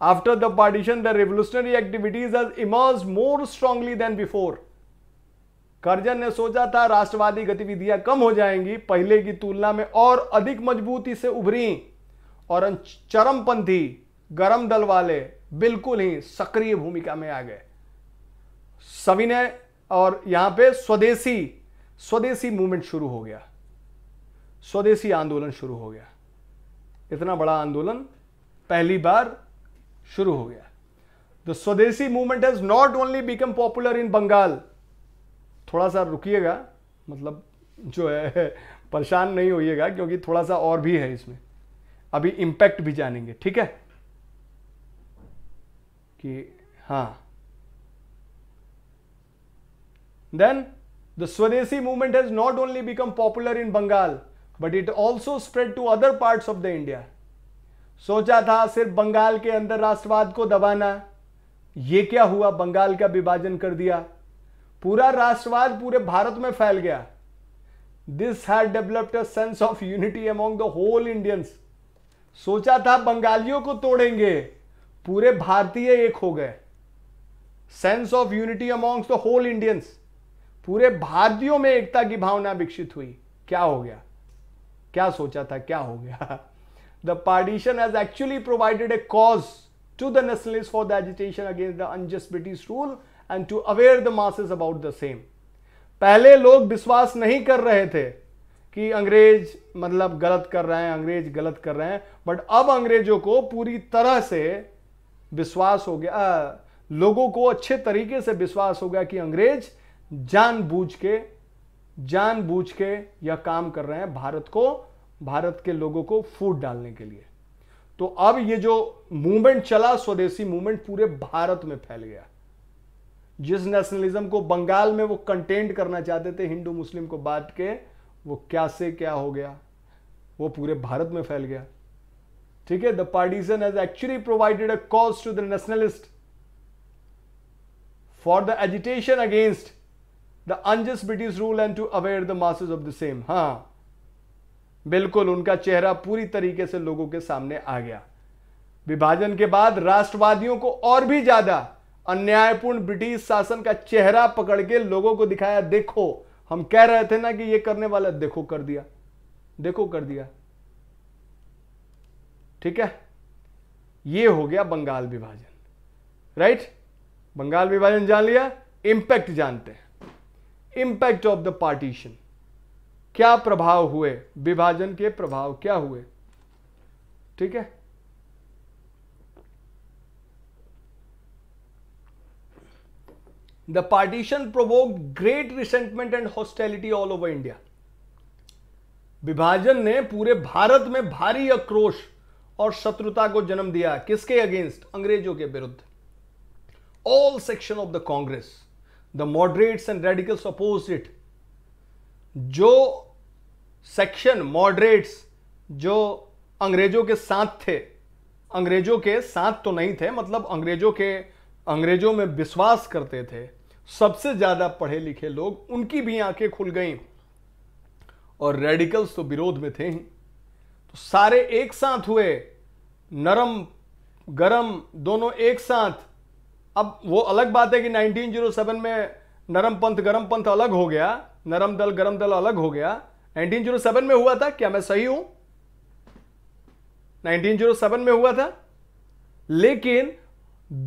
After the partition, the revolutionary activities has emerged more strongly than before. Karjan ने सोचा था राष्ट्रवादी गतिविधियां कम हो जाएंगी पहले की तुलना में और अधिक मजबूती से उभरी और चरमपंथी गरम दल वाले बिल्कुल ही सक्रिय भूमिका में आ गए सविनय और यहां पे स्वदेशी स्वदेशी मूवमेंट शुरू हो गया स्वदेशी आंदोलन शुरू हो गया इतना बड़ा आंदोलन पहली बार शुरू हो गया the swadeshi movement has not only become popular in Bengal थोड़ा सा रुकिएगा मतलब जो है परेशान नहीं होइएगा क्योंकि थोड़ा सा और भी है इसमें अभी इंपैक्ट भी जानेंगे ठीक है कि हाँ then the swadeshi movement has not only become popular in Bengal but it also spread to other parts of the India सोचा था सिर्फ बंगाल के अंदर राष्ट्रवाद को दबाना ये क्या हुआ बंगाल का विभाजन कर दिया पूरा राष्ट्रवाद पूरे भारत में फैल गया this had developed a sense of unity among the whole Indians सोचा था बंगालियों को तोड़ेंगे पूरे भारतीय एक हो गए sense of unity amongst the whole Indians पूरे भारतीयों में एकता की भावना विकसित हुई क्या हो गया क्या सोचा था क्या हो गया The partition has actually provided a cause to the nationalists for the agitation against the unjust British rule and to aware the masses about the same. पहले लोग विश्वास नहीं कर रहे थे कि अंग्रेज मतलब गलत कर रहे हैं अंग्रेज गलत कर रहे हैं बट अब अंग्रेजों को पूरी तरह से विश्वास हो गया आ, लोगों को अच्छे तरीके से विश्वास हो गया कि अंग्रेज जानबूझ के जानबूझ के यह काम कर रहे हैं भारत को भारत के लोगों को फूड डालने के लिए तो अब ये जो मूवमेंट चला स्वदेशी मूवमेंट पूरे भारत में फैल गया जिस नेशनलिज्म को बंगाल में वो कंटेंट करना चाहते थे हिंदू मुस्लिम को बांट के वो क्या से क्या हो गया वो पूरे भारत में फैल गया ठीक है the partition has actually provided a cause to the nationalist for the agitation against the unjust British rule and to aware the masses of the same हाँ बिल्कुल उनका चेहरा पूरी तरीके से लोगों के सामने आ गया विभाजन के बाद राष्ट्रवादियों को और भी ज्यादा अन्यायपूर्ण ब्रिटिश शासन का चेहरा पकड़ के लोगों को दिखाया देखो हम कह रहे थे ना कि ये करने वाला देखो कर दिया देखो कर दिया ठीक है ये हो गया बंगाल विभाजन राइट बंगाल विभाजन जान लिया इंपैक्ट जानते हैं इंपैक्ट ऑफ द पार्टीशन क्या प्रभाव हुए विभाजन के प्रभाव क्या हुए ठीक है the partition provoke great resentment and hostility all over India विभाजन ने पूरे भारत में भारी आक्रोश और शत्रुता को जन्म दिया किसके अगेंस्ट अंग्रेजों के विरुद्ध all section of the Congress the moderates and radicals opposite जो सेक्शन मॉडरेट्स जो अंग्रेजों के साथ थे अंग्रेजों के साथ तो नहीं थे मतलब अंग्रेजों के अंग्रेजों में विश्वास करते थे सबसे ज़्यादा पढ़े लिखे लोग उनकी भी आंखें खुल गईं और रेडिकल्स तो विरोध में थे ही तो सारे एक साथ हुए नरम गरम दोनों एक साथ अब वो अलग बात है कि 1907 में नरम पंथ गरम पंथ अलग हो गया नरम दल गरम दल अलग हो गया 1907 में हुआ था क्या मैं सही हूं 1907 में हुआ था लेकिन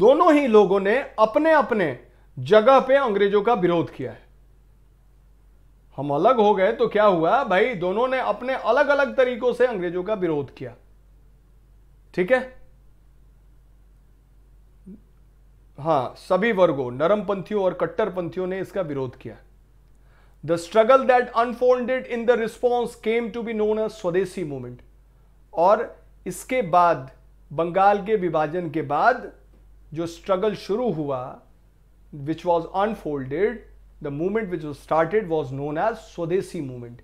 दोनों ही लोगों ने अपने अपने जगह पे अंग्रेजों का विरोध किया है हम अलग हो गए तो क्या हुआ भाई दोनों ने अपने अलग अलग तरीकों से अंग्रेजों का विरोध किया ठीक है हाँ सभी वर्गों नरमपंथियों और कट्टरपंथियों ने इसका विरोध किया the struggle that unfolded in the response came to be known as Swadeshi movement. और इसके बाद बंगाल के विभाजन के बाद जो स्ट्रगल शुरू हुआ which was unfolded the movement which was started was known as swadeshi movement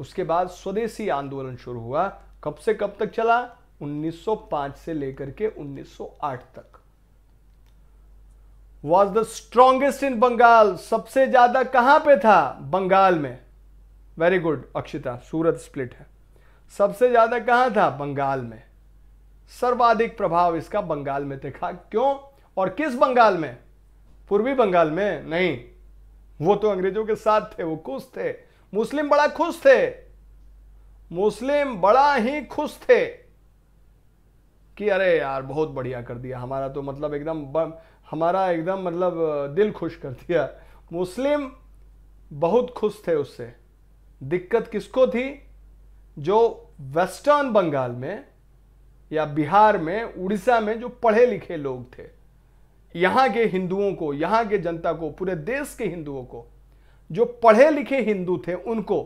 उसके बाद स्वदेशी आंदोलन शुरू हुआ कब से कब तक चला 1905 से लेकर के 1908 तक was the strongest in Bengal सबसे ज्यादा कहां पे था बंगाल में very good Akshita Surat split है सबसे ज्यादा कहां था बंगाल में सर्वाधिक प्रभाव इसका बंगाल में देखा क्यों और किस बंगाल में पूर्वी बंगाल में नहीं वो तो अंग्रेजों के साथ थे वो खुश थे मुस्लिम बड़ा खुश थे मुस्लिम बड़ा ही खुश थे कि अरे यार बहुत बढ़िया कर दिया हमारा तो मतलब एकदम हमारा एकदम मतलब दिल खुश कर दिया मुस्लिम बहुत खुश थे उससे दिक्कत किसको थी जो वेस्टर्न बंगाल में या बिहार में उड़ीसा में जो पढ़े लिखे लोग थे यहाँ के हिंदुओं को यहाँ के जनता को पूरे देश के हिंदुओं को जो पढ़े लिखे हिंदू थे उनको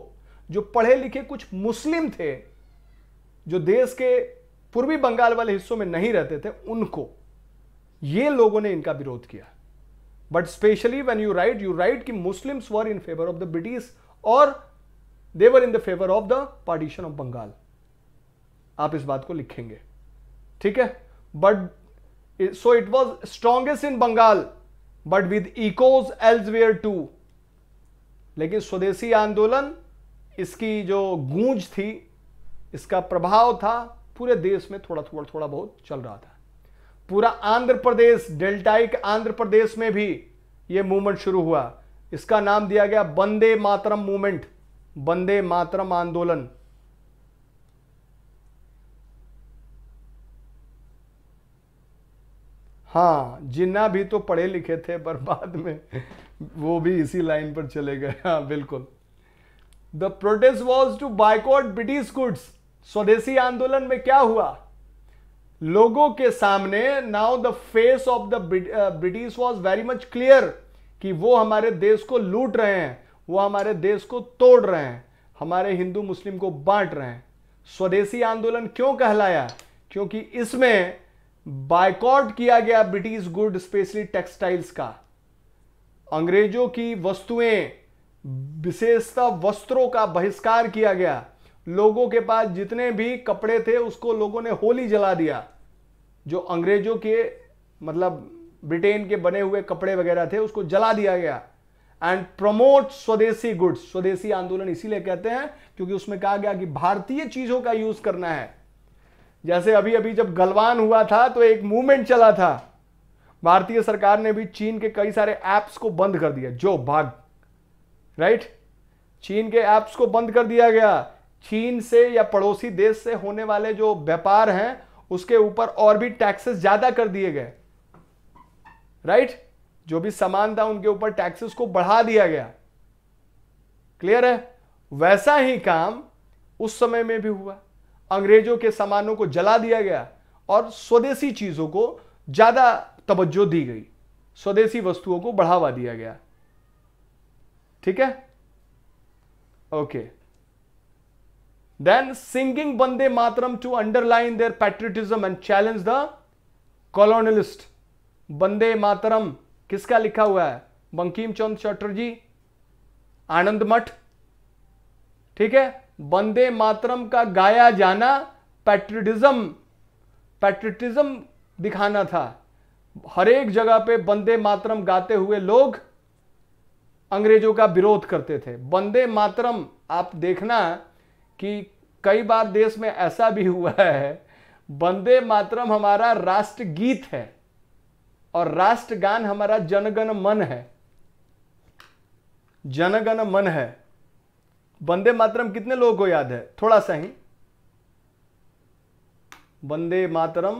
जो पढ़े लिखे कुछ मुस्लिम थे जो देश के पूर्वी बंगाल वाले हिस्सों में नहीं रहते थे उनको ये लोगों ने इनका विरोध किया but specially when you write you write कि Muslims were in favour of the British और they were in the favour of the partition of Bengal आप इस बात को लिखेंगे ठीक है but so it was strongest in Bengal but with echoes elsewhere too लेकिन स्वदेशी आंदोलन इसकी जो गूंज थी इसका प्रभाव था पूरे देश में थोड़ा थोड़ा थोड़ा बहुत चल रहा था पूरा आंध्र प्रदेश डेल्टाइक आंध्र प्रदेश में भी ये मूवमेंट शुरू हुआ इसका नाम दिया गया बंदे मातरम मूवमेंट बंदे मातरम आंदोलन हाँ जिन्ना भी तो पढ़े लिखे थे पर बाद में वो भी इसी लाइन पर चले गए हाँ बिल्कुल the protest was to boycott British goods swadeshi आंदोलन में क्या हुआ लोगों के सामने now the face of the British was very much clear कि वो हमारे देश को लूट रहे हैं वो हमारे देश को तोड़ रहे हैं हमारे हिंदू मुस्लिम को बांट रहे हैं स्वदेशी आंदोलन क्यों कहलाया क्योंकि इसमें बायकॉट किया गया ब्रिटिश गुड स्पेशली टेक्सटाइल्स का अंग्रेजों की वस्तुएं विशेषतः वस्त्रों का बहिष्कार किया गया लोगों के पास जितने भी कपड़े थे उसको लोगों ने होली जला दिया जो अंग्रेजों के मतलब ब्रिटेन के बने हुए कपड़े वगैरह थे उसको जला दिया गया एंड प्रमोट स्वदेशी गुड्स स्वदेशी आंदोलन इसीलिए कहते हैं क्योंकि उसमें कहा गया कि भारतीय चीजों का यूज करना है जैसे अभी अभी जब गलवान हुआ था तो एक मूवमेंट चला था भारतीय सरकार ने भी चीन के कई सारे ऐप्स को बंद कर दिया जो भाग राइट चीन के ऐप्स को बंद कर दिया गया चीन से या पड़ोसी देश से होने वाले जो व्यापार हैं उसके ऊपर और भी टैक्सेस ज्यादा कर दिए गए राइट जो भी सामान था उनके ऊपर टैक्सेस को बढ़ा दिया गया क्लियर है वैसा ही काम उस समय में भी हुआ अंग्रेजों के सामानों को जला दिया गया और स्वदेशी चीजों को ज्यादा तवज्जो दी गई स्वदेशी वस्तुओं को बढ़ावा दिया गया ठीक है okay then singing Bande Mataram to underline their patriotism and challenge the colonialist. Bande Mataram किसका लिखा हुआ है बंकिम चंद चटर्जी आनंद मठ ठीक है बंदे मातरम का गाया जाना पैट्रिटिज्म पैट्रिटिज्म दिखाना था हर एक जगह पे बंदे मातरम गाते हुए लोग अंग्रेजों का विरोध करते थे बंदे मातरम आप देखना कि कई बार देश में ऐसा भी हुआ है वंदे मातरम हमारा राष्ट्र गीत है और राष्ट्रगान हमारा जनगण मन है जनगण मन है वंदे मातरम कितने लोगों को याद है थोड़ा सा ही वंदे मातरम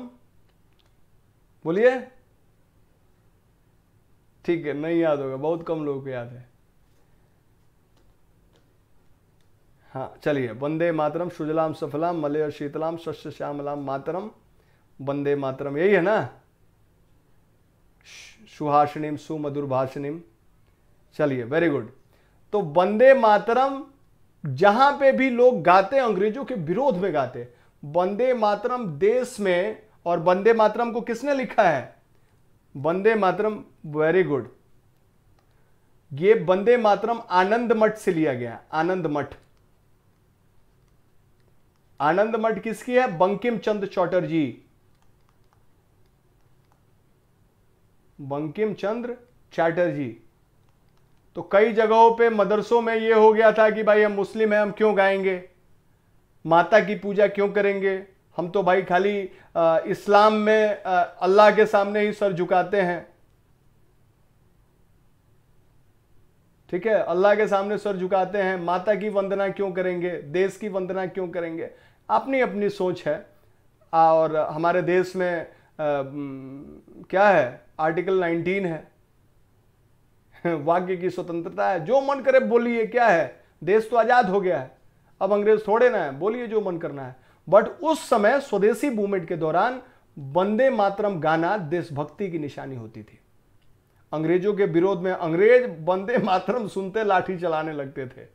बोलिए ठीक है नहीं याद होगा बहुत कम लोगों को याद है हाँ चलिए वंदे मातरम सुजलाम सफलाम मलय शीतलाम स्वस्थ श्यामलाम मातरम वंदे मातरम यही है ना सुहासिनीम सुमधुरभाषिनीम चलिए वेरी गुड तो वंदे मातरम जहां पे भी लोग गाते हैं अंग्रेजों के विरोध में गाते वंदे मातरम देश में और वंदे मातरम को किसने लिखा है वंदे मातरम वेरी गुड ये वंदे मातरम आनंद मठ से लिया गया आनंद मठ आनंद मठ किसकी है बंकिम चंद चौटर्जी बंकिम चंद्र चैटर्जी तो कई जगहों पे मदरसों में ये हो गया था कि भाई हम मुस्लिम हैं हम क्यों गाएंगे माता की पूजा क्यों करेंगे हम तो भाई खाली आ, इस्लाम में अल्लाह के सामने ही सर झुकाते हैं ठीक है अल्लाह के सामने सर झुकाते हैं माता की वंदना क्यों करेंगे देश की वंदना क्यों करेंगे अपनी अपनी सोच है और हमारे देश में आ, क्या है आर्टिकल 19 है वाक्य की स्वतंत्रता है जो मन करे बोलिए क्या है देश तो आज़ाद हो गया है अब अंग्रेज थोड़े ना है बोलिए जो मन करना है बट उस समय स्वदेशी मूवमेंट के दौरान वंदे मातरम गाना देशभक्ति की निशानी होती थी अंग्रेजों के विरोध में अंग्रेज बंदे मातरम सुनते लाठी चलाने लगते थे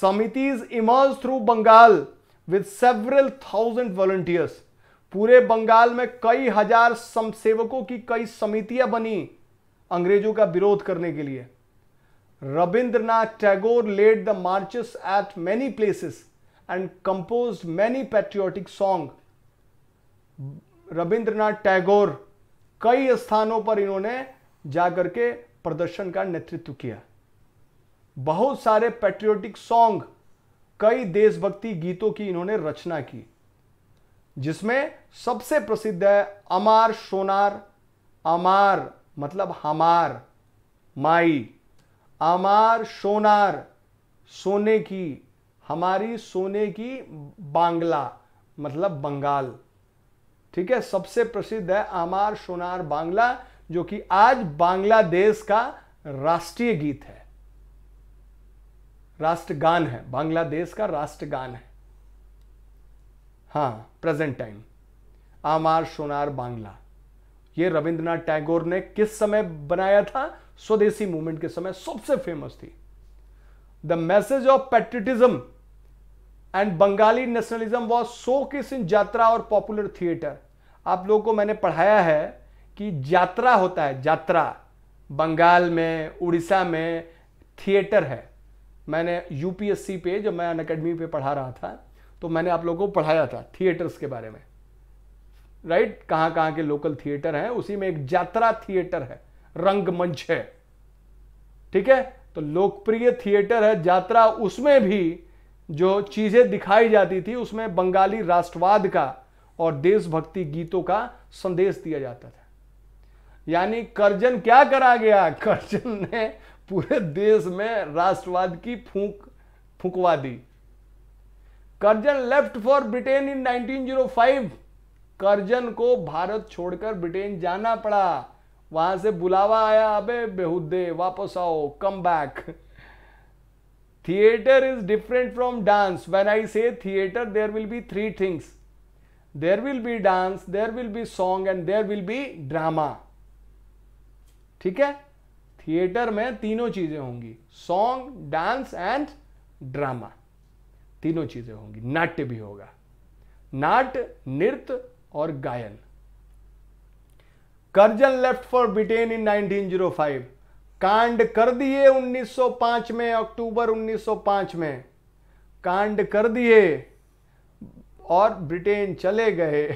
samitis emerge through Bengal with several thousand volunteers पूरे बंगाल में कई हजार समसेवकों की कई समितियां बनी अंग्रेजों का विरोध करने के लिए Rabindranath Tagore led the marches at many places and compose many patriotic song Rabindranath Tagore कई स्थानों पर इन्होंने जाकर के प्रदर्शन का नेतृत्व किया बहुत सारे पैट्रियोटिक सॉन्ग कई देशभक्ति गीतों की इन्होंने रचना की जिसमें सबसे प्रसिद्ध है अमार सोनार अमार मतलब हमार माई अमार सोनार सोने की हमारी सोने की बांग्ला मतलब बंगाल ठीक है सबसे प्रसिद्ध है अमार सोनार बांग्ला जो कि आज बांग्लादेश का राष्ट्रीय गीत है राष्ट्रगान है बांग्लादेश का राष्ट्रगान है हाँ प्रेजेंट टाइम आमार सोनार बांग्ला ये रविंद्रनाथ टैगोर ने किस समय बनाया था स्वदेशी मूवमेंट के समय सबसे फेमस थी the message of patriotism and Bengali nationalism was so किस इन यात्रा और पॉपुलर थिएटर आप लोगों को मैंने पढ़ाया है कि यात्रा होता है यात्रा बंगाल में उड़ीसा में थिएटर है मैंने यूपीएससी पे जब मैं अन अकेडमी पे पढ़ा रहा था तो मैंने आप लोगों को पढ़ाया था थिएटर्स के बारे में राइट कहाँ कहाँ के लोकल थिएटर हैं उसी में एक यात्रा थिएटर है रंगमंच है ठीक है तो लोकप्रिय थिएटर है यात्रा उसमें भी जो चीज़ें दिखाई जाती थी उसमें बंगाली राष्ट्रवाद का और देशभक्ति गीतों का संदेश दिया जाता था यानी करजन क्या करा गया करजन ने पूरे देश में राष्ट्रवाद की फूक फूकवा दी Curzon left for Britain in 1905 Curzon को भारत छोड़कर ब्रिटेन जाना पड़ा वहां से बुलावा आया अबे बेहुदे वापस आओ come back theatre is different from dance when I say theatre there will be three things there will be dance there will be song and there will be drama ठीक है थिएटर में तीनों चीजें होंगी सॉन्ग डांस एंड ड्रामा तीनों चीजें होंगी नाट्य भी होगा नाट्य नृत्य और गायन Curzon left for Britain in 1905 कांड कर दिए 1905 में अक्टूबर 1905 में कांड कर दिए और ब्रिटेन चले गए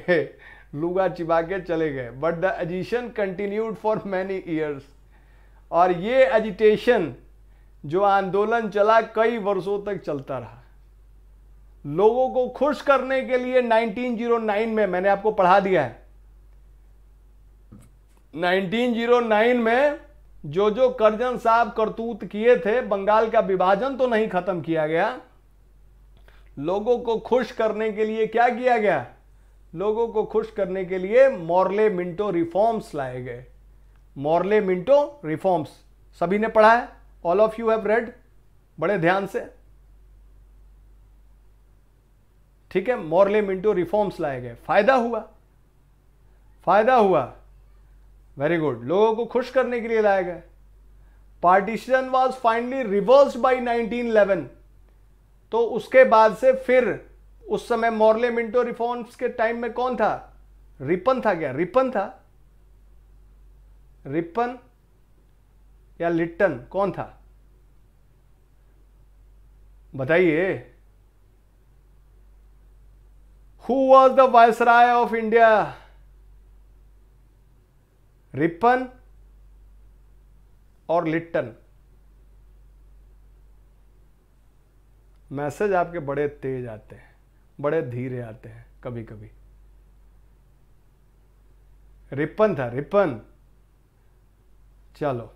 लुगा चिबा के चले गए but the agitation continued for many years और ये एजिटेशन जो आंदोलन चला कई वर्षों तक चलता रहा लोगों को खुश करने के लिए 1909 में मैंने आपको पढ़ा दिया है 1909 में जो जो करजन साहब करतूत किए थे बंगाल का विभाजन तो नहीं खत्म किया गया लोगों को खुश करने के लिए क्या किया गया लोगों को खुश करने के लिए मॉर्ले मिंटो रिफॉर्म्स लाए गए मॉर्ले मिंटो रिफॉर्म्स सभी ने पढ़ा है all of you have read बड़े ध्यान से ठीक है मॉर्ले मिंटो रिफॉर्म्स लाए गए फायदा हुआ फायदा हुआ वेरी गुड लोगों को खुश करने के लिए लाए गए partition was finally reverse by 1911 तो उसके बाद से फिर उस समय मोरले मिंटो रिफॉर्म्स के टाइम में कौन था रिपन था क्या रिपन था रिपन या लिट्टन कौन था बताइए who was the viceroy of India Ripon और लिट्टन मैसेज आपके बड़े तेज आते हैं बड़े धीरे आते हैं कभी कभी रिपन था रिपन चलो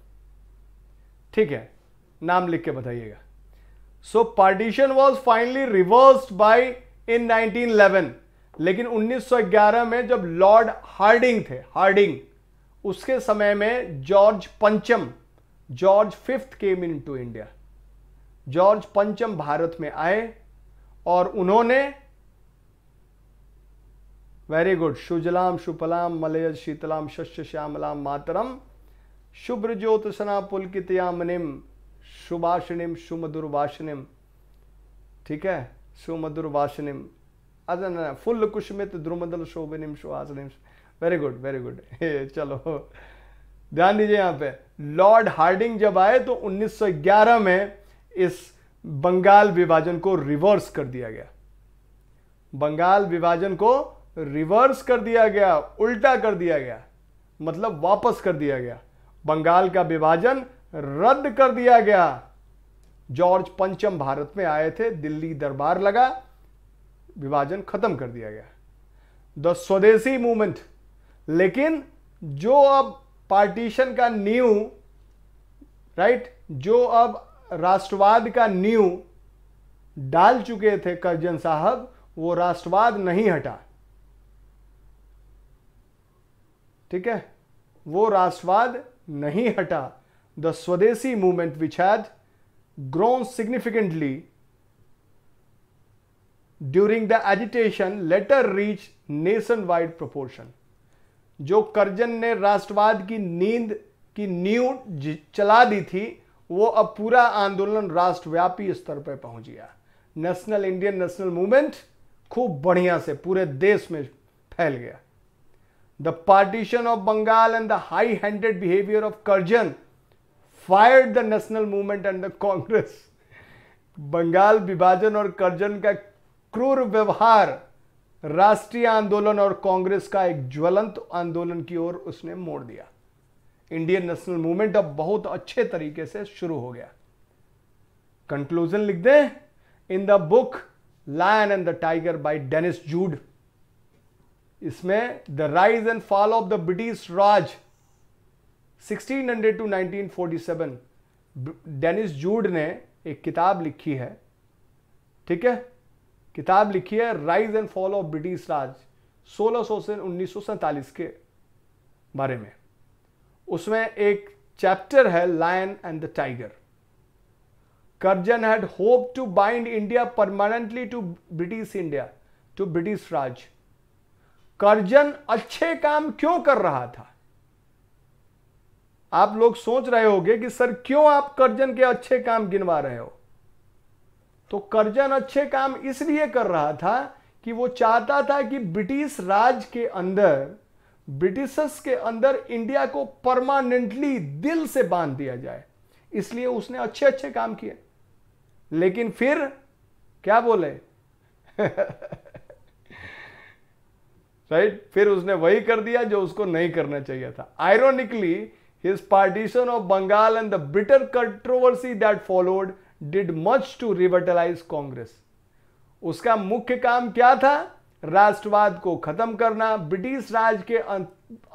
ठीक है नाम लिख के बताइएगा so partition was finally reverse by in 1911 लेकिन 1911 में जब लॉर्ड हार्डिंग थे हार्डिंग उसके समय में जॉर्ज पंचम George fifth came in to India George पंचम भारत में आए और उन्होंने वेरी गुड शुजलाम शुपलाम मलय शीतलाम शस्य श्यामलाम मातरम शुभ्र ज्योतना पुलकितयामनिम शुभाषिणिम सुमधुरवासिनिम ठीक है सुमधुरवासिनिम अजन फुल कुशमित द्रुमदल शोभिनिम सुहासनिम वेरी गुड वेरी गुड चलो ध्यान दीजिए यहाँ पे लॉर्ड हार्डिंग जब आए तो 1911 में इस बंगाल विभाजन को रिवर्स कर दिया गया बंगाल विभाजन को रिवर्स कर दिया गया उल्टा कर दिया गया मतलब वापस कर दिया गया बंगाल का विभाजन रद्द कर दिया गया जॉर्ज पंचम भारत में आए थे दिल्ली दरबार लगा विभाजन खत्म कर दिया गया द स्वदेशी मूवमेंट लेकिन जो अब पार्टीशन का न्यू राइट जो अब राष्ट्रवाद का न्यू डाल चुके थे करजन साहब वो राष्ट्रवाद नहीं हटा ठीक है वो राष्ट्रवाद नहीं हटा the swadeshi movement which had significantly during the agitation later reach nationwide proportion जो करजन ने राष्ट्रवाद की नींद की नींव चला दी थी वो अब पूरा आंदोलन राष्ट्रव्यापी स्तर पर पहुंच गया नेशनल इंडियन नेशनल मूवमेंट खूब बढ़िया से पूरे देश में फैल गया the partition of Bengal and the high-handed behavior of Karjan fired the national movement and the Congress. Bengal विभाजन और कर्जन का क्रूर व्यवहार राष्ट्रीय आंदोलन और कांग्रेस का एक ज्वलंत आंदोलन की ओर उसने मोड़ दिया इंडियन नेशनल मूवमेंट अब बहुत अच्छे तरीके से शुरू हो गया कंक्लूजन लिख दें in the book lion and the tiger by Dennis Judd इसमें the rise and fall of the British Raj 1600 to 1947 Dennis Judd ने एक किताब लिखी है ठीक है किताब लिखी है rise and fall of British Raj 1600 से उन्नीस के बारे में उसमें एक चैप्टर है lion and the tiger Curzon had hope to bind India permanently to British India to British Raj Curzon अच्छे काम क्यों कर रहा था आप लोग सोच रहे होंगे कि सर क्यों आप करजन के अच्छे काम गिनवा रहे हो तो करजन अच्छे काम इसलिए कर रहा था कि वो चाहता था कि ब्रिटिश राज के अंदर ब्रिटिशर्स के अंदर इंडिया को परमानेंटली दिल से बांध दिया जाए इसलिए उसने अच्छे अच्छे काम किए लेकिन फिर क्या बोले राइट फिर उसने वही कर दिया जो उसको नहीं करना चाहिए था ironically his partition of Bengal and the bitter controversy that followed did much to revitalize Congress उसका मुख्य काम क्या था राष्ट्रवाद को खत्म करना ब्रिटिश राज के अं-,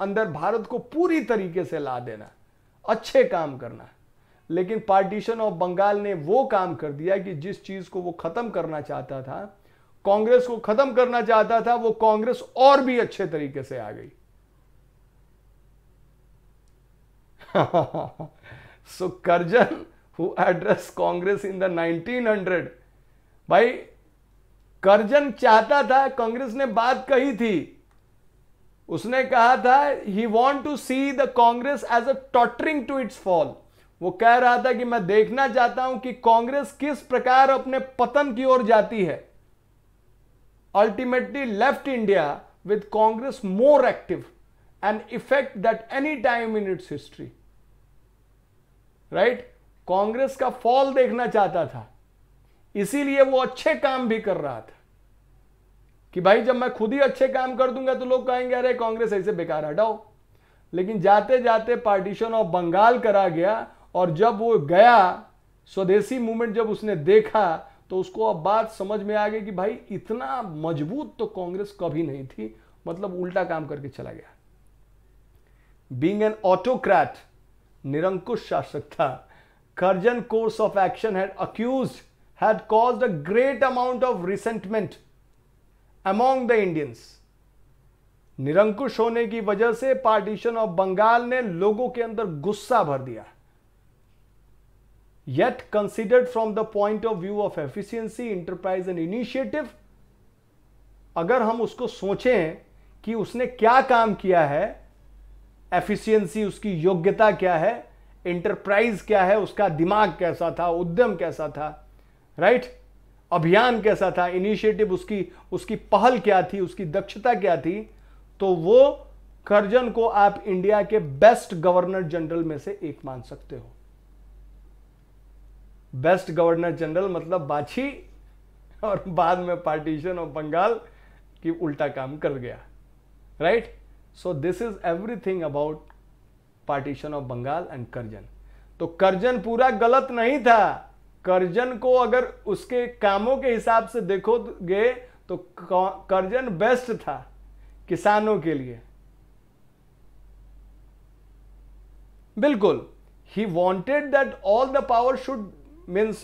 अंदर भारत को पूरी तरीके से ला देना अच्छे काम करना लेकिन पार्टीशन ऑफ बंगाल ने वो काम कर दिया कि जिस चीज को वो खत्म करना चाहता था कांग्रेस को खत्म करना चाहता था वो कांग्रेस और भी अच्छे तरीके से आ गई so Curzon who address Congress in the 1900 भाई करजन चाहता था कांग्रेस ने बात कही थी उसने कहा था he want to see the Congress as a tottering to its fall वो कह रहा था कि मैं देखना चाहता हूं कि कांग्रेस किस प्रकार अपने पतन की ओर जाती है ultimately left India with Congress more active, an effect that any time in its history. Right Congress का फॉल देखना चाहता था इसीलिए वो अच्छे काम भी कर रहा था कि भाई जब मैं खुद ही अच्छे काम कर दूंगा तो लोग कहेंगे अरे कांग्रेस ऐसे बेकार हटाओ लेकिन जाते जाते पार्टीशन ऑफ बंगाल करा गया और जब वो गया स्वदेशी मूवमेंट जब उसने देखा तो उसको अब बात समझ में आ गई कि भाई इतना मजबूत तो कांग्रेस कभी नहीं थी मतलब उल्टा काम करके चला गया बींग एन ऑटोक्रैट निरंकुश शासक था Curzon course of action had accuse had cause a great amount of resentment among the Indians निरंकुश होने की वजह से पार्टीशन ऑफ बंगाल ने लोगों के अंदर गुस्सा भर दिया yet considered from the point of view of efficiency enterprise and initiative अगर हम उसको सोचें कि उसने क्या काम किया है एफिशिएंसी उसकी योग्यता क्या है इंटरप्राइज क्या है उसका दिमाग कैसा था उद्यम कैसा था राइट right? अभियान कैसा था इनिशिएटिव उसकी उसकी पहल क्या थी उसकी दक्षता क्या थी तो वो कर्जन को आप इंडिया के बेस्ट गवर्नर जनरल में से एक मान सकते हो बेस्ट गवर्नर जनरल मतलब बाछी और बाद में पार्टीशन ऑफ बंगाल की उल्टा काम कर गया right so this is everything about partition of Bengal and Curzon तो करजन पूरा गलत नहीं था करजन को अगर उसके कामों के हिसाब से देखोगे तो करजन बेस्ट था किसानों के लिए बिल्कुल ही wanted that all the power should means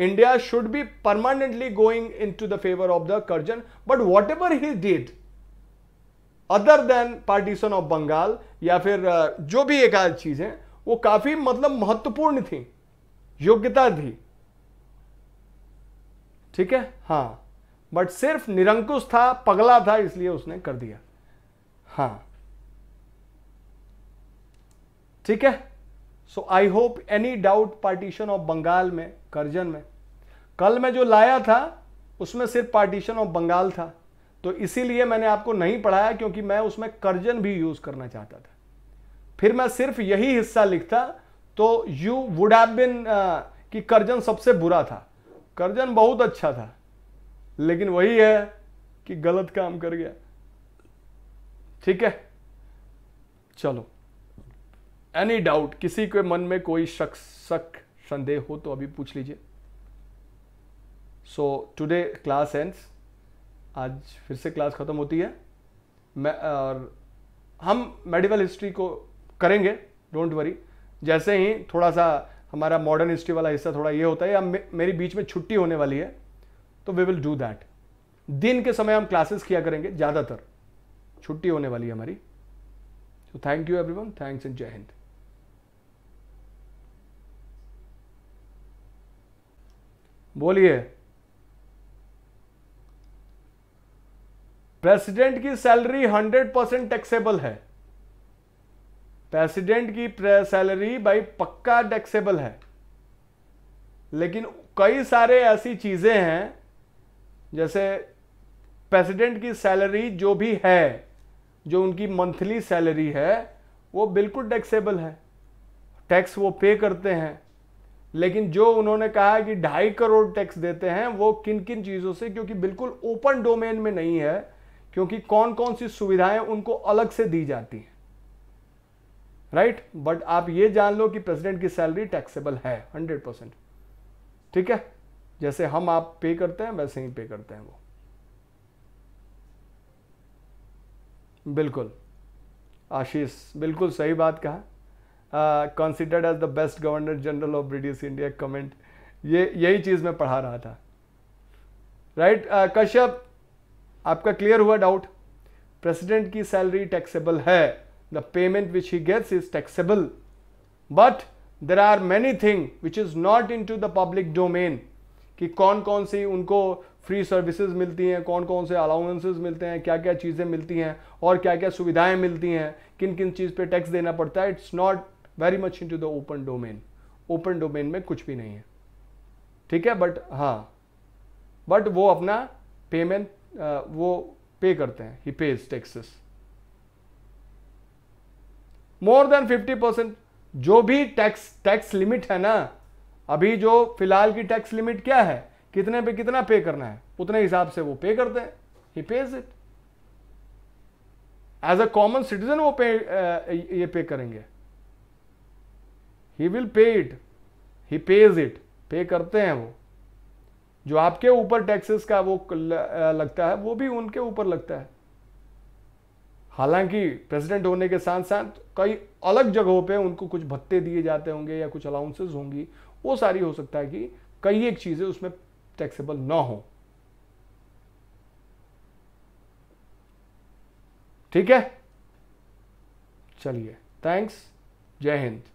India should be permanently going in to the favour of the Curzon but whatever he did, other than partition of Bengal या फिर uh, जो भी एक आध है वो काफ़ी मतलब महत्वपूर्ण थी योग्यता थी ठीक है हाँ बट सिर्फ निरंकुश था पगला था इसलिए उसने कर दिया हाँ ठीक है so I hope any doubt partition of Bengal में करजन में कल मैं जो लाया था उसमें सिर्फ पार्टीशन ऑफ बंगाल था तो इसीलिए मैंने आपको नहीं पढ़ाया क्योंकि मैं उसमें करजन भी यूज़ करना चाहता था फिर मैं सिर्फ यही हिस्सा लिखता तो यू वुड हैव बिन कि करजन सबसे बुरा था करजन बहुत अच्छा था लेकिन वही है कि गलत काम कर गया ठीक है चलो एनी डाउट किसी के मन में कोई शक शक संदेह हो तो अभी पूछ लीजिए सो टुडे क्लास एंड्स आज फिर से क्लास ख़त्म होती है मैं और हम मेडिकल हिस्ट्री को करेंगे डोंट वरी जैसे ही थोड़ा सा हमारा मॉडर्न हिस्ट्री वाला हिस्सा थोड़ा ये होता है या मे, मेरी बीच में छुट्टी होने वाली है तो वी विल डू दैट दिन के समय हम क्लासेस किया करेंगे ज़्यादातर छुट्टी होने वाली है हमारी thank you everyone thanks and Jai Hind बोलिए प्रेसिडेंट की सैलरी 100 परसेंट टैक्सेबल है प्रेसिडेंट की सैलरी भाई पक्का टैक्सेबल है लेकिन कई सारे ऐसी चीज़ें हैं जैसे प्रेसिडेंट की सैलरी जो भी है जो उनकी मंथली सैलरी है वो बिल्कुल टैक्सेबल है टैक्स वो पे करते हैं लेकिन जो उन्होंने कहा कि ढाई करोड़ टैक्स देते हैं वो किन किन चीज़ों से क्योंकि बिल्कुल ओपन डोमेन में नहीं है क्योंकि कौन कौन सी सुविधाएं उनको अलग से दी जाती हैं राइट right? बट आप ये जान लो कि प्रेसिडेंट की सैलरी टैक्सेबल है हंड्रेड परसेंट ठीक है जैसे हम आप पे करते हैं वैसे ही पे करते हैं वो बिल्कुल आशीष बिल्कुल सही बात कहा considered as the best governor general of British India comment ये यही चीज़ मैं पढ़ा रहा था राइट right? uh, कश्यप आपका क्लियर हुआ डाउट प्रेसिडेंट की सैलरी टैक्सेबल है the payment which he gets is taxable but there are many thing which is not in to the public domain कि कौन कौन सी उनको फ्री सर्विसेज मिलती हैं कौन कौन से अलाउंसेज मिलते हैं क्या क्या चीज़ें मिलती हैं और क्या क्या सुविधाएं मिलती हैं किन किन चीज़ पे टैक्स देना पड़ता है it's not very much to the open domain open domain में कुछ भी नहीं है ठीक है बट हाँ बट वो अपना पेमेंट वो पे करते हैं he pays taxes more than 50 percent जो भी टैक्स टैक्स लिमिट है ना अभी जो फिलहाल की टैक्स लिमिट क्या है कितने पे कितना पे करना है उतने हिसाब से वो पे करते हैं he pays it as a common citizen वो पे ये पे करेंगे he will pay it he pays it pay करते हैं वो जो आपके ऊपर टैक्सेस का वो लगता है वो भी उनके ऊपर लगता है हालांकि प्रेसिडेंट होने के साथ साथ कई अलग जगहों पे उनको कुछ भत्ते दिए जाते होंगे या कुछ अलाउंसेस होंगी वो सारी हो सकता है कि कई एक चीज़ें उसमें टैक्सेबल ना हो ठीक है चलिए थैंक्स जय हिंद